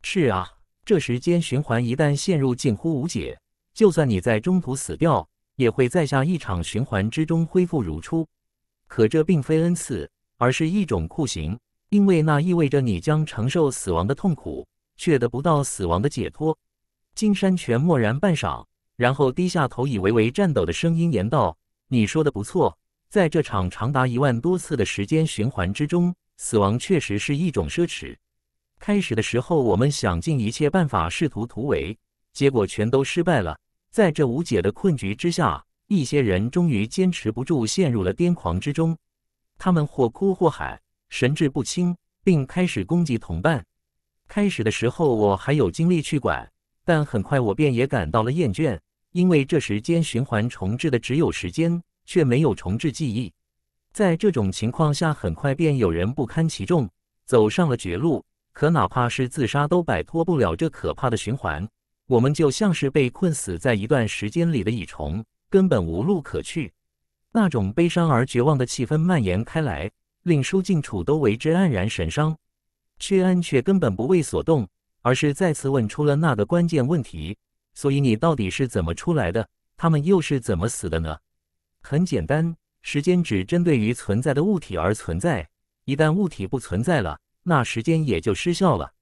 A: 是啊，这时间循环一旦陷入近乎无解，就算你在中途死掉，也会在下一场循环之中恢复如初。可这并非恩赐，而是一种酷刑，因为那意味着你将承受死亡的痛苦，却得不到死亡的解脱。金山泉默然半晌，然后低下头，以微微颤抖的声音言道：“你说的不错，在这场长达一万多次的时间循环之中，死亡确实是一种奢侈。”开始的时候，我们想尽一切办法试图突围，结果全都失败了。在这无解的困局之下，一些人终于坚持不住，陷入了癫狂之中。他们或哭或喊，神志不清，并开始攻击同伴。开始的时候，我还有精力去管，但很快我便也感到了厌倦，因为这时间循环重置的只有时间，却没有重置记忆。在这种情况下，很快便有人不堪其重，走上了绝路。可哪怕是自杀，都摆脱不了这可怕的循环。我们就像是被困死在一段时间里的蚁虫，根本无路可去。那种悲伤而绝望的气氛蔓延开来，令舒静楚都为之黯然神伤。屈安却根本不为所动，而是再次问出了那个关键问题：所以你到底是怎么出来的？他们又是怎么死的呢？很简单，时间只针对于存在的物体而存在，一旦物体不存在了。那时间也就失效了。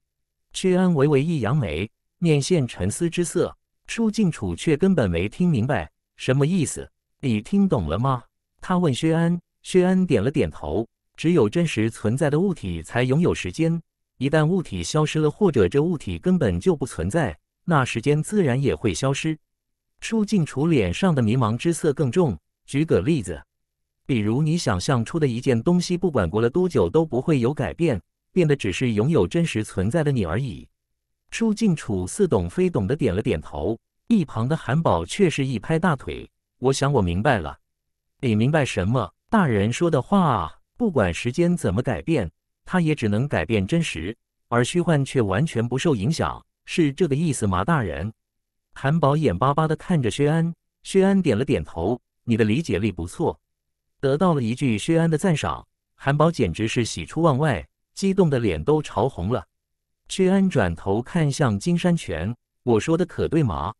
A: 薛安微微一扬眉，面现沉思之色。舒静楚却根本没听明白什么意思。你听懂了吗？他问薛安。薛安点了点头。只有真实存在的物体才拥有时间。一旦物体消失了，或者这物体根本就不存在，那时间自然也会消失。舒静楚脸上的迷茫之色更重。举个例子，比如你想象出的一件东西，不管过了多久都不会有改变。变的只是拥有真实存在的你而已。舒静楚似懂非懂的点了点头，一旁的韩宝却是一拍大腿：“我想我明白了。”“你明白什么？”“大人说的话，不管时间怎么改变，它也只能改变真实，而虚幻却完全不受影响，是这个意思吗？”大人。韩宝眼巴巴地看着薛安，薛安点了点头：“你的理解力不错。”得到了一句薛安的赞赏，韩宝简直是喜出望外。激动的脸都潮红了，屈安转头看向金山泉：“我说的可对吗？”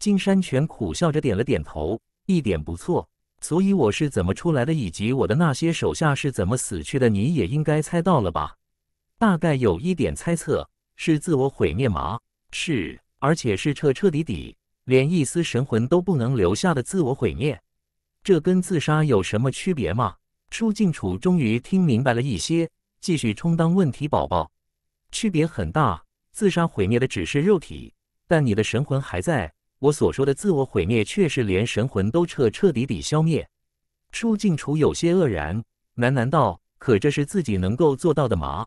A: 金山泉苦笑着点了点头：“一点不错。所以我是怎么出来的，以及我的那些手下是怎么死去的，你也应该猜到了吧？”大概有一点猜测，是自我毁灭吗？是，而且是彻彻底底，连一丝神魂都不能留下的自我毁灭。这跟自杀有什么区别吗？舒静楚终于听明白了一些。继续充当问题宝宝，区别很大。自杀毁灭的只是肉体，但你的神魂还在我所说的自我毁灭，却是连神魂都彻彻底底消灭。舒静楚有些愕然，喃喃道：“可这是自己能够做到的吗？”“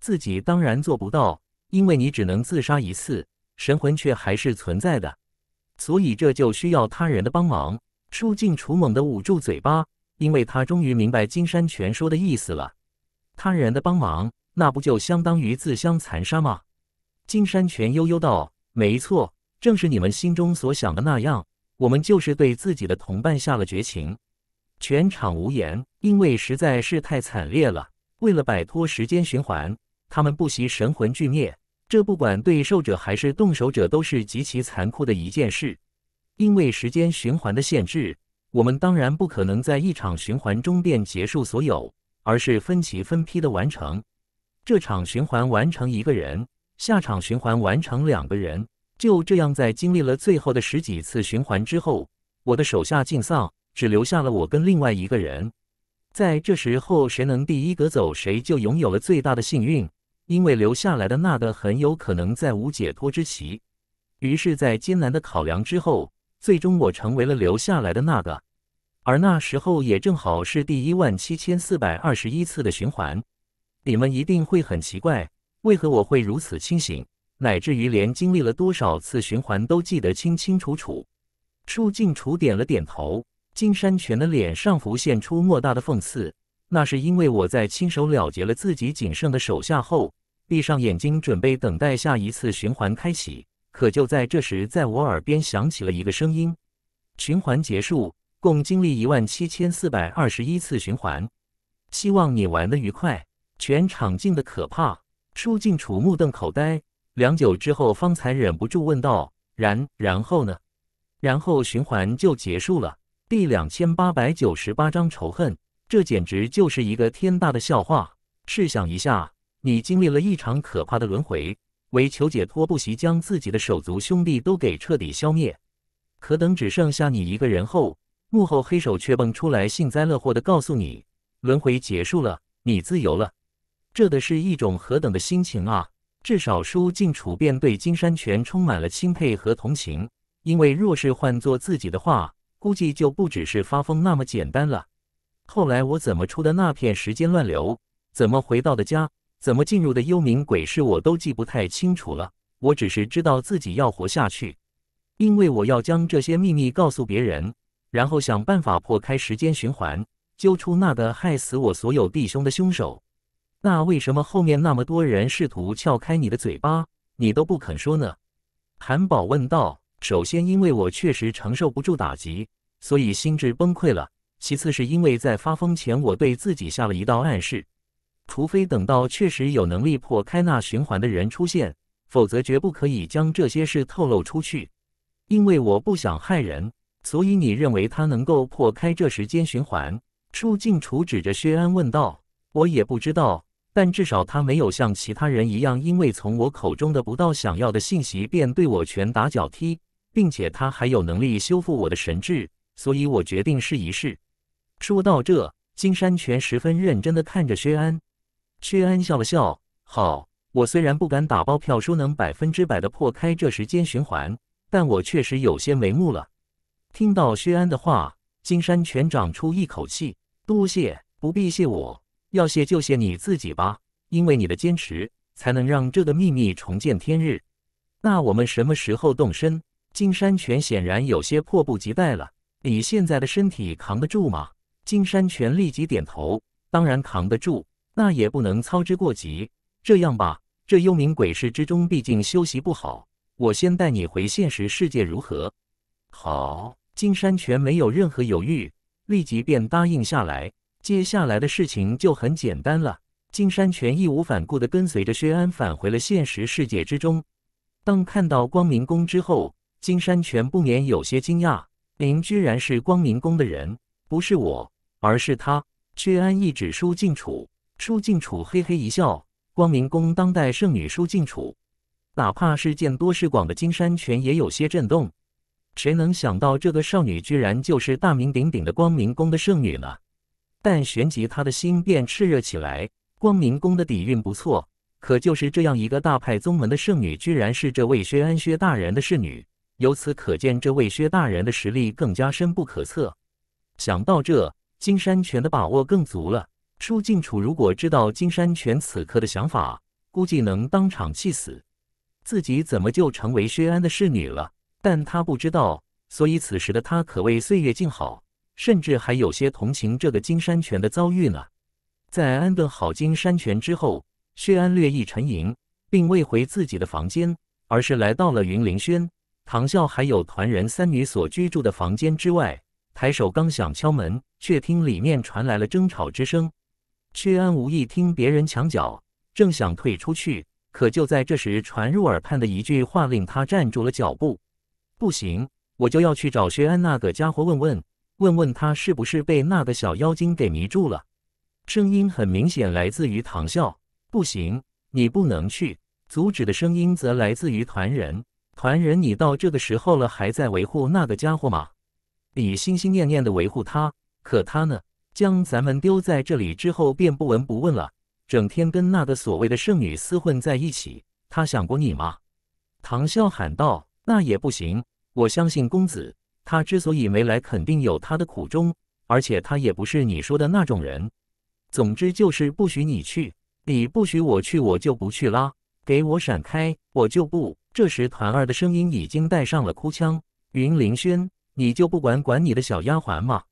A: 自己当然做不到，因为你只能自杀一次，神魂却还是存在的，所以这就需要他人的帮忙。”舒静楚猛地捂住嘴巴，因为他终于明白金山全说的意思了。他人的帮忙，那不就相当于自相残杀吗？金山泉悠悠道：“没错，正是你们心中所想的那样，我们就是对自己的同伴下了绝情。”全场无言，因为实在是太惨烈了。为了摆脱时间循环，他们不惜神魂俱灭，这不管对受者还是动手者，都是极其残酷的一件事。因为时间循环的限制，我们当然不可能在一场循环中便结束所有。而是分期分批的完成，这场循环完成一个人，下场循环完成两个人。就这样，在经历了最后的十几次循环之后，我的手下尽丧，只留下了我跟另外一个人。在这时候，谁能第一个走，谁就拥有了最大的幸运，因为留下来的那个很有可能再无解脱之期。于是，在艰难的考量之后，最终我成为了留下来的那个。而那时候也正好是第一万七千四百二十一次的循环，你们一定会很奇怪，为何我会如此清醒，乃至于连经历了多少次循环都记得清清楚楚。树静楚点了点头，金山泉的脸上浮现出莫大的讽刺。那是因为我在亲手了结了自己仅剩的手下后，闭上眼睛准备等待下一次循环开启。可就在这时，在我耳边响起了一个声音：“循环结束。”共经历一万七千四百二十一次循环，希望你玩的愉快。全场静的可怕，舒静楚目瞪口呆，良久之后方才忍不住问道：“然然后呢？然后循环就结束了。”第两千八百九十八章仇恨，这简直就是一个天大的笑话。试想一下，你经历了一场可怕的轮回，为求解脱不惜将自己的手足兄弟都给彻底消灭，可等只剩下你一个人后。幕后黑手却蹦出来幸灾乐祸的告诉你：“轮回结束了，你自由了。”这的是一种何等的心情啊！至少书静楚便对金山泉充满了钦佩和同情，因为若是换做自己的话，估计就不只是发疯那么简单了。后来我怎么出的那片时间乱流，怎么回到的家，怎么进入的幽冥鬼市，我都记不太清楚了。我只是知道自己要活下去，因为我要将这些秘密告诉别人。然后想办法破开时间循环，揪出那个害死我所有弟兄的凶手。那为什么后面那么多人试图撬开你的嘴巴，你都不肯说呢？韩宝问道。首先，因为我确实承受不住打击，所以心智崩溃了；其次，是因为在发疯前，我对自己下了一道暗示：除非等到确实有能力破开那循环的人出现，否则绝不可以将这些事透露出去，因为我不想害人。所以你认为他能够破开这时间循环？树静楚指着薛安问道：“我也不知道，但至少他没有像其他人一样，因为从我口中的不到想要的信息，便对我拳打脚踢，并且他还有能力修复我的神智。所以，我决定试一试。”说到这，金山泉十分认真地看着薛安。薛安笑了笑：“好，我虽然不敢打包票说能百分之百的破开这时间循环，但我确实有些眉目了。”听到薛安的话，金山泉长出一口气：“多谢，不必谢我，要谢就谢你自己吧。因为你的坚持，才能让这个秘密重见天日。那我们什么时候动身？”金山泉显然有些迫不及待了：“你现在的身体扛得住吗？”金山泉立即点头：“当然扛得住。那也不能操之过急。这样吧，这幽冥鬼市之中，毕竟休息不好，我先带你回现实世界，如何？”好。金山泉没有任何犹豫，立即便答应下来。接下来的事情就很简单了。金山泉义无反顾地跟随着薛安返回了现实世界之中。当看到光明宫之后，金山泉不免有些惊讶：“您居然是光明宫的人，不是我，而是他。”薛安一指舒静楚，舒静楚嘿嘿一笑：“光明宫当代圣女舒静楚，哪怕是见多识广的金山泉也有些震动。”谁能想到这个少女居然就是大名鼎鼎的光明宫的圣女呢？但旋即他的心便炽热起来。光明宫的底蕴不错，可就是这样一个大派宗门的圣女，居然是这位薛安薛大人的侍女。由此可见，这位薛大人的实力更加深不可测。想到这，金山泉的把握更足了。舒静楚如果知道金山泉此刻的想法，估计能当场气死。自己怎么就成为薛安的侍女了？但他不知道，所以此时的他可谓岁月静好，甚至还有些同情这个金山泉的遭遇呢。在安顿好金山泉之后，薛安略一沉吟，并未回自己的房间，而是来到了云林轩、唐笑还有团人三女所居住的房间之外，抬手刚想敲门，却听里面传来了争吵之声。薛安无意听别人墙角，正想退出去，可就在这时，传入耳畔的一句话令他站住了脚步。不行，我就要去找薛安那个家伙问问，问问他是不是被那个小妖精给迷住了。声音很明显来自于唐笑。不行，你不能去。阻止的声音则来自于团人。团人，你到这个时候了还在维护那个家伙吗？你心心念念的维护他，可他呢，将咱们丢在这里之后便不闻不问了，整天跟那个所谓的圣女厮混在一起。他想过你吗？唐笑喊道。那也不行，我相信公子，他之所以没来，肯定有他的苦衷，而且他也不是你说的那种人。总之就是不许你去，你不许我去，我就不去啦。给我闪开，我就不。这时，团儿的声音已经带上了哭腔：“云凌轩，你就不管管你的小丫鬟吗？”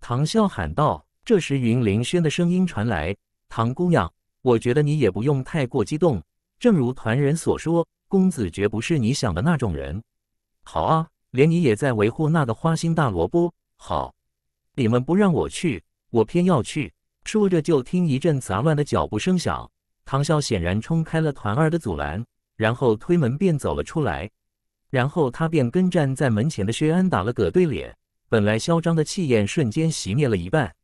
A: 唐笑喊道。这时，云凌轩的声音传来：“唐姑娘，我觉得你也不用太过激动，正如团人所说。”公子绝不是你想的那种人。好啊，连你也在维护那个花心大萝卜。好，你们不让我去，我偏要去。说着，就听一阵杂乱的脚步声响。唐啸显然冲开了团儿的阻拦，然后推门便走了出来。然后他便跟站在门前的薛安打了个对脸，本来嚣张的气焰瞬间熄灭了一半。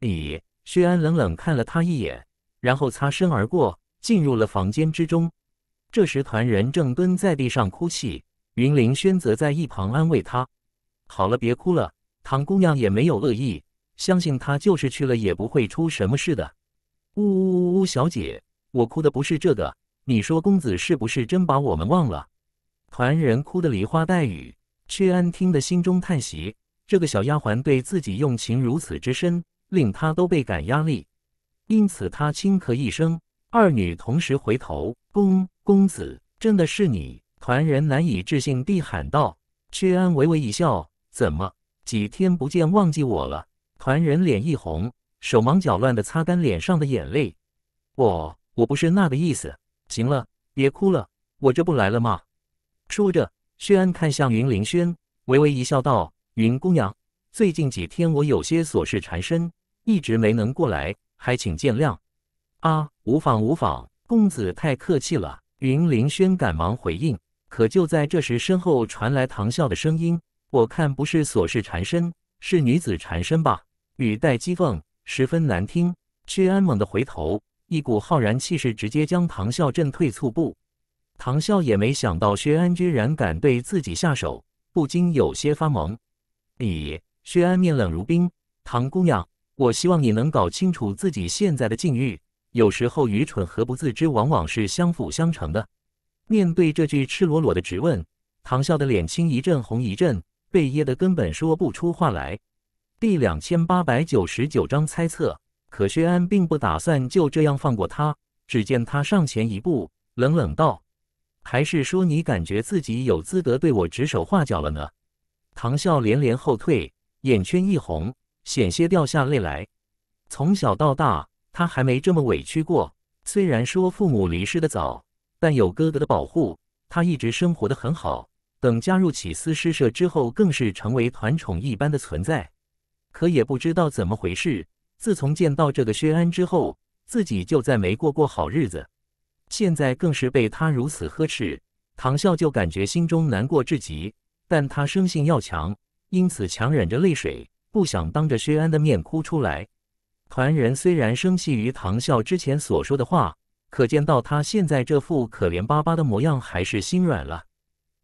A: 咦？薛安冷冷看了他一眼，然后擦身而过，进入了房间之中。这时，团人正蹲在地上哭泣，云灵轩则在一旁安慰他：“好了，别哭了。唐姑娘也没有恶意，相信她就是去了也不会出什么事的。”呜呜呜！呜，小姐，我哭的不是这个。你说公子是不是真把我们忘了？团人哭得梨花带雨。薛安听得心中叹息：这个小丫鬟对自己用情如此之深，令他都倍感压力。因此，他轻咳一声，二女同时回头。公。公子真的是你！团人难以置信地喊道。薛安微微一笑：“怎么，几天不见忘记我了？”团人脸一红，手忙脚乱地擦干脸上的眼泪：“我我不是那个意思。行了，别哭了，我这不来了吗？”说着，薛安看向云灵轩，微微一笑道：“云姑娘，最近几天我有些琐事缠身，一直没能过来，还请见谅。”啊，无妨无妨，公子太客气了。云凌轩赶忙回应，可就在这时，身后传来唐笑的声音：“我看不是琐事缠身，是女子缠身吧？”语带讥讽，十分难听。薛安猛地回头，一股浩然气势直接将唐笑震退数步。唐笑也没想到薛安居然敢对自己下手，不禁有些发懵。你薛安面冷如冰，唐姑娘，我希望你能搞清楚自己现在的境遇。有时候，愚蠢和不自知往往是相辅相成的。面对这句赤裸裸的质问，唐笑的脸青一阵红一阵，被噎的根本说不出话来。第两千八百九十九章猜测。可薛安并不打算就这样放过他，只见他上前一步，冷冷道：“还是说你感觉自己有资格对我指手画脚了呢？”唐笑连连后退，眼圈一红，险些掉下泪来。从小到大。他还没这么委屈过。虽然说父母离世的早，但有哥哥的保护，他一直生活的很好。等加入起司诗社之后，更是成为团宠一般的存在。可也不知道怎么回事，自从见到这个薛安之后，自己就再没过过好日子。现在更是被他如此呵斥，唐笑就感觉心中难过至极。但他生性要强，因此强忍着泪水，不想当着薛安的面哭出来。团人虽然生气于唐笑之前所说的话，可见到他现在这副可怜巴巴的模样，还是心软了。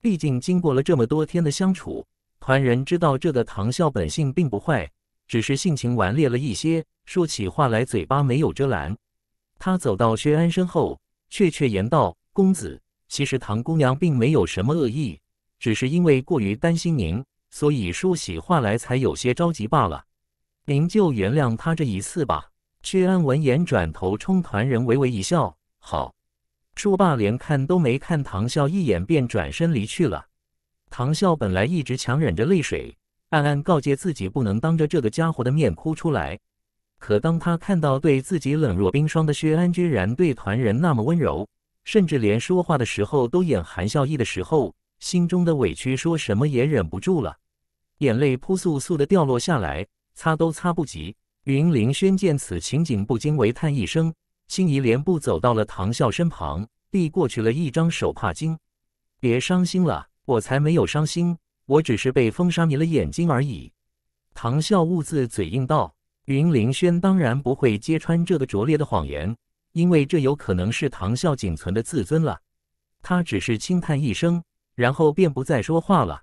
A: 毕竟经过了这么多天的相处，团人知道这个唐笑本性并不坏，只是性情顽劣了一些，说起话来嘴巴没有遮拦。他走到薛安身后，怯怯言道：“公子，其实唐姑娘并没有什么恶意，只是因为过于担心您，所以说起话来才有些着急罢了。”您就原谅他这一次吧。薛安闻言，转头冲团人微微一笑：“好。”说罢，连看都没看唐笑一眼，便转身离去了。唐笑本来一直强忍着泪水，暗暗告诫自己不能当着这个家伙的面哭出来。可当他看到对自己冷若冰霜的薛安，居然对团人那么温柔，甚至连说话的时候都眼含笑意的时候，心中的委屈说什么也忍不住了，眼泪扑簌簌的掉落下来。擦都擦不及。云凌轩见此情景，不禁为叹一声。心移连步走到了唐笑身旁，递过去了一张手帕巾。“别伤心了，我才没有伤心，我只是被风沙迷了眼睛而已。”唐笑兀自嘴硬道。云凌轩当然不会揭穿这个拙劣的谎言，因为这有可能是唐笑仅存的自尊了。他只是轻叹一声，然后便不再说话了。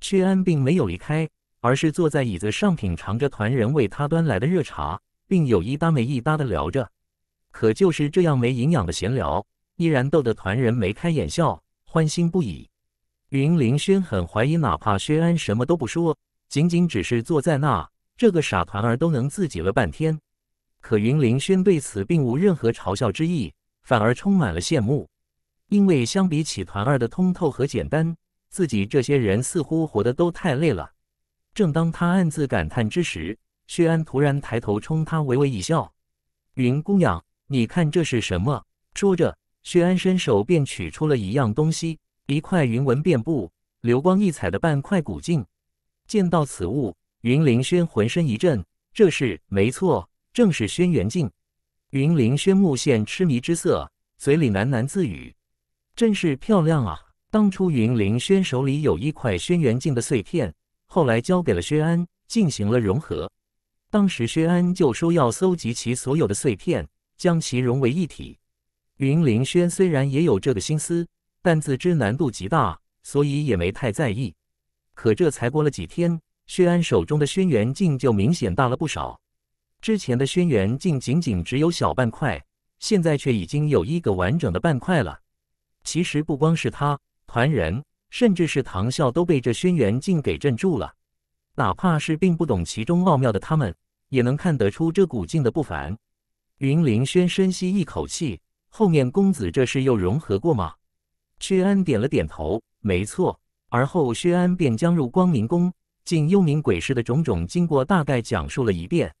A: 屈安并没有离开。而是坐在椅子上品尝着团人为他端来的热茶，并有一搭没一搭的聊着。可就是这样没营养的闲聊，依然逗得团人眉开眼笑，欢欣不已。云凌轩很怀疑，哪怕薛安什么都不说，仅仅只是坐在那，这个傻团儿都能自己乐半天。可云凌轩对此并无任何嘲笑之意，反而充满了羡慕，因为相比起团儿的通透和简单，自己这些人似乎活得都太累了。正当他暗自感叹之时，薛安突然抬头冲他微微一笑：“云姑娘，你看这是什么？”说着，薛安伸手便取出了一样东西，一块云纹遍布、流光溢彩的半块古镜。见到此物，云凌轩浑身一震：“这是没错，正是轩辕镜。”云凌轩目现痴迷之色，嘴里喃喃自语：“真是漂亮啊！”当初云凌轩手里有一块轩辕镜的碎片。后来交给了薛安进行了融合，当时薛安就说要搜集其所有的碎片，将其融为一体。云凌轩虽然也有这个心思，但自知难度极大，所以也没太在意。可这才过了几天，薛安手中的轩辕镜就明显大了不少。之前的轩辕镜仅仅只有小半块，现在却已经有一个完整的半块了。其实不光是他，团人。甚至是唐啸都被这轩辕镜给镇住了，哪怕是并不懂其中奥妙的他们，也能看得出这古镜的不凡。云凌轩深吸一口气，后面公子这是又融合过吗？薛安点了点头，没错。而后薛安便将入光明宫、进幽冥鬼市的种种经过大概讲述了一遍。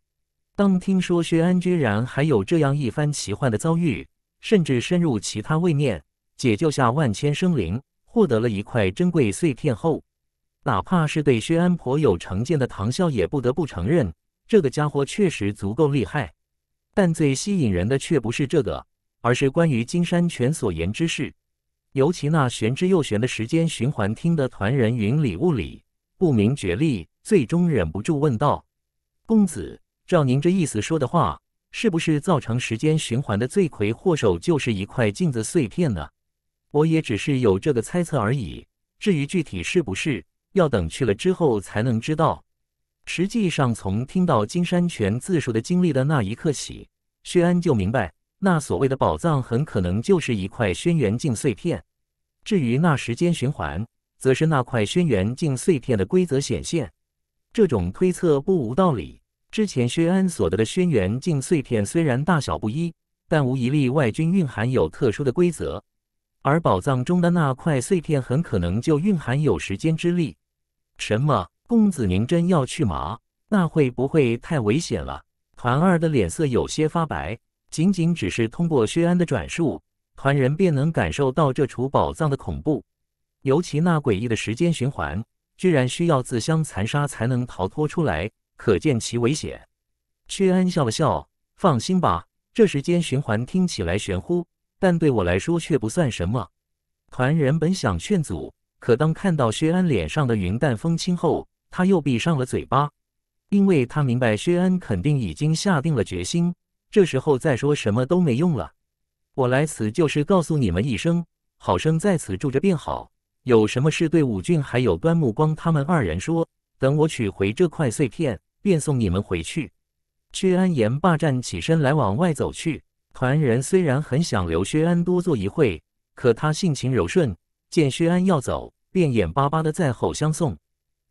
A: 当听说薛安居然还有这样一番奇幻的遭遇，甚至深入其他位面，解救下万千生灵。获得了一块珍贵碎片后，哪怕是对薛安婆有成见的唐啸也不得不承认，这个家伙确实足够厉害。但最吸引人的却不是这个，而是关于金山泉所言之事，尤其那玄之又玄的时间循环，听得团人云里雾里，不明觉厉，最终忍不住问道：“公子，照您这意思说的话，是不是造成时间循环的罪魁祸首就是一块镜子碎片呢？”我也只是有这个猜测而已，至于具体是不是，要等去了之后才能知道。实际上，从听到金山泉自述的经历的那一刻起，薛安就明白，那所谓的宝藏很可能就是一块轩辕镜碎片。至于那时间循环，则是那块轩辕镜碎片的规则显现。这种推测不无道理。之前薛安所得的轩辕镜碎片虽然大小不一，但无一例外均蕴含有特殊的规则。而宝藏中的那块碎片很可能就蕴含有时间之力。什么？公子明真要去吗？那会不会太危险了？团二的脸色有些发白。仅仅只是通过薛安的转述，团人便能感受到这处宝藏的恐怖。尤其那诡异的时间循环，居然需要自相残杀才能逃脱出来，可见其危险。薛安笑了笑：“放心吧，这时间循环听起来玄乎。”但对我来说却不算什么。团人本想劝阻，可当看到薛安脸上的云淡风轻后，他又闭上了嘴巴，因为他明白薛安肯定已经下定了决心。这时候再说什么都没用了。我来此就是告诉你们一声，好生在此住着便好。有什么事对武俊还有端木光他们二人说，等我取回这块碎片，便送你们回去。薛安言罢站起身来往外走去。团人虽然很想留薛安多坐一会，可他性情柔顺，见薛安要走，便眼巴巴地在后相送。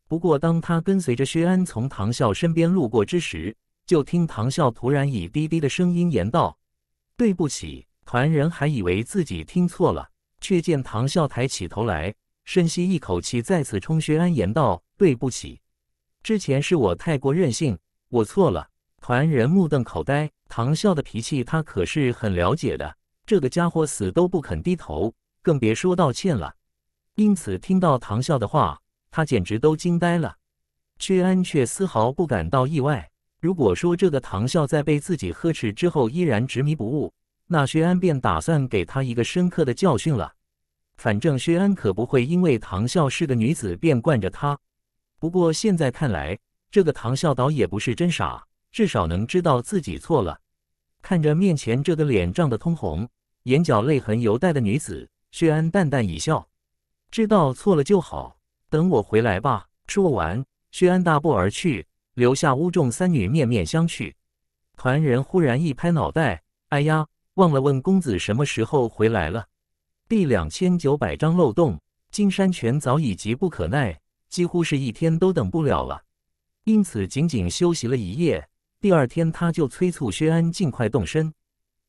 A: 不过，当他跟随着薛安从唐笑身边路过之时，就听唐笑突然以低低的声音言道：“对不起。”团人还以为自己听错了，却见唐笑抬起头来，深吸一口气，再次冲薛安言道：“对不起，之前是我太过任性，我错了。”团人目瞪口呆，唐笑的脾气他可是很了解的，这个家伙死都不肯低头，更别说道歉了。因此，听到唐笑的话，他简直都惊呆了。薛安却丝毫不感到意外。如果说这个唐笑在被自己呵斥之后依然执迷不悟，那薛安便打算给他一个深刻的教训了。反正薛安可不会因为唐笑是个女子便惯着他。不过现在看来，这个唐笑倒也不是真傻。至少能知道自己错了。看着面前这个脸涨得通红、眼角泪痕犹带的女子，薛安淡淡一笑：“知道错了就好，等我回来吧。”说完，薛安大步而去，留下屋中三女面面相觑。团人忽然一拍脑袋：“哎呀，忘了问公子什么时候回来了。”第两千九百章漏洞。金山泉早已急不可耐，几乎是一天都等不了了，因此仅仅休息了一夜。第二天，他就催促薛安尽快动身。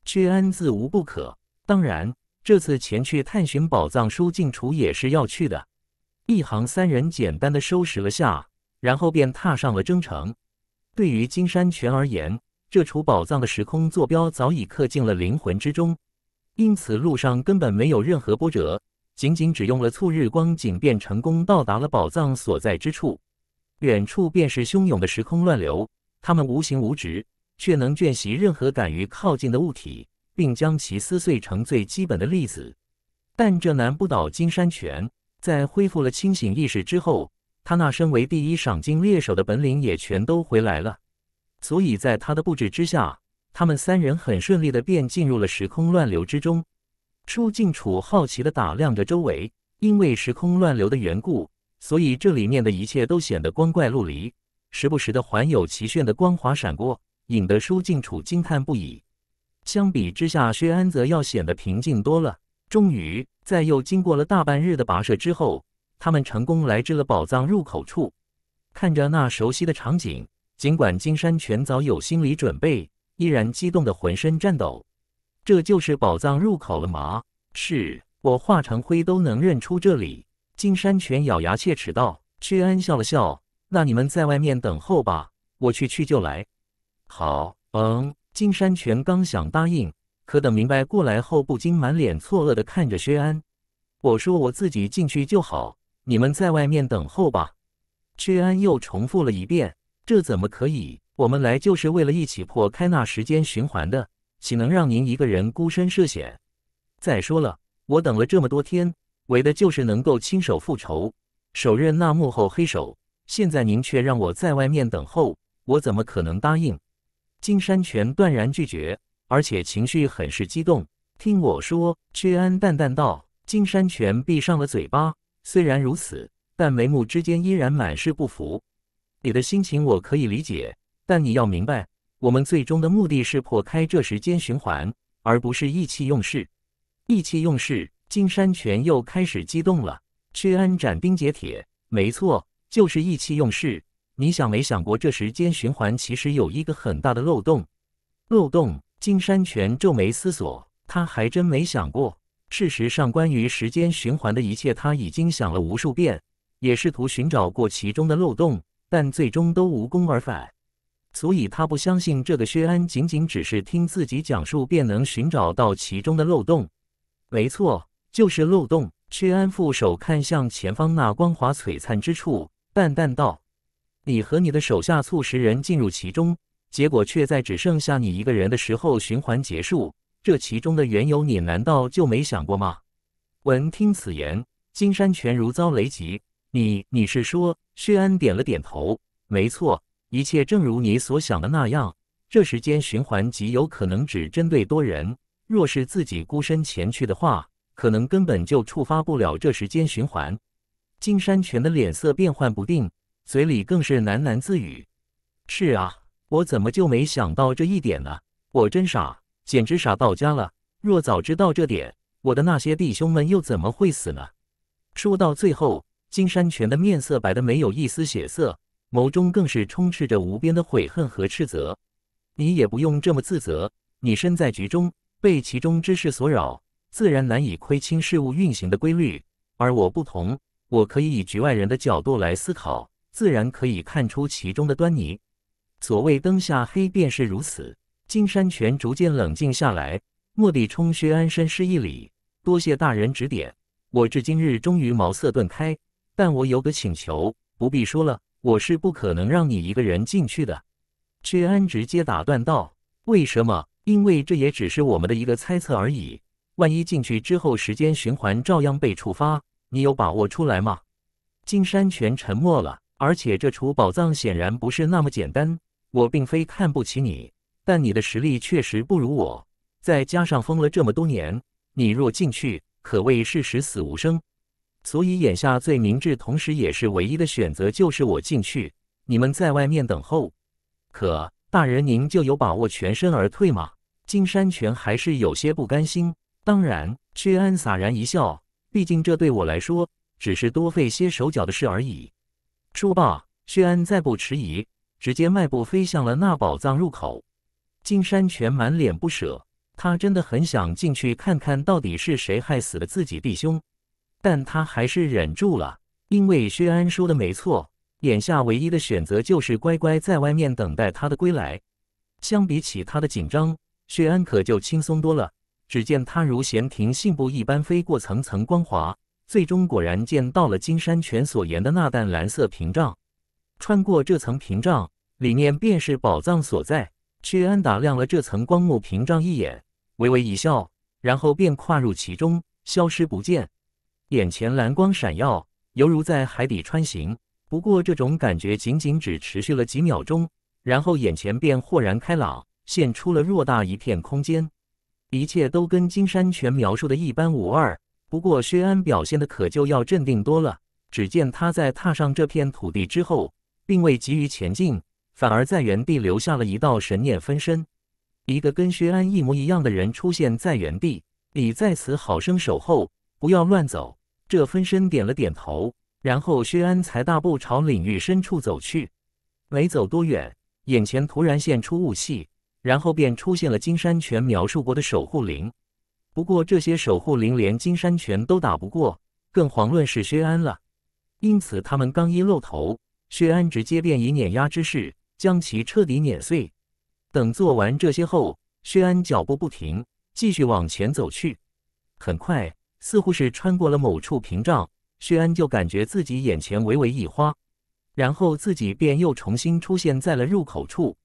A: 薛安自无不可。当然，这次前去探寻宝藏，舒静楚也是要去的。一行三人简单的收拾了下，然后便踏上了征程。对于金山泉而言，这处宝藏的时空坐标早已刻进了灵魂之中，因此路上根本没有任何波折，仅仅只用了促日光景便成功到达了宝藏所在之处。远处便是汹涌的时空乱流。他们无形无质，却能卷袭任何敢于靠近的物体，并将其撕碎成最基本的粒子。但这难不倒金山泉。在恢复了清醒意识之后，他那身为第一赏金猎手的本领也全都回来了。所以在他的布置之下，他们三人很顺利的便进入了时空乱流之中。舒静楚好奇的打量着周围，因为时空乱流的缘故，所以这里面的一切都显得光怪陆离。时不时的，还有奇炫的光华闪过，引得舒静楚惊叹不已。相比之下，薛安则要显得平静多了。终于，在又经过了大半日的跋涉之后，他们成功来至了宝藏入口处。看着那熟悉的场景，尽管金山泉早有心理准备，依然激动的浑身颤抖。这就是宝藏入口了吗？是，我化成灰都能认出这里。金山泉咬牙切齿道。薛安笑了笑。那你们在外面等候吧，我去去就来。好，嗯，金山泉刚想答应，可等明白过来后，不禁满脸错愕的看着薛安。我说我自己进去就好，你们在外面等候吧。薛安又重复了一遍：“这怎么可以？我们来就是为了一起破开那时间循环的，岂能让您一个人孤身涉险？再说了，我等了这么多天，为的就是能够亲手复仇，手刃那幕后黑手。”现在您却让我在外面等候，我怎么可能答应？金山泉断然拒绝，而且情绪很是激动。听我说，屈安淡淡道。金山泉闭上了嘴巴，虽然如此，但眉目之间依然满是不服。你的心情我可以理解，但你要明白，我们最终的目的是破开这时间循环，而不是意气用事。意气用事！金山泉又开始激动了。屈安斩钉截铁：“没错。”就是意气用事，你想没想过，这时间循环其实有一个很大的漏洞？漏洞？金山泉皱眉思索，他还真没想过。事实上，关于时间循环的一切，他已经想了无数遍，也试图寻找过其中的漏洞，但最终都无功而返。所以，他不相信这个薛安仅仅只是听自己讲述便能寻找到其中的漏洞。没错，就是漏洞。薛安负手看向前方那光华璀璨之处。淡淡道：“你和你的手下促使人进入其中，结果却在只剩下你一个人的时候循环结束。这其中的缘由，你难道就没想过吗？”闻听此言，金山泉如遭雷击：“你……你是说？”薛安点了点头：“没错，一切正如你所想的那样。这时间循环极有可能只针对多人，若是自己孤身前去的话，可能根本就触发不了这时间循环。”金山泉的脸色变幻不定，嘴里更是喃喃自语：“是啊，我怎么就没想到这一点呢？我真傻，简直傻到家了。若早知道这点，我的那些弟兄们又怎么会死呢？”说到最后，金山泉的面色白得没有一丝血色，眸中更是充斥着无边的悔恨和斥责。你也不用这么自责，你身在局中，被其中之事所扰，自然难以窥清事物运行的规律。而我不同。我可以以局外人的角度来思考，自然可以看出其中的端倪。所谓“灯下黑”便是如此。金山泉逐渐冷静下来，莫地冲薛安深施一礼，多谢大人指点，我至今日终于茅塞顿开。但我有个请求，不必说了，我是不可能让你一个人进去的。薛安直接打断道：“为什么？因为这也只是我们的一个猜测而已。万一进去之后，时间循环照样被触发。”你有把握出来吗？金山泉沉默了，而且这处宝藏显然不是那么简单。我并非看不起你，但你的实力确实不如我，再加上封了这么多年，你若进去，可谓是十死无生。所以眼下最明智，同时也是唯一的选择，就是我进去，你们在外面等候。可大人，您就有把握全身而退吗？金山泉还是有些不甘心。当然，薛安洒然一笑。毕竟这对我来说只是多费些手脚的事而已。说罢，薛安再不迟疑，直接迈步飞向了那宝藏入口。金山泉满脸不舍，他真的很想进去看看，到底是谁害死了自己弟兄，但他还是忍住了，因为薛安说的没错，眼下唯一的选择就是乖乖在外面等待他的归来。相比起他的紧张，薛安可就轻松多了。只见他如闲庭信步一般飞过层层光华，最终果然见到了金山泉所言的那淡蓝色屏障。穿过这层屏障，里面便是宝藏所在。屈安打量了这层光幕屏障一眼，微微一笑，然后便跨入其中，消失不见。眼前蓝光闪耀，犹如在海底穿行。不过这种感觉仅仅只持续了几秒钟，然后眼前便豁然开朗，现出了偌大一片空间。一切都跟金山泉描述的一般无二，不过薛安表现的可就要镇定多了。只见他在踏上这片土地之后，并未急于前进，反而在原地留下了一道神念分身，一个跟薛安一模一样的人出现在原地，你在此好生守候，不要乱走。这分身点了点头，然后薛安才大步朝领域深处走去。没走多远，眼前突然现出雾气。然后便出现了金山泉描述过的守护灵，不过这些守护灵连金山泉都打不过，更遑论是薛安了。因此，他们刚一露头，薛安直接便以碾压之势将其彻底碾碎。等做完这些后，薛安脚步不停，继续往前走去。很快，似乎是穿过了某处屏障，薛安就感觉自己眼前微微一花，然后自己便又重新出现在了入口处。